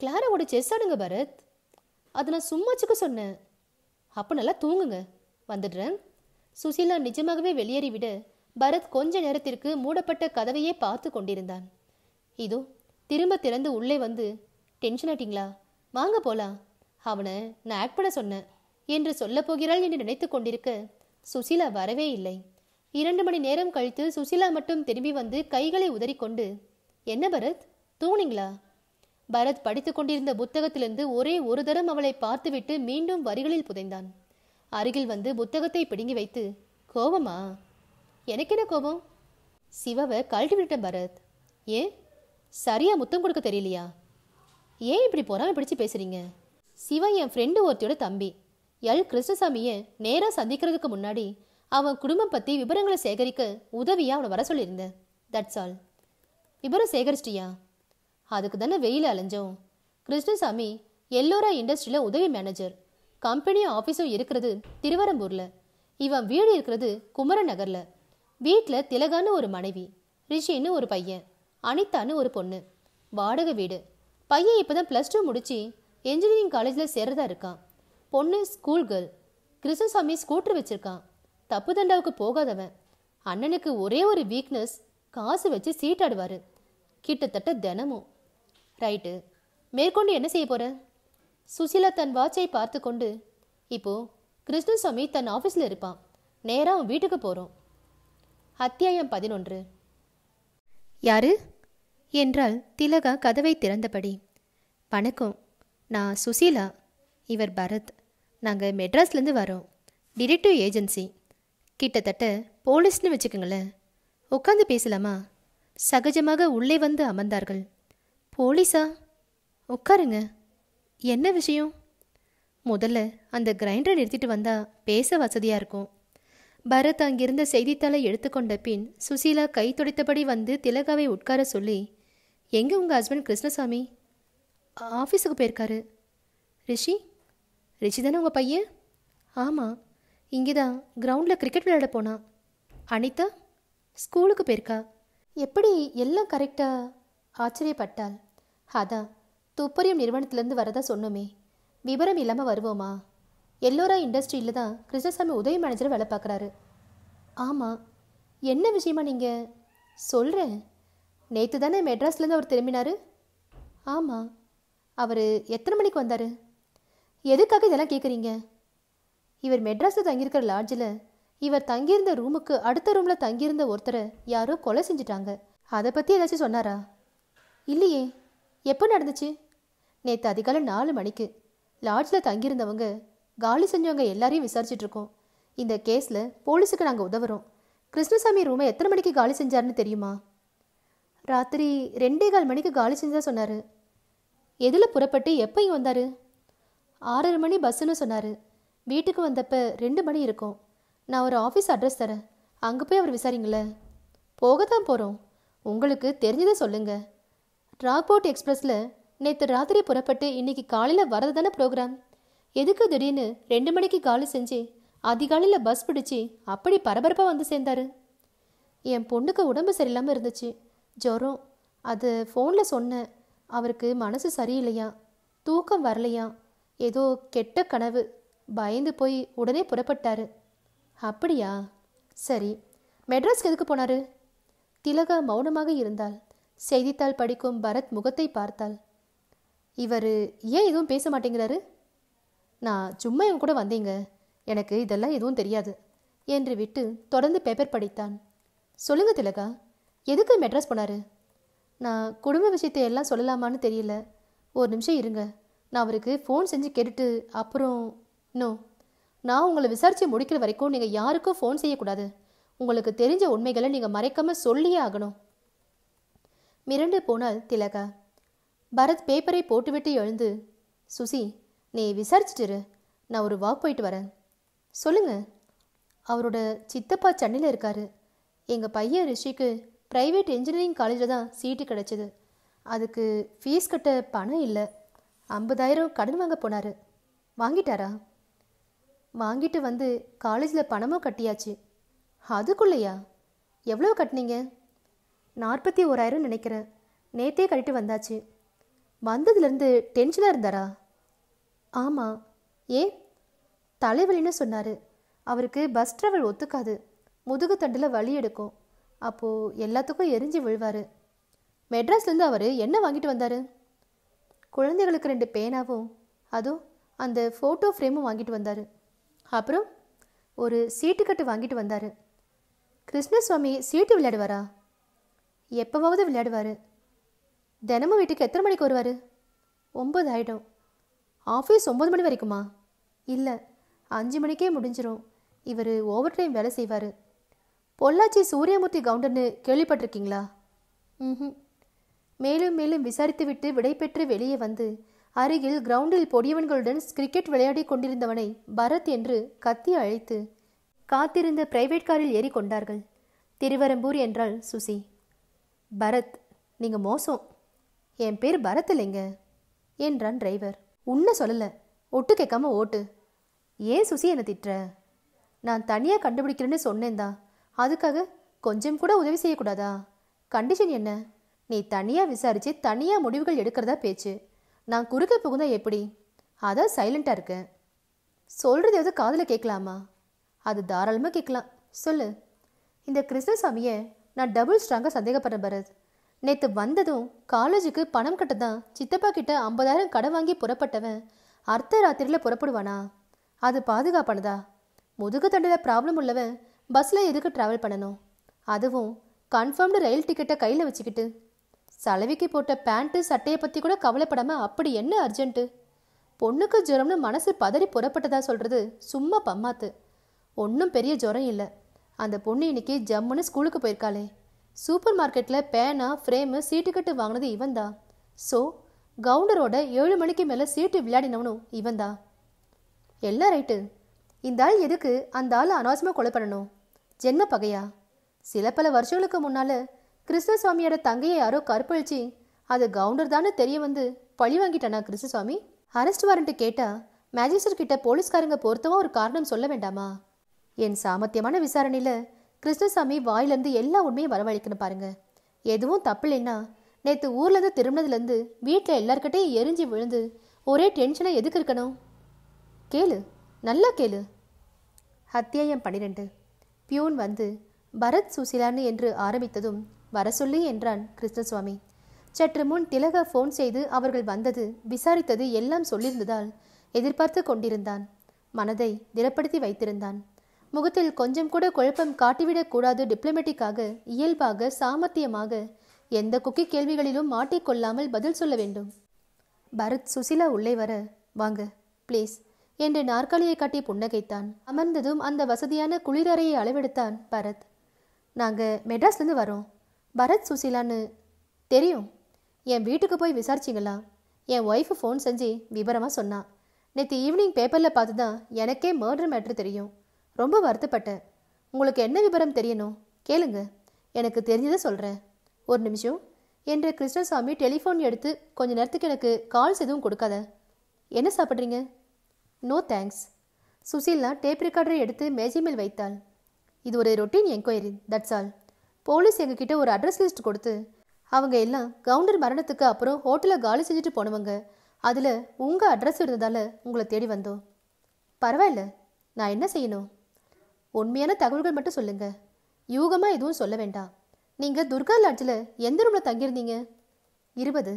கிளாரோட செஸ் ஆடுங்க பரத் அதை நான் சும்மாச்சுக்க சொன்னேன் அப்போ நல்லா தூங்குங்க வந்துடுறேன் சுசிலா நிஜமாகவே வெளியேறிவிட பரத் கொஞ்ச நேரத்திற்கு மூடப்பட்ட கதவையே பார்த்து கொண்டிருந்தான் இதோ திரும்ப திறந்து உள்ளே வந்து டென்ஷன் ஆட்டிங்களா வாங்க போலாம் அவனை நான் ஆக்ட் பண்ண சொன்னேன் என்று சொல்லப் போகிறாள் என்று நினைத்து கொண்டிருக்க சுசிலா வரவே இல்லை இரண்டு மணி நேரம் கழித்து சுசிலா மட்டும் திரும்பி வந்து கைகளை உதறிக்கொண்டு என்ன பரத் தூணிங்களா பரத் படித்து கொண்டிருந்த புத்தகத்திலிருந்து ஒரே ஒரு தரம் அவளை பார்த்துவிட்டு மீண்டும் வரிகளில் புதைந்தான் அருகில் வந்து புத்தகத்தை பிடுங்கி வைத்து கோபமா எனக்கு என்ன கோபம் சிவாவை கழட்டி விட்டுட்டேன் பரத் ஏன் சரியாக முத்தம் கொடுக்க தெரியலையா ஏன் இப்படி பொறாமல் பிடிச்சி பேசுகிறீங்க சிவா என் ஃப்ரெண்டு ஒருத்தியோட தம்பி எல் கிருஷ்ணசாமியை நேராக சந்திக்கிறதுக்கு முன்னாடி அவன் குடும்பம் பற்றி விபரங்களை சேகரிக்க உதவியாக அவனை வர சொல்லியிருந்தேன் தட்ஸ் ஆல் விபரம் சேகரிச்சிட்டியா அதுக்கு தானே வெயில் அலைஞ்சோம் கிருஷ்ணசாமி எல்லோரா இண்டஸ்ட்ரியில் உதவி மேனேஜர் கம்பெனி ஆஃபீஸும் இருக்கிறது திருவரம்பூரில் இவன் வீடு இருக்கிறது குமரநகரில் வீட்டில் திலகான்னு ஒரு மனைவி ரிஷின்னு ஒரு பையன் அனிதான்னு ஒரு பொண்ணு வாடகை வீடு பையன் இப்போ தான் ப்ளஸ் டூ முடித்து இன்ஜினியரிங் காலேஜில் சேர்றதா இருக்கான் பொண்ணு ஸ்கூல் கேர்ள் கிருஷ்ணசாமி ஸ்கூட்டர் வச்சுருக்கான் தப்பு தண்டாவுக்கு போகாதவன் அண்ணனுக்கு ஒரே ஒரு வீக்னஸ் காசு வச்சு சீட்டாடுவார் கிட்டத்தட்ட தினமும் ரைட்டு மேற்கொண்டு என்ன செய்ய போகிற சுசிலா தன் வாட்சை பார்த்து கொண்டு இப்போ கிருஷ்ணசாமி தன் ஆஃபீஸில் இருப்பான் நேராக அவன் வீட்டுக்கு போகிறோம் அத்தியாயம் பதினொன்று யாரு என்றால் திலகா கதவை திறந்தபடி வணக்கம் நான் சுசீலா இவர் பரத் நாங்கள் மெட்ராஸ்லேருந்து வரோம் டிரெக்டிவ் ஏஜென்சி கிட்டத்தட்ட போலீஸ்னு வச்சுக்கோங்களேன் உட்காந்து பேசலாமா சகஜமாக உள்ளே வந்து அமர்ந்தார்கள் போலீஸா உட்காருங்க என்ன விஷயம் முதல்ல அந்த கிரைண்டரை நிறுத்திட்டு வந்தால் பேச வசதியாக இருக்கும் பரத் அங்கிருந்த செய்தித்தாளை எடுத்துக்கொண்ட பின் சுசீலா கை துடைத்தபடி வந்து திலகாவை உட்கார சொல்லி எங்கே உங்கள் ஹஸ்பண்ட் கிருஷ்ணசாமி ஆஃபீஸுக்கு போயிருக்காரு ரிஷி ரிஷி தானே உங்கள் பையன் ஆமாம் இங்கே தான் கிரவுண்டில் கிரிக்கெட் விளையாட போனான் அனிதா ஸ்கூலுக்கு போயிருக்கா எப்படி எல்லாம் கரெக்டாக ஆச்சரியப்பட்டாள் அதான் துப்பறியும் நிறுவனத்திலேருந்து வரதா சொன்னோமே விவரம் இல்லாமல் வருவோமா எல்லோரா இண்டஸ்ட்ரியில் தான் கிருஷ்ணசாமி உதவி மேனேஜர் வேலை பார்க்குறாரு ஆமாம் என்ன விஷயமா நீங்கள் சொல்கிறேன் நேற்று தானே மெட்ராஸ்லேருந்து அவர் திரும்பினார் ஆமாம் அவர் எத்தனை மணிக்கு வந்தார் எதுக்காக இதெல்லாம் கேட்குறீங்க இவர் மெட்ராஸில் தங்கியிருக்கிற லாட்ஜில் இவர் தங்கியிருந்த ரூமுக்கு அடுத்த ரூமில் தங்கியிருந்த ஒருத்தரை யாரோ கொலை செஞ்சிட்டாங்க அதை பற்றி ஏதாச்சும் சொன்னாரா இல்லையே எப்போ நடந்துச்சு நேற்று அதிகாலை நாலு மணிக்கு லாட்ஜில் தங்கியிருந்தவங்க காலி செஞ்சவங்க எல்லாரையும் விசாரிச்சிட்ருக்கோம் இந்த கேஸில் போலீஸுக்கு நாங்கள் உதவுறோம் கிருஷ்ணசாமி ரூமை எத்தனை மணிக்கு காலி செஞ்சார்னு தெரியுமா ராத்திரி ரெண்டே கால் மணிக்கு காலி செஞ்சால் சொன்னார் எதில் புறப்பட்டு எப்பையும் வந்தார் ஆறரை மணி பஸ்ஸுன்னு சொன்னார் வீட்டுக்கு வந்தப்போ ரெண்டு மணி இருக்கும் நான் ஒரு ஆஃபீஸ் அட்ரஸ் தரேன் அங்கே போய் அவர் விசாரிங்களே போகத்தான் போகிறோம் உங்களுக்கு தெரிஞ்சதை சொல்லுங்கள் ட்ராக் அவுட் எக்ஸ்பிரஸில் நேற்று ராத்திரி புறப்பட்டு இன்னைக்கு காலையில் வரது தானே ப்ரோக்ராம் எதுக்கு திடீர்னு ரெண்டு மணிக்கு காலு செஞ்சு அதிகாலையில் பஸ் பிடிச்சி அப்படி பரபரப்பாக வந்து சேர்ந்தாரு என் பொண்ணுக்கு உடம்பு சரியில்லாமல் இருந்துச்சு ஜுரம் அது ஃபோனில் சொன்னேன் அவருக்கு மனசு சரியில்லையா தூக்கம் வரலையா ஏதோ கெட்ட கனவு பயந்து போய் உடனே புறப்பட்டாரு அப்படியா சரி மெட்ராஸ்க்கு எதுக்கு போனாரு திலகா மௌனமாக இருந்தாள் செய்தித்தாள் படிக்கும் பரத் முகத்தை பார்த்தாள் இவர் ஏன் எதுவும் பேச மாட்டேங்கிறாரு நான் சும்மா என் கூட வந்தீங்க எனக்கு இதெல்லாம் எதுவும் தெரியாது என்று விட்டு தொடர்ந்து பேப்பர் படித்தான் சொல்லுங்க திலகா எதுக்கு மெட்ராஸ் போனார் நான் குடும்ப விஷயத்தை எல்லாம் சொல்லலாமான்னு தெரியல ஒரு நிமிஷம் இருங்க நான் அவருக்கு ஃபோன் செஞ்சு கேட்டுட்டு அப்புறம் நோ நான் உங்களை விசாரித்து முடிக்கிற வரைக்கும் நீங்கள் யாருக்கும் ஃபோன் செய்யக்கூடாது உங்களுக்கு தெரிஞ்ச உண்மைகளை நீங்கள் மறைக்காமல் சொல்லியே ஆகணும் மிரண்டு போனால் திலகா பரத் பேப்பரை போட்டுவிட்டு எழுந்து சுசி நீ விசாரிச்சிட்டுரு நான் ஒரு வாக் போயிட்டு வரேன் சொல்லுங்க அவரோட சித்தப்பா சென்னையில் இருக்காரு எங்கள் பையன் ரிஷிக்கு ப்ரைவேட் இன்ஜினியரிங் காலேஜில் தான் சீட்டு கிடச்சிது அதுக்கு ஃபீஸ் கட்ட பணம் இல்லை ஐம்பதாயிரம் கடன் வாங்க போனார் வாங்கிட்டாரா வாங்கிட்டு வந்து காலேஜில் பணமும் கட்டியாச்சு அதுக்குள்ளையா எவ்வளோ கட்டினீங்க நாற்பத்தி ஓராயிரம் நினைக்கிறேன் நேத்தே கட்டிட்டு வந்தாச்சு வந்ததுலேருந்து டென்ஷனாக இருந்தாரா ஆமாம் ஏன் தலைவலின்னு சொன்னார் அவருக்கு பஸ் ட்ராவல் ஒத்துக்காது முதுகு தண்டில் வலி எடுக்கும் அப்போது எல்லாத்துக்கும் எரிஞ்சு விழுவார் மெட்ராஸ்லேருந்து அவர் என்ன வாங்கிட்டு வந்தார் குழந்தைகளுக்கு ரெண்டு பேனாவும் அதுவும் அந்த ஃபோட்டோ ஃப்ரேமும் வாங்கிட்டு வந்தார் அப்புறம் ஒரு சீட்டு கட்டு வாங்கிட்டு வந்தார் கிருஷ்ணசுவாமி சீட்டு விளையாடுவாரா எப்போவாவது விளையாடுவார் தினமும் வீட்டுக்கு எத்தனை மணிக்கு வருவார் ஒம்பது ஆகிடும் ஆஃபீஸ் ஒம்பது மணி வரைக்குமா இல்லை அஞ்சு மணிக்கே முடிஞ்சிடும் இவர் ஓவர் டைம் வேலை செய்வார் பொள்ளாச்சி சூரியமூர்த்தி கவுண்டர்னு கேள்விப்பட்டிருக்கீங்களா ம் மேலும் மேலும் விசாரித்துவிட்டு விடை பெற்று வெளியே வந்து அருகில் கிரவுண்டில் பொடியவன்களுடன் கிரிக்கெட் விளையாடி கொண்டிருந்தவனை பரத் என்று கத்தி அழைத்து காத்திருந்த பிரைவேட் காரில் ஏறி கொண்டார்கள் திருவரம்பூர் என்றால் சுசி பரத் நீங்கள் மோசம் என் பேர் பரத் என்றான் டிரைவர் உன்ன சொல்லலை ஒட்டு கேட்காம ஓட்டு ஏன் சுசி என்னை திட்டுற நான் தனியாக கண்டுபிடிக்கிறேன்னு தான் அதுக்காக கொஞ்சம் கூட உதவி செய்யக்கூடாதா கண்டிஷன் என்ன நீ தனியாக விசாரித்து தனியாக முடிவுகள் எடுக்கிறதா பேச்சு நான் குறுக்க புகுந்தா எப்படி அதான் சைலண்ட்டாக இருக்கேன் சொல்கிறது எது காதில் கேட்கலாமா அது தாராளமாக கேட்கலாம் சொல்லு இந்த கிருஷ்ணசாமியை நான் டபுள் ஸ்ட்ராங்காக சந்தேகப்படுறேன் பரத் நேற்று வந்ததும் காலேஜுக்கு பணம் கட்டதான் தான் சித்தப்பா கிட்ட ஐம்பதாயிரம் கடை வாங்கி புறப்பட்டவன் அர்த்த ராத்திரியில் புறப்படுவானா அது பாதுகாப்பானதா முதுகு தண்டில் ப்ராப்ளம் உள்ளவன் பஸ்ஸில் எதுக்கு ட்ராவல் பண்ணணும் அதுவும் கன்ஃபார்ம்டு ரயில் டிக்கெட்டை கையில் வச்சுக்கிட்டு சலவிக்கு போட்ட பேண்ட்டு சட்டையை பற்றி கூட கவலைப்படாமல் அப்படி என்ன அர்ஜென்ட்டு பொண்ணுக்கு ஜுரம்னு மனசு பதறி புறப்பட்டதா சொல்கிறது சும்மா பம்மாத்து ஒன்றும் பெரிய ஜுரம் இல்லை அந்த பொண்ணு இன்னைக்கு ஜம்முன்னு ஸ்கூலுக்கு போயிருக்காளே சூப்பர் மார்க்கெட்டில் பேனா ஃப்ரேமு சீட்டுக்கட்டு வாங்கினது இவன் தான் ஸோ கவுண்டரோட ஏழு மணிக்கு மேலே சீட்டு விளையாடினவனும் இவன் தான் எல்லாம் ரைட்டு இந்த ஆள் எதுக்கு அந்த ஆள் அனாவசியமாக கொலை பண்ணணும் ஜென்ம பகையா சில பல வருஷங்களுக்கு முன்னால் கிருஷ்ணசுவாமியோட தங்கையை யாரோ கற்பழிச்சு அது கவுண்டர் தானே தெரிய வந்து பழி வாங்கிட்டானா கிருஷ்ணசுவாமி அரெஸ்ட் வாரண்ட்டு கேட்டால் மேஜிஸ்ட்ரேட் கிட்ட போலீஸ்காரங்க பொறுத்தவா ஒரு காரணம் சொல்ல வேண்டாமா என் சாமர்த்தியமான விசாரணையில் கிருஷ்ணசாமி வாயிலேருந்து எல்லா உண்மையும் வரவழைக்கணும் பாருங்க எதுவும் தப்பு இல்லைன்னா நேற்று ஊர்லேருந்து திரும்பினதுலேருந்து வீட்டில் எல்லாருக்கிட்டையும் எரிஞ்சு விழுந்து ஒரே டென்ஷனாக எதுக்கு இருக்கணும் கேளு நல்லா கேளு அத்தியாயம் பன்னிரெண்டு பியூன் வந்து பரத் சுசிலான்னு என்று ஆரம்பித்ததும் வர சொல்லி என்றான் கிருஷ்ணசுவாமி சற்று முன் திலக ஃபோன் செய்து அவர்கள் வந்தது விசாரித்தது எல்லாம் சொல்லியிருந்ததால் எதிர்பார்த்து கொண்டிருந்தான் மனதை திடப்படுத்தி வைத்திருந்தான் முகத்தில் கொஞ்சம் கூட குழப்பம் காட்டிவிடக்கூடாது டிப்ளமேட்டிக்காக இயல்பாக சாமர்த்தியமாக எந்த குக்கி கேள்விகளிலும் மாட்டிக்கொள்ளாமல் பதில் சொல்ல வேண்டும் பரத் சுசிலா உள்ளே வர வாங்க ப்ளீஸ் என்று நாற்காலியை காட்டி புன்னகைத்தான் அமர்ந்ததும் அந்த வசதியான குளிரறையை அளவெடுத்தான் பரத் நாங்கள் மெட்ராஸ்லேருந்து வரோம் பரத் சுசிலான்னு தெரியும் என் வீட்டுக்கு போய் விசாரிச்சிங்களா என் ஒய்ஃபு ஃபோன் செஞ்சு விவரமாக சொன்னான் நேற்று ஈவினிங் பேப்பரில் பார்த்து தான் எனக்கே மர்டர் மேட்ரு தெரியும் ரொம்ப வருத்தப்பட்டேன் உங்களுக்கு என்ன விவரம் தெரியணும் கேளுங்க எனக்கு தெரிஞ்சதை சொல்கிறேன் ஒரு நிமிஷம் என்று கிருஷ்ணசாமி டெலிஃபோன் எடுத்து கொஞ்ச நேரத்துக்கு எனக்கு கால்ஸ் எதுவும் கொடுக்காத என்ன சாப்பிட்றீங்க நோ தேங்க்ஸ் சுசீலா டேப் ரெக்கார்டரை எடுத்து மேஜை மேல் வைத்தாள் இது ஒரு routine enquiry that's all police எங்ககிட்ட ஒரு அட்ரஸ் லிஸ்ட் கொடுத்து அவங்க எல்லாம் கவுண்டர் மரணத்துக்கு அப்புறம் ஹோட்டலில் காலி செஞ்சுட்டு போனவங்க அதில் உங்கள் அட்ரஸ் இருந்ததால் உங்களை தேடி வந்தோம் பரவாயில்ல நான் என்ன செய்யணும் உண்மையான தகவல்கள் மட்டும் சொல்லுங்க யூகமாக எதுவும் சொல்ல வேண்டாம் நீங்கள் துர்கா லாட்ஜில் எந்த ரூமில் தங்கியிருந்தீங்க இருபது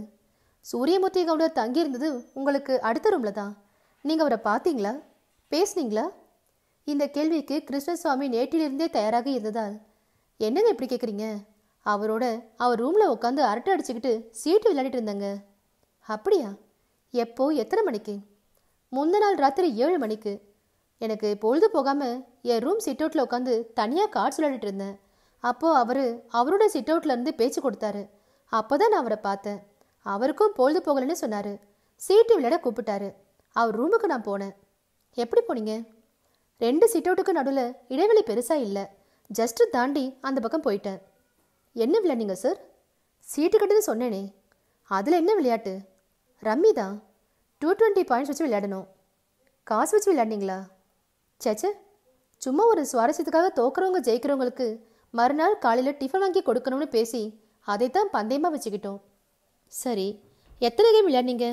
சூரியமூர்த்தி கவுண்டர் தங்கியிருந்தது உங்களுக்கு அடுத்த ரூமில் தான் நீங்கள் அவரை பார்த்தீங்களா பேசுனீங்களா இந்த கேள்விக்கு கிருஷ்ணசுவாமி நேற்றிலிருந்தே தயாராக இருந்ததால் என்னங்க இப்படி கேட்குறீங்க அவரோட அவர் ரூமில் உட்காந்து அரட்டை அடிச்சுக்கிட்டு சீட்டு விளையாடிட்டு இருந்தாங்க அப்படியா எப்போ எத்தனை மணிக்கு முந்த நாள் ராத்திரி ஏழு மணிக்கு எனக்கு பொழுது போகாமல் என் ரூம் சிட் அவுட்டில் உட்காந்து தனியாக கார்ட்ஸ் விளையாடிட்டு இருந்தேன் அப்போது அவர் அவரோட சிட் அவுட்லேருந்து பேச்சு கொடுத்தாரு அப்போ தான் நான் அவரை பார்த்தேன் அவருக்கும் பொழுது போகலன்னு சொன்னார் சீட்டு விளையாட கூப்பிட்டாரு அவர் ரூமுக்கு நான் போனேன் எப்படி போனீங்க ரெண்டு சிட் அவுட்டுக்கு நடுவில் இடைவெளி பெருசாக இல்லை ஜஸ்ட்டு தாண்டி அந்த பக்கம் போயிட்டேன் என்ன விளையாடிங்க சார் சீட்டு கட்டுன்னு சொன்னேனே அதில் என்ன விளையாட்டு ரம்மி தான் டூ டுவெண்ட்டி பாயிண்ட்ஸ் வச்சு விளையாடணும் காசு வச்சு விளையாடுனீங்களா சேச்சே சும்மா ஒரு சுவாரஸ்யத்துக்காக தோக்குறவங்க ஜெயிக்கிறவங்களுக்கு மறுநாள் காலையில் டிஃபன் வாங்கி கொடுக்கணும்னு பேசி அதைத்தான் பந்தயமாக வச்சுக்கிட்டோம் சரி எத்தனை கேம் விளையாடினீங்க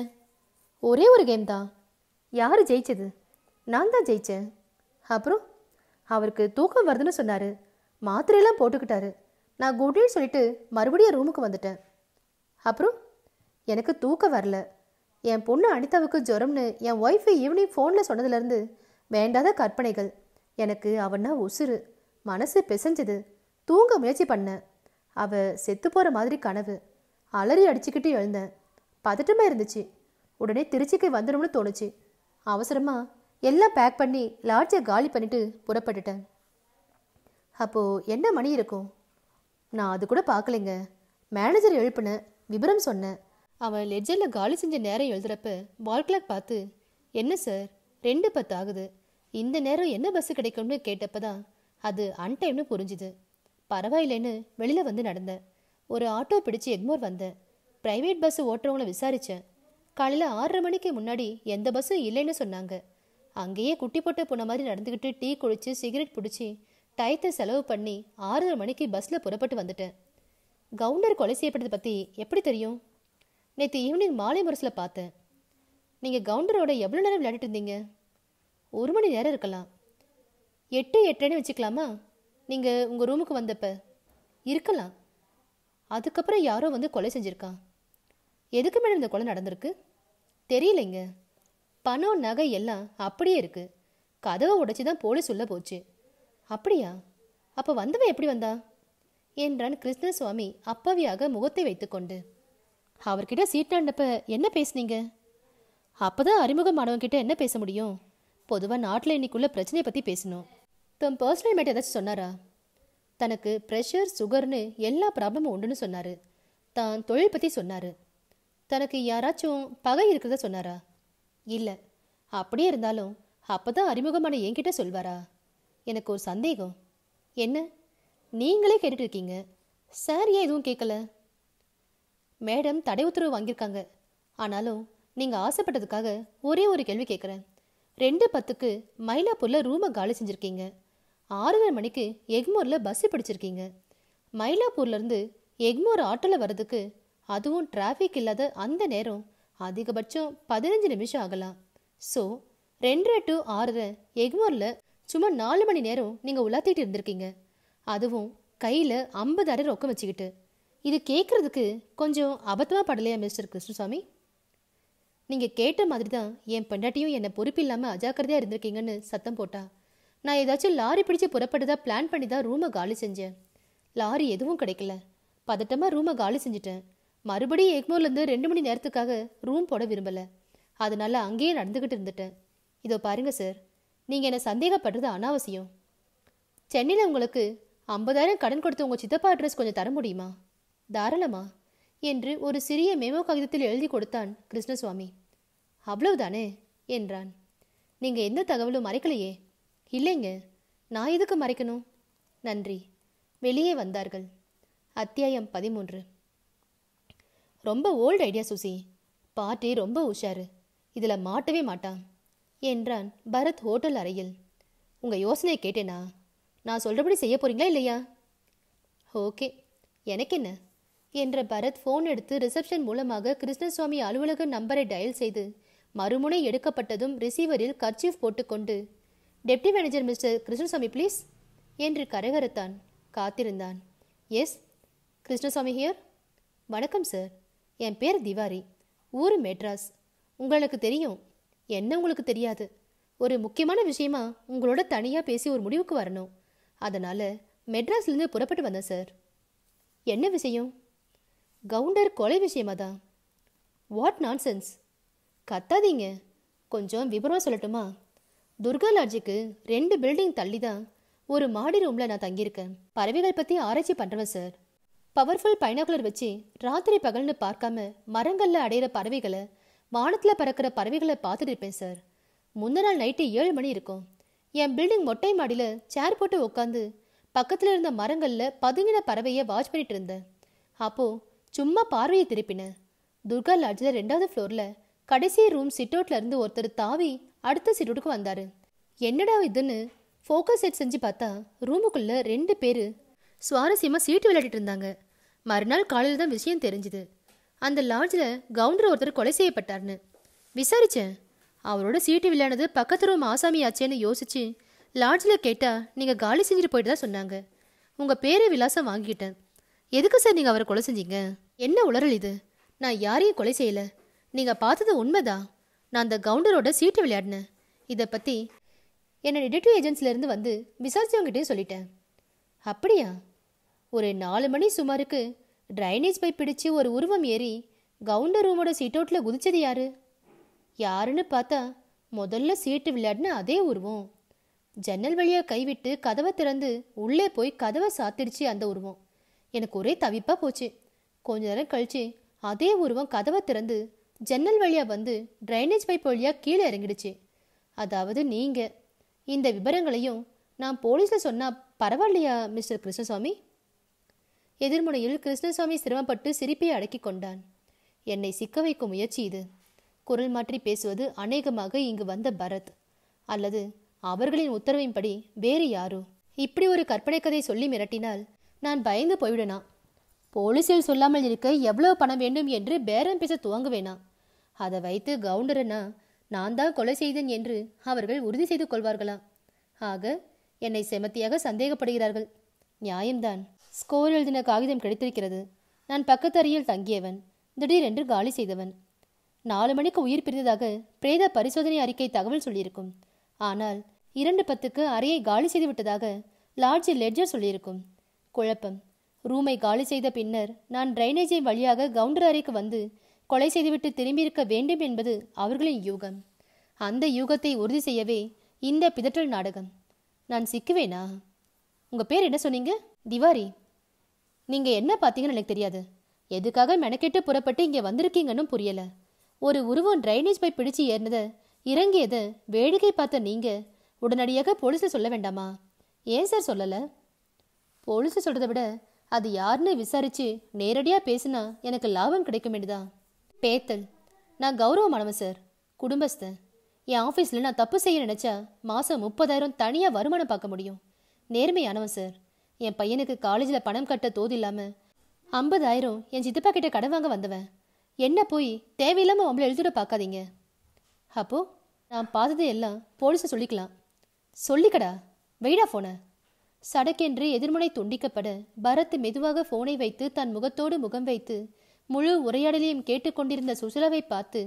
ஒரே ஒரு கேம் தான் யார் ஜெயிச்சது நான் தான் ஜெயித்தேன் அப்புறம் அவருக்கு தூக்கம் வருதுன்னு சொன்னார் மாத்திரையெல்லாம் போட்டுக்கிட்டாரு நான் குட்னு சொல்லிட்டு மறுபடியும் ரூமுக்கு வந்துட்டேன் அப்புறம் எனக்கு தூக்கம் வரல என் பொண்ணு அனிதாவுக்கு ஜுரம்னு என் ஒய்ஃபை ஈவினிங் ஃபோனில் சொன்னதுலேருந்து வேண்டாத கற்பனைகள் எனக்கு அவன்னா உசுறு மனசு பிசைஞ்சது தூங்க முயற்சி பண்ணேன் அவ செத்து போகிற மாதிரி கனவு அலறி அடிச்சுக்கிட்டு எழுந்தேன் பதட்டமாக இருந்துச்சு உடனே திருச்சிக்கு வந்துடும்னு தோணுச்சு அவசரமாக எல்லாம் பேக் பண்ணி லாட்ஜை காலி பண்ணிட்டு புறப்பட்டுட்டேன் அப்போது என்ன மணி இருக்கும் நான் அது கூட பார்க்கலைங்க மேனேஜர் எழுப்பினேன் விபரம் சொன்னேன் அவன் லெட்ஜரில் காலி செஞ்ச நேரம் எழுதுறப்ப வால் கிளாக் பார்த்து என்ன சார் ரெண்டு பத்து ஆகுது இந்த நேரம் என்ன பஸ் கிடைக்கும்னு கேட்டப்பதான் அது அன்டைம்னு புரிஞ்சுது பரவாயில்லைன்னு வெளியில் வந்து நடந்தேன் ஒரு ஆட்டோ பிடிச்சு எக்மோர் வந்தேன் ப்ரைவேட் பஸ் ஓட்டுறவங்கள விசாரித்தேன் காலையில் ஆறரை மணிக்கு முன்னாடி எந்த பஸ்ஸும் இல்லைன்னு சொன்னாங்க அங்கேயே குட்டி போட்டு போன மாதிரி நடந்துக்கிட்டு டீ குடிச்சு சிகரெட் பிடிச்சி டயத்தை செலவு பண்ணி ஆறரை மணிக்கு பஸ்ஸில் புறப்பட்டு வந்துட்டேன் கவுண்டர் கொலை செய்யப்பட்டதை பற்றி எப்படி தெரியும் நேற்று ஈவினிங் மாலை முரசில் பார்த்தேன் நீங்கள் கவுண்டரோட எவ்வளோ நேரம் விளையாடிட்டு இருந்தீங்க ஒரு மணி நேரம் இருக்கலாம் எட்டு எட்டுன்னு வச்சுக்கலாமா நீங்கள் உங்கள் ரூமுக்கு வந்தப்ப இருக்கலாம் அதுக்கப்புறம் யாரோ வந்து கொலை செஞ்சுருக்கான் எதுக்கு மேடம் இந்த கொலை நடந்திருக்கு தெரியலைங்க பணம் நகை எல்லாம் அப்படியே இருக்குது கதவை உடைச்சி தான் போலீஸ் உள்ளே போச்சு அப்படியா அப்போ வந்தவன் எப்படி வந்தா என்றான் கிருஷ்ணசுவாமி அப்பாவியாக முகத்தை வைத்துக்கொண்டு அவர்கிட்ட சீட்டாண்டப்ப என்ன பேசுனீங்க அப்போதான் அறிமுகமானவங்கிட்ட என்ன பேச முடியும் பொதுவாக நாட்டில் இன்றைக்குள்ள பிரச்சனையை பற்றி பேசணும் தன் பர்சனல் மேட் ஏதாச்சும் சொன்னாரா தனக்கு ப்ரெஷர் சுகர்னு எல்லா ப்ராப்ளமும் உண்டுன்னு சொன்னார் தான் தொழில் பற்றி சொன்னார் தனக்கு யாராச்சும் பகை இருக்கிறத சொன்னாரா இல்லை அப்படியே இருந்தாலும் அப்போ தான் அறிமுகமான என்கிட்ட சொல்வாரா எனக்கு ஒரு சந்தேகம் என்ன நீங்களே கேட்டுட்டு இருக்கீங்க சார் ஏன் எதுவும் கேட்கல மேடம் தடை உத்தரவு வாங்கியிருக்காங்க ஆனாலும் நீங்கள் ஆசைப்பட்டதுக்காக ஒரே ஒரு கேள்வி கேட்குறேன் ரெண்டு பத்துக்கு மயிலாப்பூரில் ரூமை காலி செஞ்சுருக்கீங்க ஆறரை மணிக்கு எக்மோரில் பஸ்ஸு பிடிச்சிருக்கீங்க மயிலாப்பூர்லேருந்து எக்மோர் ஆட்டோவில் வர்றதுக்கு அதுவும் டிராஃபிக் இல்லாத அந்த நேரம் அதிகபட்சம் பதினஞ்சு நிமிஷம் ஆகலாம் ஸோ ரெண்டரை டு ஆறரை எக்மோரில் சும்மா நாலு மணி நேரம் நீங்கள் உலாத்திட்டு இருந்திருக்கீங்க அதுவும் கையில் ஐம்பதாயிரம் ரொக்கம் வச்சுக்கிட்டு இது கேட்குறதுக்கு கொஞ்சம் அபத்தமாக படலையா மிஸ்டர் கிருஷ்ணசாமி நீங்கள் கேட்ட மாதிரி தான் என் பெண்டாட்டியும் என்னை பொறுப்பு இல்லாமல் அஜாக்கிரதையாக இருந்திருக்கீங்கன்னு சத்தம் போட்டா நான் ஏதாச்சும் லாரி பிடிச்சு புறப்பட்டதாக பிளான் பண்ணி தான் ரூமை காலி செஞ்சேன் லாரி எதுவும் கிடைக்கல பதட்டமாக ரூமை காலி செஞ்சுட்டேன் மறுபடியும் எக்மோர்லேருந்து ரெண்டு மணி நேரத்துக்காக ரூம் போட விரும்பலை அதனால அங்கேயே நடந்துக்கிட்டு இருந்துட்டேன் இதோ பாருங்க சார் நீங்கள் என்னை சந்தேகப்படுறது அனாவசியம் சென்னையில் உங்களுக்கு ஐம்பதாயிரம் கடன் கொடுத்து உங்கள் சித்தப்பா அட்ரஸ் கொஞ்சம் தர முடியுமா தாராளமா என்று ஒரு சிறிய மெமோ கடிதத்தில் எழுதி கொடுத்தான் கிருஷ்ணசுவாமி அவ்வளவுதானே என்றான் நீங்கள் எந்த தகவலும் மறைக்கலையே இல்லைங்க நான் எதுக்கு மறைக்கணும் நன்றி வெளியே வந்தார்கள் அத்தியாயம் பதிமூன்று ரொம்ப ஓல்டு ஐடியா சுசி பாட்டி ரொம்ப உஷாரு இதில் மாட்டவே மாட்டான் என்றான் பரத் ஹோட்டல் அறையில் உங்கள் யோசனையை கேட்டேனா நான் சொல்கிறபடி செய்ய போகிறீங்களா இல்லையா ஓகே எனக்கு என்ன என்ற பரத் ஃபோன் எடுத்து ரிசப்ஷன் மூலமாக கிருஷ்ணசுவாமி அலுவலக நம்பரை டயல் செய்து மறுமுனை எடுக்கப்பட்டதும் ரிசீவரில் கர்ச்சீஃப் போட்டுக்கொண்டு deputy manager mister Krishnasamy please என்று கரகரத்தான் காத்திருந்தான் எஸ் கிருஷ்ணசாமி ஹியர் வணக்கம் சார் என் பேர் திவாரி ஊர் மெட்ராஸ் உங்களுக்கு தெரியும் என்ன உங்களுக்கு தெரியாது ஒரு முக்கியமான விஷயமா உங்களோட தனியாக பேசி ஒரு முடிவுக்கு வரணும் அதனால் மெட்ராஸ்லேருந்து புறப்பட்டு வந்தேன் சார் என்ன விஷயம் கவுண்டர் கொலை விஷயமா தான் வாட் நான் சென்ஸ் கத்தாதீங்க கொஞ்சம் விபரமாக சொல்லட்டுமா துர்கா லாட்ஜுக்கு ரெண்டு பில்டிங் தள்ளி தான் ஒரு மாடி ரூமில் நான் தங்கியிருக்கேன் பறவைகள் பற்றி ஆராய்ச்சி பண்ணுறேன் சார் பவர்ஃபுல் பைனாகுலர் வச்சு ராத்திரி பகல்னு பார்க்காம மரங்களில் அடையிற பறவைகளை வானத்தில் பறக்கிற பறவைகளை பார்த்துட்டு இருப்பேன் சார் முந்த நாள் நைட்டு ஏழு மணி இருக்கும் என் பில்டிங் மொட்டை மாடியில் சேர் போட்டு உட்காந்து பக்கத்தில் இருந்த மரங்களில் பதுங்கின பறவையை வாட்ச் பண்ணிட்டு இருந்தேன் அப்போது சும்மா பார்வையை திருப்பினேன் துர்கா லாட்ஜில் ரெண்டாவது ஃப்ளோரில் கடைசி ரூம் சிட் இருந்து ஒருத்தர் தாவி அடுத்த சிட்டோட்டுக்கு வந்தார் என்னடா இதுன்னு ஃபோக்கஸ் செட் செஞ்சு பார்த்தா ரூமுக்குள்ளே ரெண்டு பேர் சுவாரஸ்யமாக சீட்டு விளையாடிட்டு இருந்தாங்க மறுநாள் காலையில் தான் விஷயம் தெரிஞ்சுது அந்த லாட்ஜில் கவுண்டர் ஒருத்தர் கொலை செய்யப்பட்டார்னு விசாரித்தேன் அவரோட சீட்டு விளையாடுனது பக்கத்து ரூம் ஆசாமி ஆச்சேன்னு யோசித்து லாட்ஜில் கேட்டால் நீங்கள் காலி செஞ்சுட்டு போயிட்டு தான் சொன்னாங்க உங்கள் பேரை விலாசம் வாங்கிட்டேன் எதுக்கு சார் நீங்கள் அவரை கொலை செஞ்சீங்க என்ன உளறல் இது நான் யாரையும் கொலை செய்யலை நீங்கள் பார்த்தது உண்மைதான் நான் அந்த கவுண்டரோட சீட்டு விளையாடினேன் இதை பற்றி என்னை டிடெக்டிவ் ஏஜென்சிலேருந்து வந்து விசாரிச்சவங்கிட்டே சொல்லிட்டேன் அப்படியா ஒரு நாலு மணி சுமாருக்கு ட்ரைனேஜ் பைப் பிடிச்சி ஒரு உருவம் ஏறி கவுண்டர் ரூமோட சீட் அவுட்டில் குதிச்சது யாரு யாருன்னு பார்த்தா முதல்ல சீட்டு விளையாடின அதே உருவம் ஜன்னல் வழியாக கைவிட்டு கதவை திறந்து உள்ளே போய் கதவை சாத்திடுச்சு அந்த உருவம் எனக்கு ஒரே தவிப்பாக போச்சு கொஞ்ச நேரம் கழிச்சு அதே உருவம் கதவை திறந்து ஜன்னல் வழியாக வந்து ட்ரைனேஜ் பைப் வழியாக கீழே இறங்கிடுச்சு அதாவது நீங்கள் இந்த விவரங்களையும் நான் போலீஸில் சொன்னால் பரவாயில்லையா மிஸ்டர் கிருஷ்ணசாமி எதிர்முனையில் கிருஷ்ணசாமி சிரமப்பட்டு சிரிப்பை அடக்கி கொண்டான் என்னை சிக்க வைக்கும் முயற்சி இது குரல் மாற்றி பேசுவது அநேகமாக இங்கு வந்த பரத் அல்லது அவர்களின் உத்தரவின்படி வேறு யாரோ இப்படி ஒரு கற்பனை கதை சொல்லி மிரட்டினால் நான் பயந்து போய்விடனா போலீஸில் சொல்லாமல் இருக்க எவ்வளோ பணம் வேண்டும் என்று பேரம் பேச துவங்குவேனா அதை வைத்து கவுண்டரனா நான் தான் கொலை செய்தேன் என்று அவர்கள் உறுதி செய்து கொள்வார்களா ஆக என்னை செமத்தியாக சந்தேகப்படுகிறார்கள் நியாயம்தான் ஸ்கோர் எழுதின காகிதம் கிடைத்திருக்கிறது நான் பக்கத்தறியில் தங்கியவன் திடீரென்று காலி செய்தவன் நாலு மணிக்கு உயிர் பிரிந்ததாக பிரேத பரிசோதனை அறிக்கை தகவல் சொல்லியிருக்கும் ஆனால் இரண்டு பத்துக்கு அறையை காலி செய்துவிட்டதாக லாட்ஜி லெட்ஜர் சொல்லியிருக்கும் குழப்பம் ரூமை காலி செய்த பின்னர் நான் டிரைனேஜை வழியாக கவுண்டர் அறைக்கு வந்து கொலை செய்துவிட்டு திரும்பியிருக்க வேண்டும் என்பது அவர்களின் யூகம் அந்த யூகத்தை உறுதி செய்யவே இந்த பிதற்றல் நாடகம் நான் சிக்குவேனா உங்கள் பேர் என்ன சொன்னீங்க திவாரி நீங்கள் என்ன பார்த்தீங்கன்னு எனக்கு தெரியாது எதுக்காக மெனக்கெட்டு புறப்பட்டு இங்கே வந்திருக்கீங்கன்னு புரியலை ஒரு உருவம் டிரைனேஜ் பை பிடிச்சு ஏறினதை இறங்கியதை வேடிக்கை பார்த்த நீங்கள் உடனடியாக போலீஸில் சொல்ல வேண்டாமா ஏன் சார் சொல்லலை போலீஸ் சொல்கிறத விட அது யாருன்னு விசாரித்து நேரடியாக பேசினா எனக்கு லாபம் கிடைக்க வேண்டியதா பேத்தல் நான் கௌரவமானவன் சார் குடும்பஸ்தன் என் ஆஃபீஸில் நான் தப்பு செய்ய நினச்சா மாதம் முப்பதாயிரம் தனியாக வருமானம் பார்க்க முடியும் நேர்மையானவன் சார் என் பையனுக்கு காலேஜில் பணம் கட்ட தோது இல்லாமல் ஐம்பதாயிரம் என் சித்தப்பா கிட்ட கடன் வாங்க வந்தவன் என்ன போய் தேவையில்லாமல் அவங்கள எழுதிட பார்க்காதீங்க அப்போது நான் பார்த்ததே எல்லாம் போலீஸை சொல்லிக்கலாம் சொல்லிக்கடா வெயிடா போனேன் சடக்கென்று எதிர்முனை துண்டிக்கப்பட பரத் மெதுவாக போனை வைத்து தன் முகத்தோடு முகம் வைத்து முழு உரையாடலையும் கேட்டுக்கொண்டிருந்த சுசிலாவை பார்த்து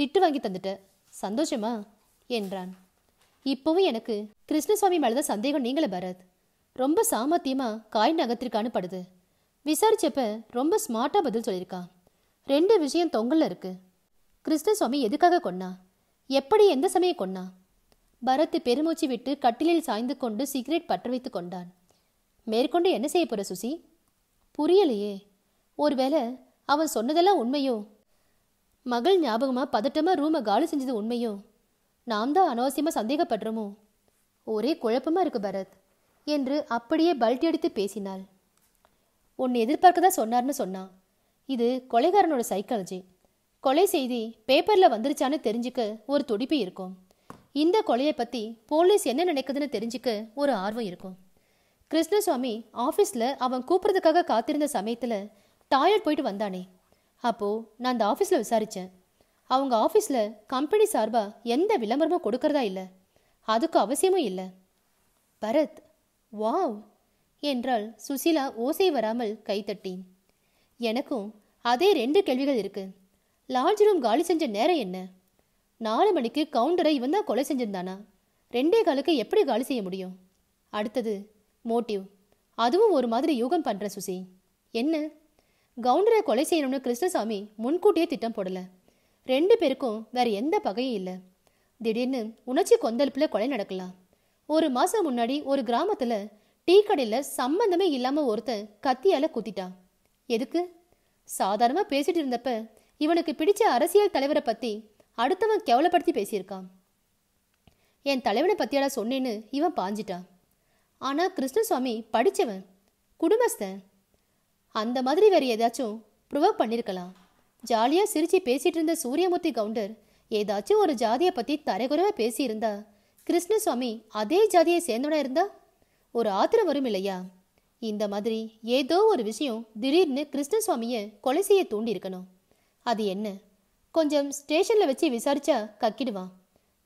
திட்டு வாங்கி தந்துட்ட சந்தோஷமா என்றான் இப்போவும் எனக்கு கிருஷ்ணசுவாமி மேலத சந்தேகம் நீங்கள பரத் ரொம்ப சாமர்த்தியமா காய் நகத்திற்கானு படுது விசாரிச்சப்ப ரொம்ப ஸ்மார்ட்டா பதில் சொல்லியிருக்கான் ரெண்டு விஷயம் தொங்கல்ல இருக்கு கிருஷ்ணசுவாமி எதுக்காக கொன்னா எப்படி எந்த சமயம் கொன்னா பரத் பெருமூச்சு விட்டு கட்டிலில் சாய்ந்து கொண்டு சிகரெட் பற்ற வைத்து கொண்டான் மேற்கொண்டு என்ன செய்ய போற சுசி புரியலையே ஒருவேளை அவன் சொன்னதெல்லாம் உண்மையோ மகள் ஞாபகமாக பதட்டமாக ரூமை காலி செஞ்சது உண்மையோ நாம் தான் அனாவசியமாக சந்தேகப்படுறோமோ ஒரே குழப்பமாக இருக்கு பரத் என்று அப்படியே பல்ட்டி அடித்து பேசினாள் உன்னை எதிர்பார்க்க தான் சொன்னார்னு சொன்னான் இது கொலைகாரனோட சைக்காலஜி கொலை செய்தி பேப்பரில் வந்துருச்சான்னு தெரிஞ்சுக்க ஒரு துடிப்பு இருக்கும் இந்த கொலையை பற்றி போலீஸ் என்ன நினைக்குதுன்னு தெரிஞ்சுக்க ஒரு ஆர்வம் இருக்கும் கிருஷ்ணசுவாமி ஆஃபீஸில் அவன் கூப்பிட்றதுக்காக காத்திருந்த சமயத்தில் டாய்லெட் போயிட்டு வந்தானே அப்போது நான் அந்த ஆஃபீஸில் விசாரித்தேன் அவங்க ஆஃபீஸில் கம்பெனி சார்பாக எந்த விளம்பரமும் கொடுக்கறதா இல்லை அதுக்கு அவசியமும் இல்லை பரத் வாவ் என்றால் சுசிலா ஓசை வராமல் கைத்தட்டி எனக்கும் அதே ரெண்டு கேள்விகள் இருக்கு லாட்ஜ் ரூம் காலி செஞ்ச நேரம் என்ன நாலு மணிக்கு கவுண்டரை இவன் தான் கொலை செஞ்சிருந்தானா ரெண்டே காலுக்கு எப்படி காலி செய்ய முடியும் அடுத்தது மோட்டிவ் அதுவும் ஒரு மாதிரி யூகம் பண்ற சுசி என்ன கவுண்டரை கொலை செய்யணும்னு கிருஷ்ணசாமி முன்கூட்டியே திட்டம் போடல ரெண்டு பேருக்கும் வேற எந்த பகையும் இல்லை திடீர்னு உணர்ச்சி கொந்தளிப்புல கொலை நடக்கலாம் ஒரு மாசம் முன்னாடி ஒரு கிராமத்துல டீ கடையில சம்மந்தமே இல்லாம ஒருத்தன் கத்தியால குத்திட்டான் எதுக்கு சாதாரணமா பேசிட்டு இருந்தப்ப இவனுக்கு பிடிச்ச அரசியல் தலைவரை பத்தி அடுத்தவன் கேவலப்படுத்தி பேசியிருக்கான் என் தலைவனை பற்றியாடா சொன்னேன்னு இவன் பாஞ்சிட்டான் ஆனால் கிருஷ்ணசுவாமி படித்தவன் குடும்பஸ்தன் அந்த மாதிரி வேறு ஏதாச்சும் ப்ரூவ் பண்ணியிருக்கலாம் ஜாலியாக சிரித்து பேசிகிட்டு இருந்த சூரியமூர்த்தி கவுண்டர் ஏதாச்சும் ஒரு ஜாதியை பற்றி தரைகுறவாக பேசியிருந்தா கிருஷ்ணசுவாமி அதே ஜாதியை சேர்ந்தவனா இருந்தா ஒரு ஆத்திரம் வரும் இல்லையா இந்த மாதிரி ஏதோ ஒரு விஷயம் திடீர்னு கிருஷ்ணசுவாமியை கொலை செய்ய தூண்டியிருக்கணும் அது என்ன கொஞ்சம் ஸ்டேஷனில் வச்சு விசாரிச்சா கக்கிடுவான்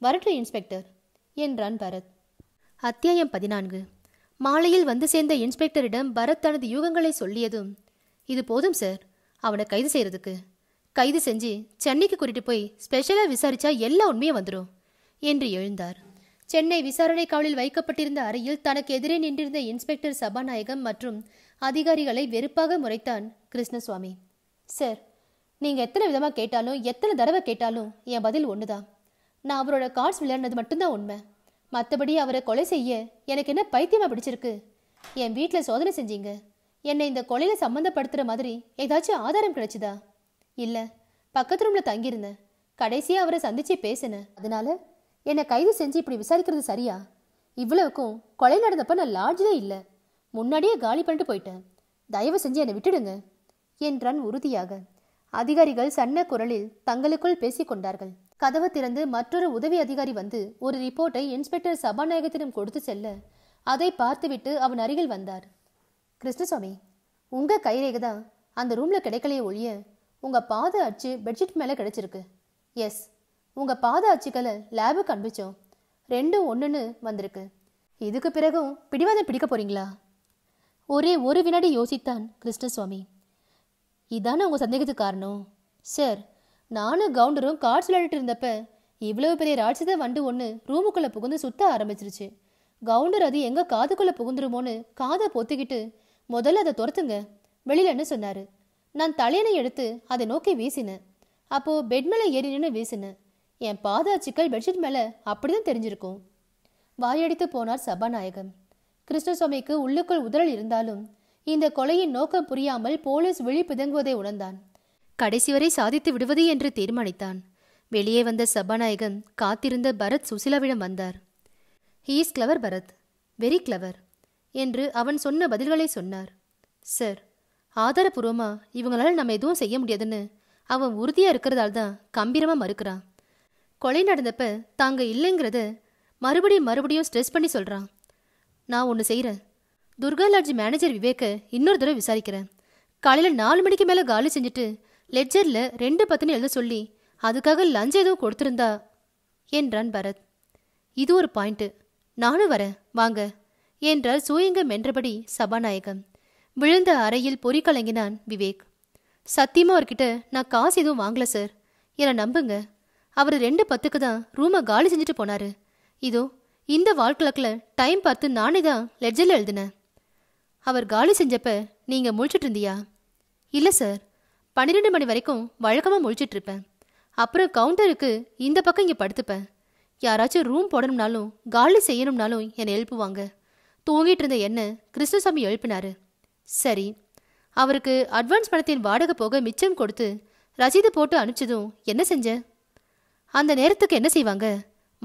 வரட்டும் இன்ஸ்பெக்டர் என்றான் பரத் அத்தியாயம் பதினான்கு மாலையில் வந்து சேர்ந்த இன்ஸ்பெக்டரிடம் பரத் தனது யூகங்களை சொல்லியதும் இது போதும் சார் அவனை கைது செய்கிறதுக்கு கைது செஞ்சு சென்னைக்கு கூட்டிட்டு போய் ஸ்பெஷலாக விசாரிச்சா எல்லா உண்மையும் வந்துடும் என்று எழுந்தார் சென்னை விசாரணை காவலில் வைக்கப்பட்டிருந்த அறையில் தனக்கு எதிரே நின்றிருந்த இன்ஸ்பெக்டர் சபாநாயகம் மற்றும் அதிகாரிகளை வெறுப்பாக முறைத்தான் கிருஷ்ணசுவாமி சார் நீங்கள் எத்தனை விதமாக கேட்டாலும் எத்தனை தடவை கேட்டாலும் என் பதில் ஒன்று தான் நான் அவரோட கார்ட்ஸ் விளையாடினது மட்டும்தான் உண்மை மற்றபடி அவரை கொலை செய்ய எனக்கு என்ன பைத்தியமாக பிடிச்சிருக்கு என் வீட்டில் சோதனை செஞ்சீங்க என்னை இந்த கொலையில் சம்மந்தப்படுத்துகிற மாதிரி ஏதாச்சும் ஆதாரம் கிடைச்சிதா இல்லை பக்கத்து ரூமில் தங்கியிருந்தேன் கடைசியாக அவரை சந்தித்து பேசினேன் அதனால என்னை கைது செஞ்சு இப்படி விசாரிக்கிறது சரியா இவ்வளவுக்கும் கொலை நடந்தப்ப நான் லாட்ஜே இல்லை முன்னாடியே காலி பண்ணிட்டு போயிட்டேன் தயவு செஞ்சு என்னை விட்டுடுங்க என்றான் உறுதியாக அதிகாரிகள் சன்ன குரலில் தங்களுக்குள் பேசிக் கொண்டார்கள் கதவு திறந்து மற்றொரு உதவி அதிகாரி வந்து ஒரு ரிப்போர்ட்டை இன்ஸ்பெக்டர் சபாநாயகத்திடம் கொடுத்து செல்ல அதை பார்த்துவிட்டு அவன் அருகில் வந்தார் கிருஷ்ணசுவாமி உங்க கைரேகை தான் அந்த ரூமில் கிடைக்கலையே ஒழிய உங்க பாத அச்சு பெட்ஷீட் மேல கிடைச்சிருக்கு எஸ் உங்க பாத அச்சுக்களை லேபுக்கு அனுப்பிச்சோம் ரெண்டும் ஒன்றுன்னு வந்திருக்கு இதுக்கு பிறகும் பிடிவாதம் பிடிக்க போறீங்களா ஒரே ஒரு வினாடி யோசித்தான் கிருஷ்ணசுவாமி இதானே உங்கள் சந்தேகத்துக்கு காரணம் சார் நானும் கவுண்டரும் கார்ட்ஸ் விளையாடிட்டு இருந்தப்ப இவ்வளவு பெரிய ராட்சத வண்டு ஒன்று ரூமுக்குள்ளே புகுந்து சுத்த ஆரம்பிச்சிருச்சு கவுண்டர் அது எங்கே காதுக்குள்ளே புகுந்துருமோன்னு காதை பொத்துக்கிட்டு முதல்ல அதை துரத்துங்க வெளியிலன்னு சொன்னார் நான் தலையணை எடுத்து அதை நோக்கி வீசினேன் அப்போது பெட் மேலே ஏறினு வீசினேன் என் பாதா சிக்கல் பெட்ஷீட் மேலே அப்படி தான் தெரிஞ்சிருக்கும் வாயடித்து போனார் சபாநாயகன் கிருஷ்ணசுவாமிக்கு உள்ளுக்குள் உதறல் இருந்தாலும் இந்த கொலையின் நோக்கம் புரியாமல் போலீஸ் விழி பிதங்குவதை உணர்ந்தான் கடைசி வரை சாதித்து விடுவது என்று தீர்மானித்தான் வெளியே வந்த சபாநாயகன் காத்திருந்த பரத் சுசிலாவிடம் வந்தார் he is clever Bharat very clever என்று அவன் சொன்ன பதில்களை சொன்னார் சார் ஆதாரபூர்வமா இவங்களால் நம்ம எதுவும் செய்ய முடியாதுன்னு அவன் உறுதியாக இருக்கிறதால தான் கம்பீரமாக மறுக்கிறான் கொலை நடந்தப்ப தாங்க இல்லைங்கிறத மறுபடியும் மறுபடியும் ஸ்ட்ரெஸ் பண்ணி சொல்கிறான் நான் ஒன்று செய்கிறேன் துர்கா லாட்ஜி மேனேஜர் விவேக்க இன்னொரு தடவை விசாரிக்கிறேன் காலையில் நாலு மணிக்கு மேலே காலி செஞ்சுட்டு லெட்ஜரில் ரெண்டு பத்துன்னு எழுத சொல்லி அதுக்காக லஞ்ச் ஏதோ கொடுத்துருந்தா என்றான் பரத் இது ஒரு பாயிண்ட்டு நானும் வரேன் வாங்க என்றார் சூயங்க மென்றபடி சபாநாயகன் விழுந்த அறையில் பொறிக்கலங்கினான் கலங்கினான் விவேக் சத்தியமா அவர்கிட்ட நான் காசு எதுவும் வாங்கல சார் என நம்புங்க அவர் ரெண்டு பத்துக்கு தான் ரூமை காலி செஞ்சுட்டு போனாரு இதோ இந்த வாழ்க்கலக்கில் டைம் பார்த்து நானே தான் லெட்ஜரில் எழுதினேன் அவர் காலி செஞ்சப்ப நீங்கள் முழிச்சுட்டு இருந்தியா இல்லை சார் பன்னிரெண்டு மணி வரைக்கும் வழக்கமாக முழிச்சிட்டு இருப்பேன் அப்புறம் கவுண்டருக்கு இந்த பக்கம் இங்கே படுத்துப்பேன் யாராச்சும் ரூம் போடணும்னாலும் காலி செய்யணும்னாலும் என்னை எழுப்புவாங்க தூங்கிட்டு இருந்த என்ன கிருஷ்ணசாமி எழுப்பினாரு சரி அவருக்கு அட்வான்ஸ் பணத்தின் வாடகை போக மிச்சம் கொடுத்து ரசீது போட்டு அனுப்பிச்சதும் என்ன செஞ்ச அந்த நேரத்துக்கு என்ன செய்வாங்க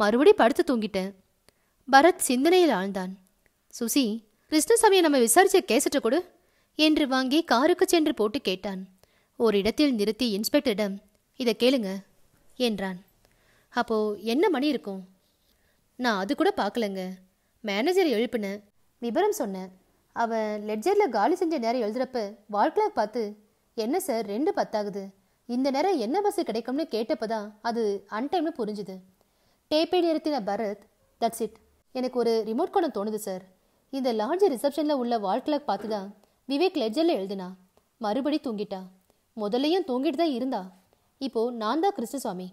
மறுபடி படுத்து தூங்கிட்டேன் பரத் சிந்தனையில் ஆழ்ந்தான் சுசி கிருஷ்ணசாமியை நம்ம விசாரிச்ச கேசட்டு கொடு என்று வாங்கி காருக்கு சென்று போட்டு கேட்டான் ஒரு இடத்தில் நிறுத்தி இன்ஸ்பெக்டரிடம் இதை கேளுங்க என்றான் அப்போ என்ன மணி இருக்கும் நான் அது கூட பார்க்கலங்க மேனேஜர் எழுப்பினேன் விபரம் சொன்னேன் அவன் லெட்ஜரில் காலி செஞ்ச நேரம் எழுதுறப்ப வால்கிளாக் பார்த்து என்ன சார் ரெண்டு பத்தாகுது இந்த நேரம் என்ன பஸ் கிடைக்கும்னு கேட்டப்போ தான் அது அன்டைம்னு புரிஞ்சுது டேப்பை நிறுத்தின பரத் தட்ஸ் இட் எனக்கு ஒரு ரிமோட் கோணம் தோணுது சார் இந்த லாட்ஜ் ரிசப்ஷனில் உள்ள வால் பார்த்து தான் விவேக் லெஜரில் எழுதினா மறுபடி தூங்கிட்டா முதல்லையும் தூங்கிட்டு தான் இருந்தா இப்போ நான் தான் கிருஷ்ணசுவாமி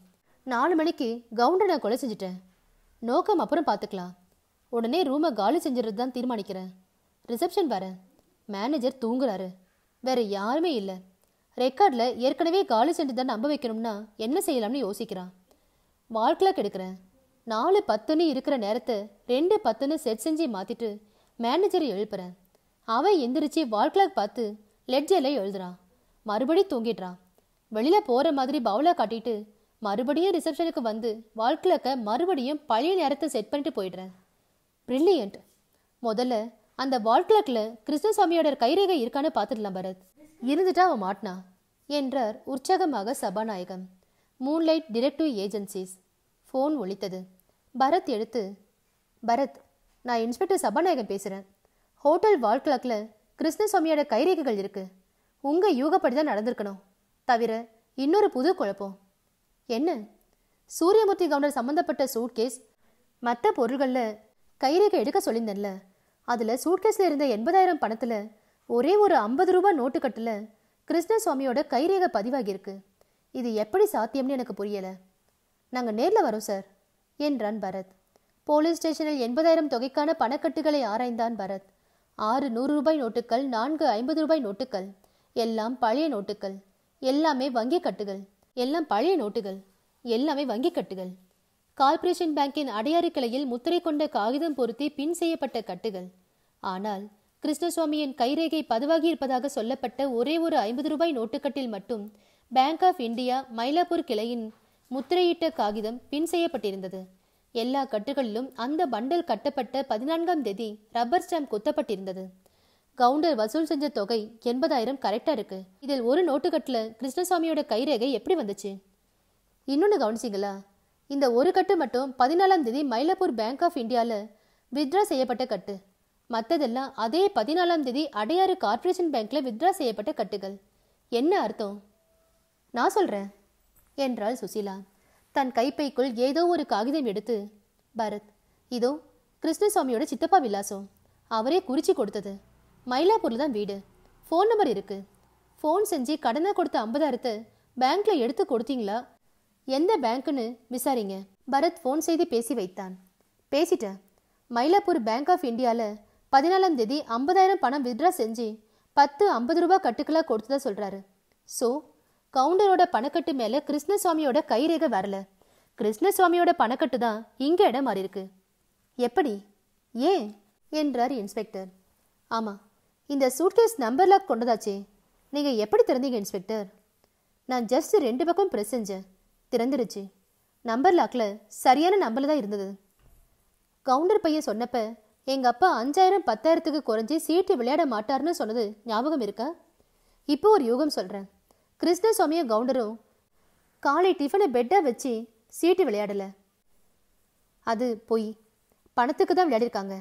நாலு மணிக்கு கவுண்டை நான் கொலை செஞ்சுட்டேன் நோக்கம் அப்புறம் பார்த்துக்கலாம் உடனே ரூமை காலி செஞ்சிடறது தான் தீர்மானிக்கிறேன் ரிசப்ஷன் வர மேனேஜர் தூங்குறாரு வேற யாருமே இல்லை ரெக்கார்டில் ஏற்கனவே காலி செஞ்சு தான் நம்ப வைக்கணும்னா என்ன செய்யலாம்னு யோசிக்கிறான் வால் கிளாக் எடுக்கிறேன் நாலு பத்துன்னு இருக்கிற நேரத்தை ரெண்டு பத்துன்னு செட் செஞ்சு மாற்றிட்டு மேனேஜரை எழுப்புறேன் அவன் எந்திரிச்சு வால் கிளாக் பார்த்து லெட்ஜரில் எழுதுறான் மறுபடி தூங்கிடுறான் வெளியில் போகிற மாதிரி பவுலாக காட்டிட்டு மறுபடியும் ரிசப்ஷனுக்கு வந்து வால் கிளாக்கை மறுபடியும் பழைய நேரத்தை செட் பண்ணிட்டு போயிடுறேன் ப்ரில்லியன்ட் முதல்ல அந்த வால் கிளாக்கில் கிருஷ்ணசாமியோட கைரேகை இருக்கான்னு பார்த்துடலாம் பரத் இருந்துட்டு அவன் மாட்டினா என்றார் உற்சாகமாக சபாநாயகம் moonlight directive agencies phone ஒழித்தது Bharat எடுத்து பரத் நான் இன்ஸ்பெக்டர் சபாநாயகன் பேசுகிறேன் ஹோட்டல் வால் கிளாக்கில் கிருஷ்ணசுவாமியோட கைரேகைகள் இருக்குது உங்கள் யூகப்படி தான் நடந்திருக்கணும் தவிர இன்னொரு புது குழப்பம் என்ன சூரியமூர்த்தி கவுண்டர் சம்மந்தப்பட்ட சூட்கேஸ் மற்ற பொருள்களில் கைரேகை எடுக்க சொல்லியிருந்தேன்ல அதில் சூட்கேஸில் இருந்த எண்பதாயிரம் பணத்தில் ஒரே ஒரு ஐம்பது ரூபா நோட்டு கட்டில் கிருஷ்ணசுவாமியோட கைரேகை பதிவாகியிருக்கு இது எப்படி சாத்தியம்னு எனக்கு புரியலை நாங்கள் நேரில் வரோம் சார் என்றான் பரத் போலீஸ் ஸ்டேஷனில் எண்பதாயிரம் தொகைக்கான பணக்கட்டுகளை ஆராய்ந்தான் பரத் ஆறு நூறு ரூபாய் நோட்டுகள் நான்கு ஐம்பது ரூபாய் நோட்டுகள் எல்லாம் பழைய நோட்டுகள் எல்லாமே வங்கி கட்டுகள் எல்லாம் பழைய நோட்டுகள் எல்லாமே வங்கி கட்டுகள் கார்ப்பரேஷன் பேங்கின் அடையாறு கிளையில் முத்திரை கொண்ட காகிதம் பொருத்தி பின் செய்யப்பட்ட கட்டுகள் ஆனால் கிருஷ்ணசுவாமியின் கைரேகை பதுவாகி இருப்பதாக சொல்லப்பட்ட ஒரே ஒரு ஐம்பது ரூபாய் நோட்டுக்கட்டில் மட்டும் பேங்க் ஆஃப் இந்தியா மயிலாப்பூர் கிளையின் முத்திரையிட்ட காகிதம் பின் செய்யப்பட்டிருந்தது எல்லா கட்டுகளிலும் அந்த பண்டல் கட்டப்பட்ட பதினான்காம் தேதி ரப்பர் ஸ்டாம்ப் குத்தப்பட்டிருந்தது கவுண்டர் வசூல் செஞ்ச தொகை எண்பதாயிரம் கரெக்டாக இருக்கு இதில் ஒரு நோட்டு கட்டில் கிருஷ்ணசாமியோட கைரேகை எப்படி வந்துச்சு இன்னொன்று கவனிச்சிங்களா இந்த ஒரு கட்டு மட்டும் பதினாலாம் தேதி மயிலாப்பூர் பேங்க் ஆஃப் இந்தியாவில் வித்ரா செய்யப்பட்ட கட்டு மற்றதெல்லாம் அதே பதினாலாம் தேதி அடையாறு கார்ப்பரேஷன் பேங்க்ல வித்ரா செய்யப்பட்ட கட்டுகள் என்ன அர்த்தம் நான் சொல்கிறேன் என்றாள் சுசிலா தன் கைப்பைக்குள் ஏதோ ஒரு காகிதம் எடுத்து பரத் இதோ கிருஷ்ணசாமியோட சித்தப்பா விலாசம் அவரே குறிச்சி கொடுத்தது மயிலாப்பூரில் தான் வீடு ஃபோன் நம்பர் இருக்கு ஃபோன் செஞ்சு கடனை கொடுத்த ஐம்பதாயிரத்தை பேங்க்ல எடுத்து கொடுத்தீங்களா எந்த பேங்க்குன்னு விசாரிங்க பரத் ஃபோன் செய்து பேசி வைத்தான் பேசிட்டேன் மயிலாப்பூர் பேங்க் ஆஃப் இந்தியாவில் பதினாலாம் தேதி ஐம்பதாயிரம் பணம் வித்ரா செஞ்சு பத்து ஐம்பது ரூபா கட்டுக்களாக கொடுத்ததா சொல்கிறாரு ஸோ கவுண்டரோட பணக்கட்டு மேலே கிருஷ்ணசுவாமியோட கைரேகை வரல கிருஷ்ணசுவாமியோட பணக்கட்டு தான் இங்கே இடம் மாறி இருக்கு எப்படி ஏன் என்றார் இன்ஸ்பெக்டர் ஆமாம் இந்த சூட்கேஸ் நம்பர் லாக் கொண்டதாச்சே நீங்கள் எப்படி திறந்தீங்க இன்ஸ்பெக்டர் நான் ஜஸ்ட் ரெண்டு பக்கம் ப்ரெஸ் செஞ்சேன் திறந்துருச்சு நம்பர் லாக்கில் சரியான நம்பர் தான் இருந்தது கவுண்டர் பையன் சொன்னப்ப எங்கள் அப்பா அஞ்சாயிரம் பத்தாயிரத்துக்கு குறைஞ்சி சீட்டு விளையாட மாட்டார்னு சொன்னது ஞாபகம் இருக்கா இப்போ ஒரு யோகம் சொல்கிறேன் கிருஷ்ணசுவாமியும் கவுண்டரும் காலை டிஃபனை பெட்டாக வச்சு சீட்டு விளையாடலை அது பொய் பணத்துக்கு தான் விளையாடிருக்காங்க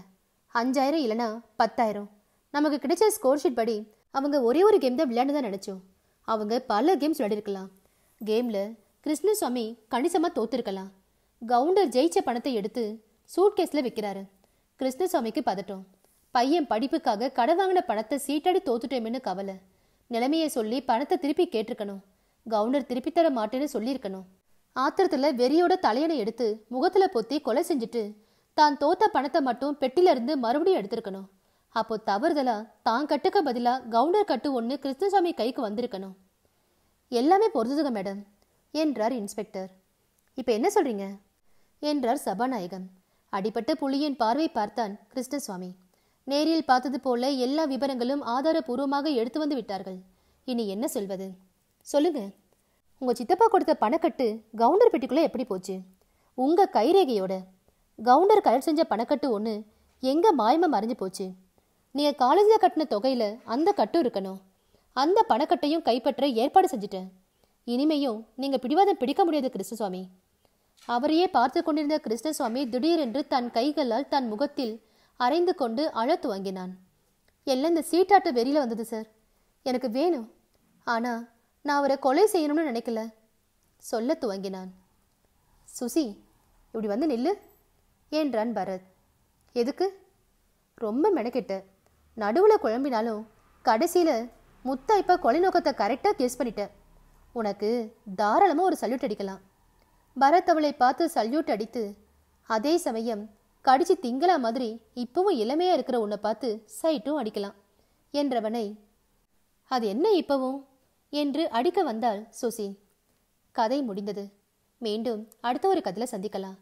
அஞ்சாயிரம் இல்லைன்னா பத்தாயிரம் நமக்கு கிடைச்ச ஸ்கோர் ஷீட் படி அவங்க ஒரே ஒரு கேம் தான் விளையாண்டு தான் நினச்சோம் அவங்க பல கேம்ஸ் விளையாடிருக்கலாம் கேமில் கிருஷ்ணசுவாமி கணிசமாக தோத்துருக்கலாம் கவுண்டர் ஜெயிச்ச பணத்தை எடுத்து சூட்கேஸில் விற்கிறாரு கிருஷ்ணசுவாமிக்கு பதட்டம் பையன் படிப்புக்காக கடை வாங்கின பணத்தை சீட்டாடி தோத்துட்டேமேன்னு கவலை நிலைமையை சொல்லி பணத்தை திருப்பி கேட்டிருக்கணும் கவுனர் திருப்பி தர மாட்டேன்னு சொல்லியிருக்கணும் ஆத்திரத்தில் வெறியோட தலையணை எடுத்து முகத்தில் பொத்தி கொலை செஞ்சுட்டு தான் தோத்த பணத்தை மட்டும் பெட்டிலிருந்து மறுபடியும் எடுத்திருக்கணும் அப்போ தவறுதலா தான் கட்டுக்க பதிலாக கவுண்டர் கட்டு ஒன்று கிருஷ்ணசாமி கைக்கு வந்திருக்கணும் எல்லாமே பொறுத்துதுங்க மேடம் என்றார் இன்ஸ்பெக்டர் இப்போ என்ன சொல்றீங்க என்றார் சபாநாயகன் அடிப்பட்ட புலியின் பார்வை பார்த்தான் கிருஷ்ணசுவாமி நேரில் பார்த்தது போல எல்லா விவரங்களும் ஆதாரபூர்வமாக எடுத்து வந்து விட்டார்கள் இனி என்ன சொல்வது சொல்லுங்க உங்க சித்தப்பா கொடுத்த பணக்கட்டு கவுண்டர் பெட்டிக்குள்ளே எப்படி போச்சு உங்க கைரேகையோட கவுண்டர் கலர் செஞ்ச பணக்கட்டு ஒன்று எங்க மாயமா மறைஞ்சு போச்சு நீங்க காலேஜில் கட்டின தொகையில அந்த கட்டும் இருக்கணும் அந்த பணக்கட்டையும் கைப்பற்ற ஏற்பாடு செஞ்சுட்டேன் இனிமேயும் நீங்க பிடிவாதம் பிடிக்க முடியாது கிருஷ்ணசுவாமி அவரையே பார்த்து கொண்டிருந்த கிருஷ்ணசுவாமி திடீரென்று தன் கைகளால் தன் முகத்தில் அரைந்து கொண்டு அழத் துவங்கினான் எல்லாம் இந்த சீட்டாட்டு வெளியில் வந்தது சார் எனக்கு வேணும் ஆனால் நான் அவரை கொலை செய்யணும்னு நினைக்கல சொல்ல துவங்கினான் சுசி இப்படி வந்து நில்லு என்றான் பரத் எதுக்கு ரொம்ப மெனக்கெட்ட நடுவில் குழம்பினாலும் கடைசியில் இப்போ கொலை நோக்கத்தை கரெக்டாக கேஸ் பண்ணிட்டேன் உனக்கு தாராளமாக ஒரு சல்யூட் அடிக்கலாம் பரத் அவளை பார்த்து சல்யூட் அடித்து அதே சமயம் கடிச்சு திங்களா மாதிரி இப்பவும் இளமையா இருக்கிற உன்னை பார்த்து சைட்டும் அடிக்கலாம் என்றவனை அது என்ன இப்பவும் என்று அடிக்க வந்தாள் சுசி கதை முடிந்தது மீண்டும் அடுத்த ஒரு கதையில் சந்திக்கலாம்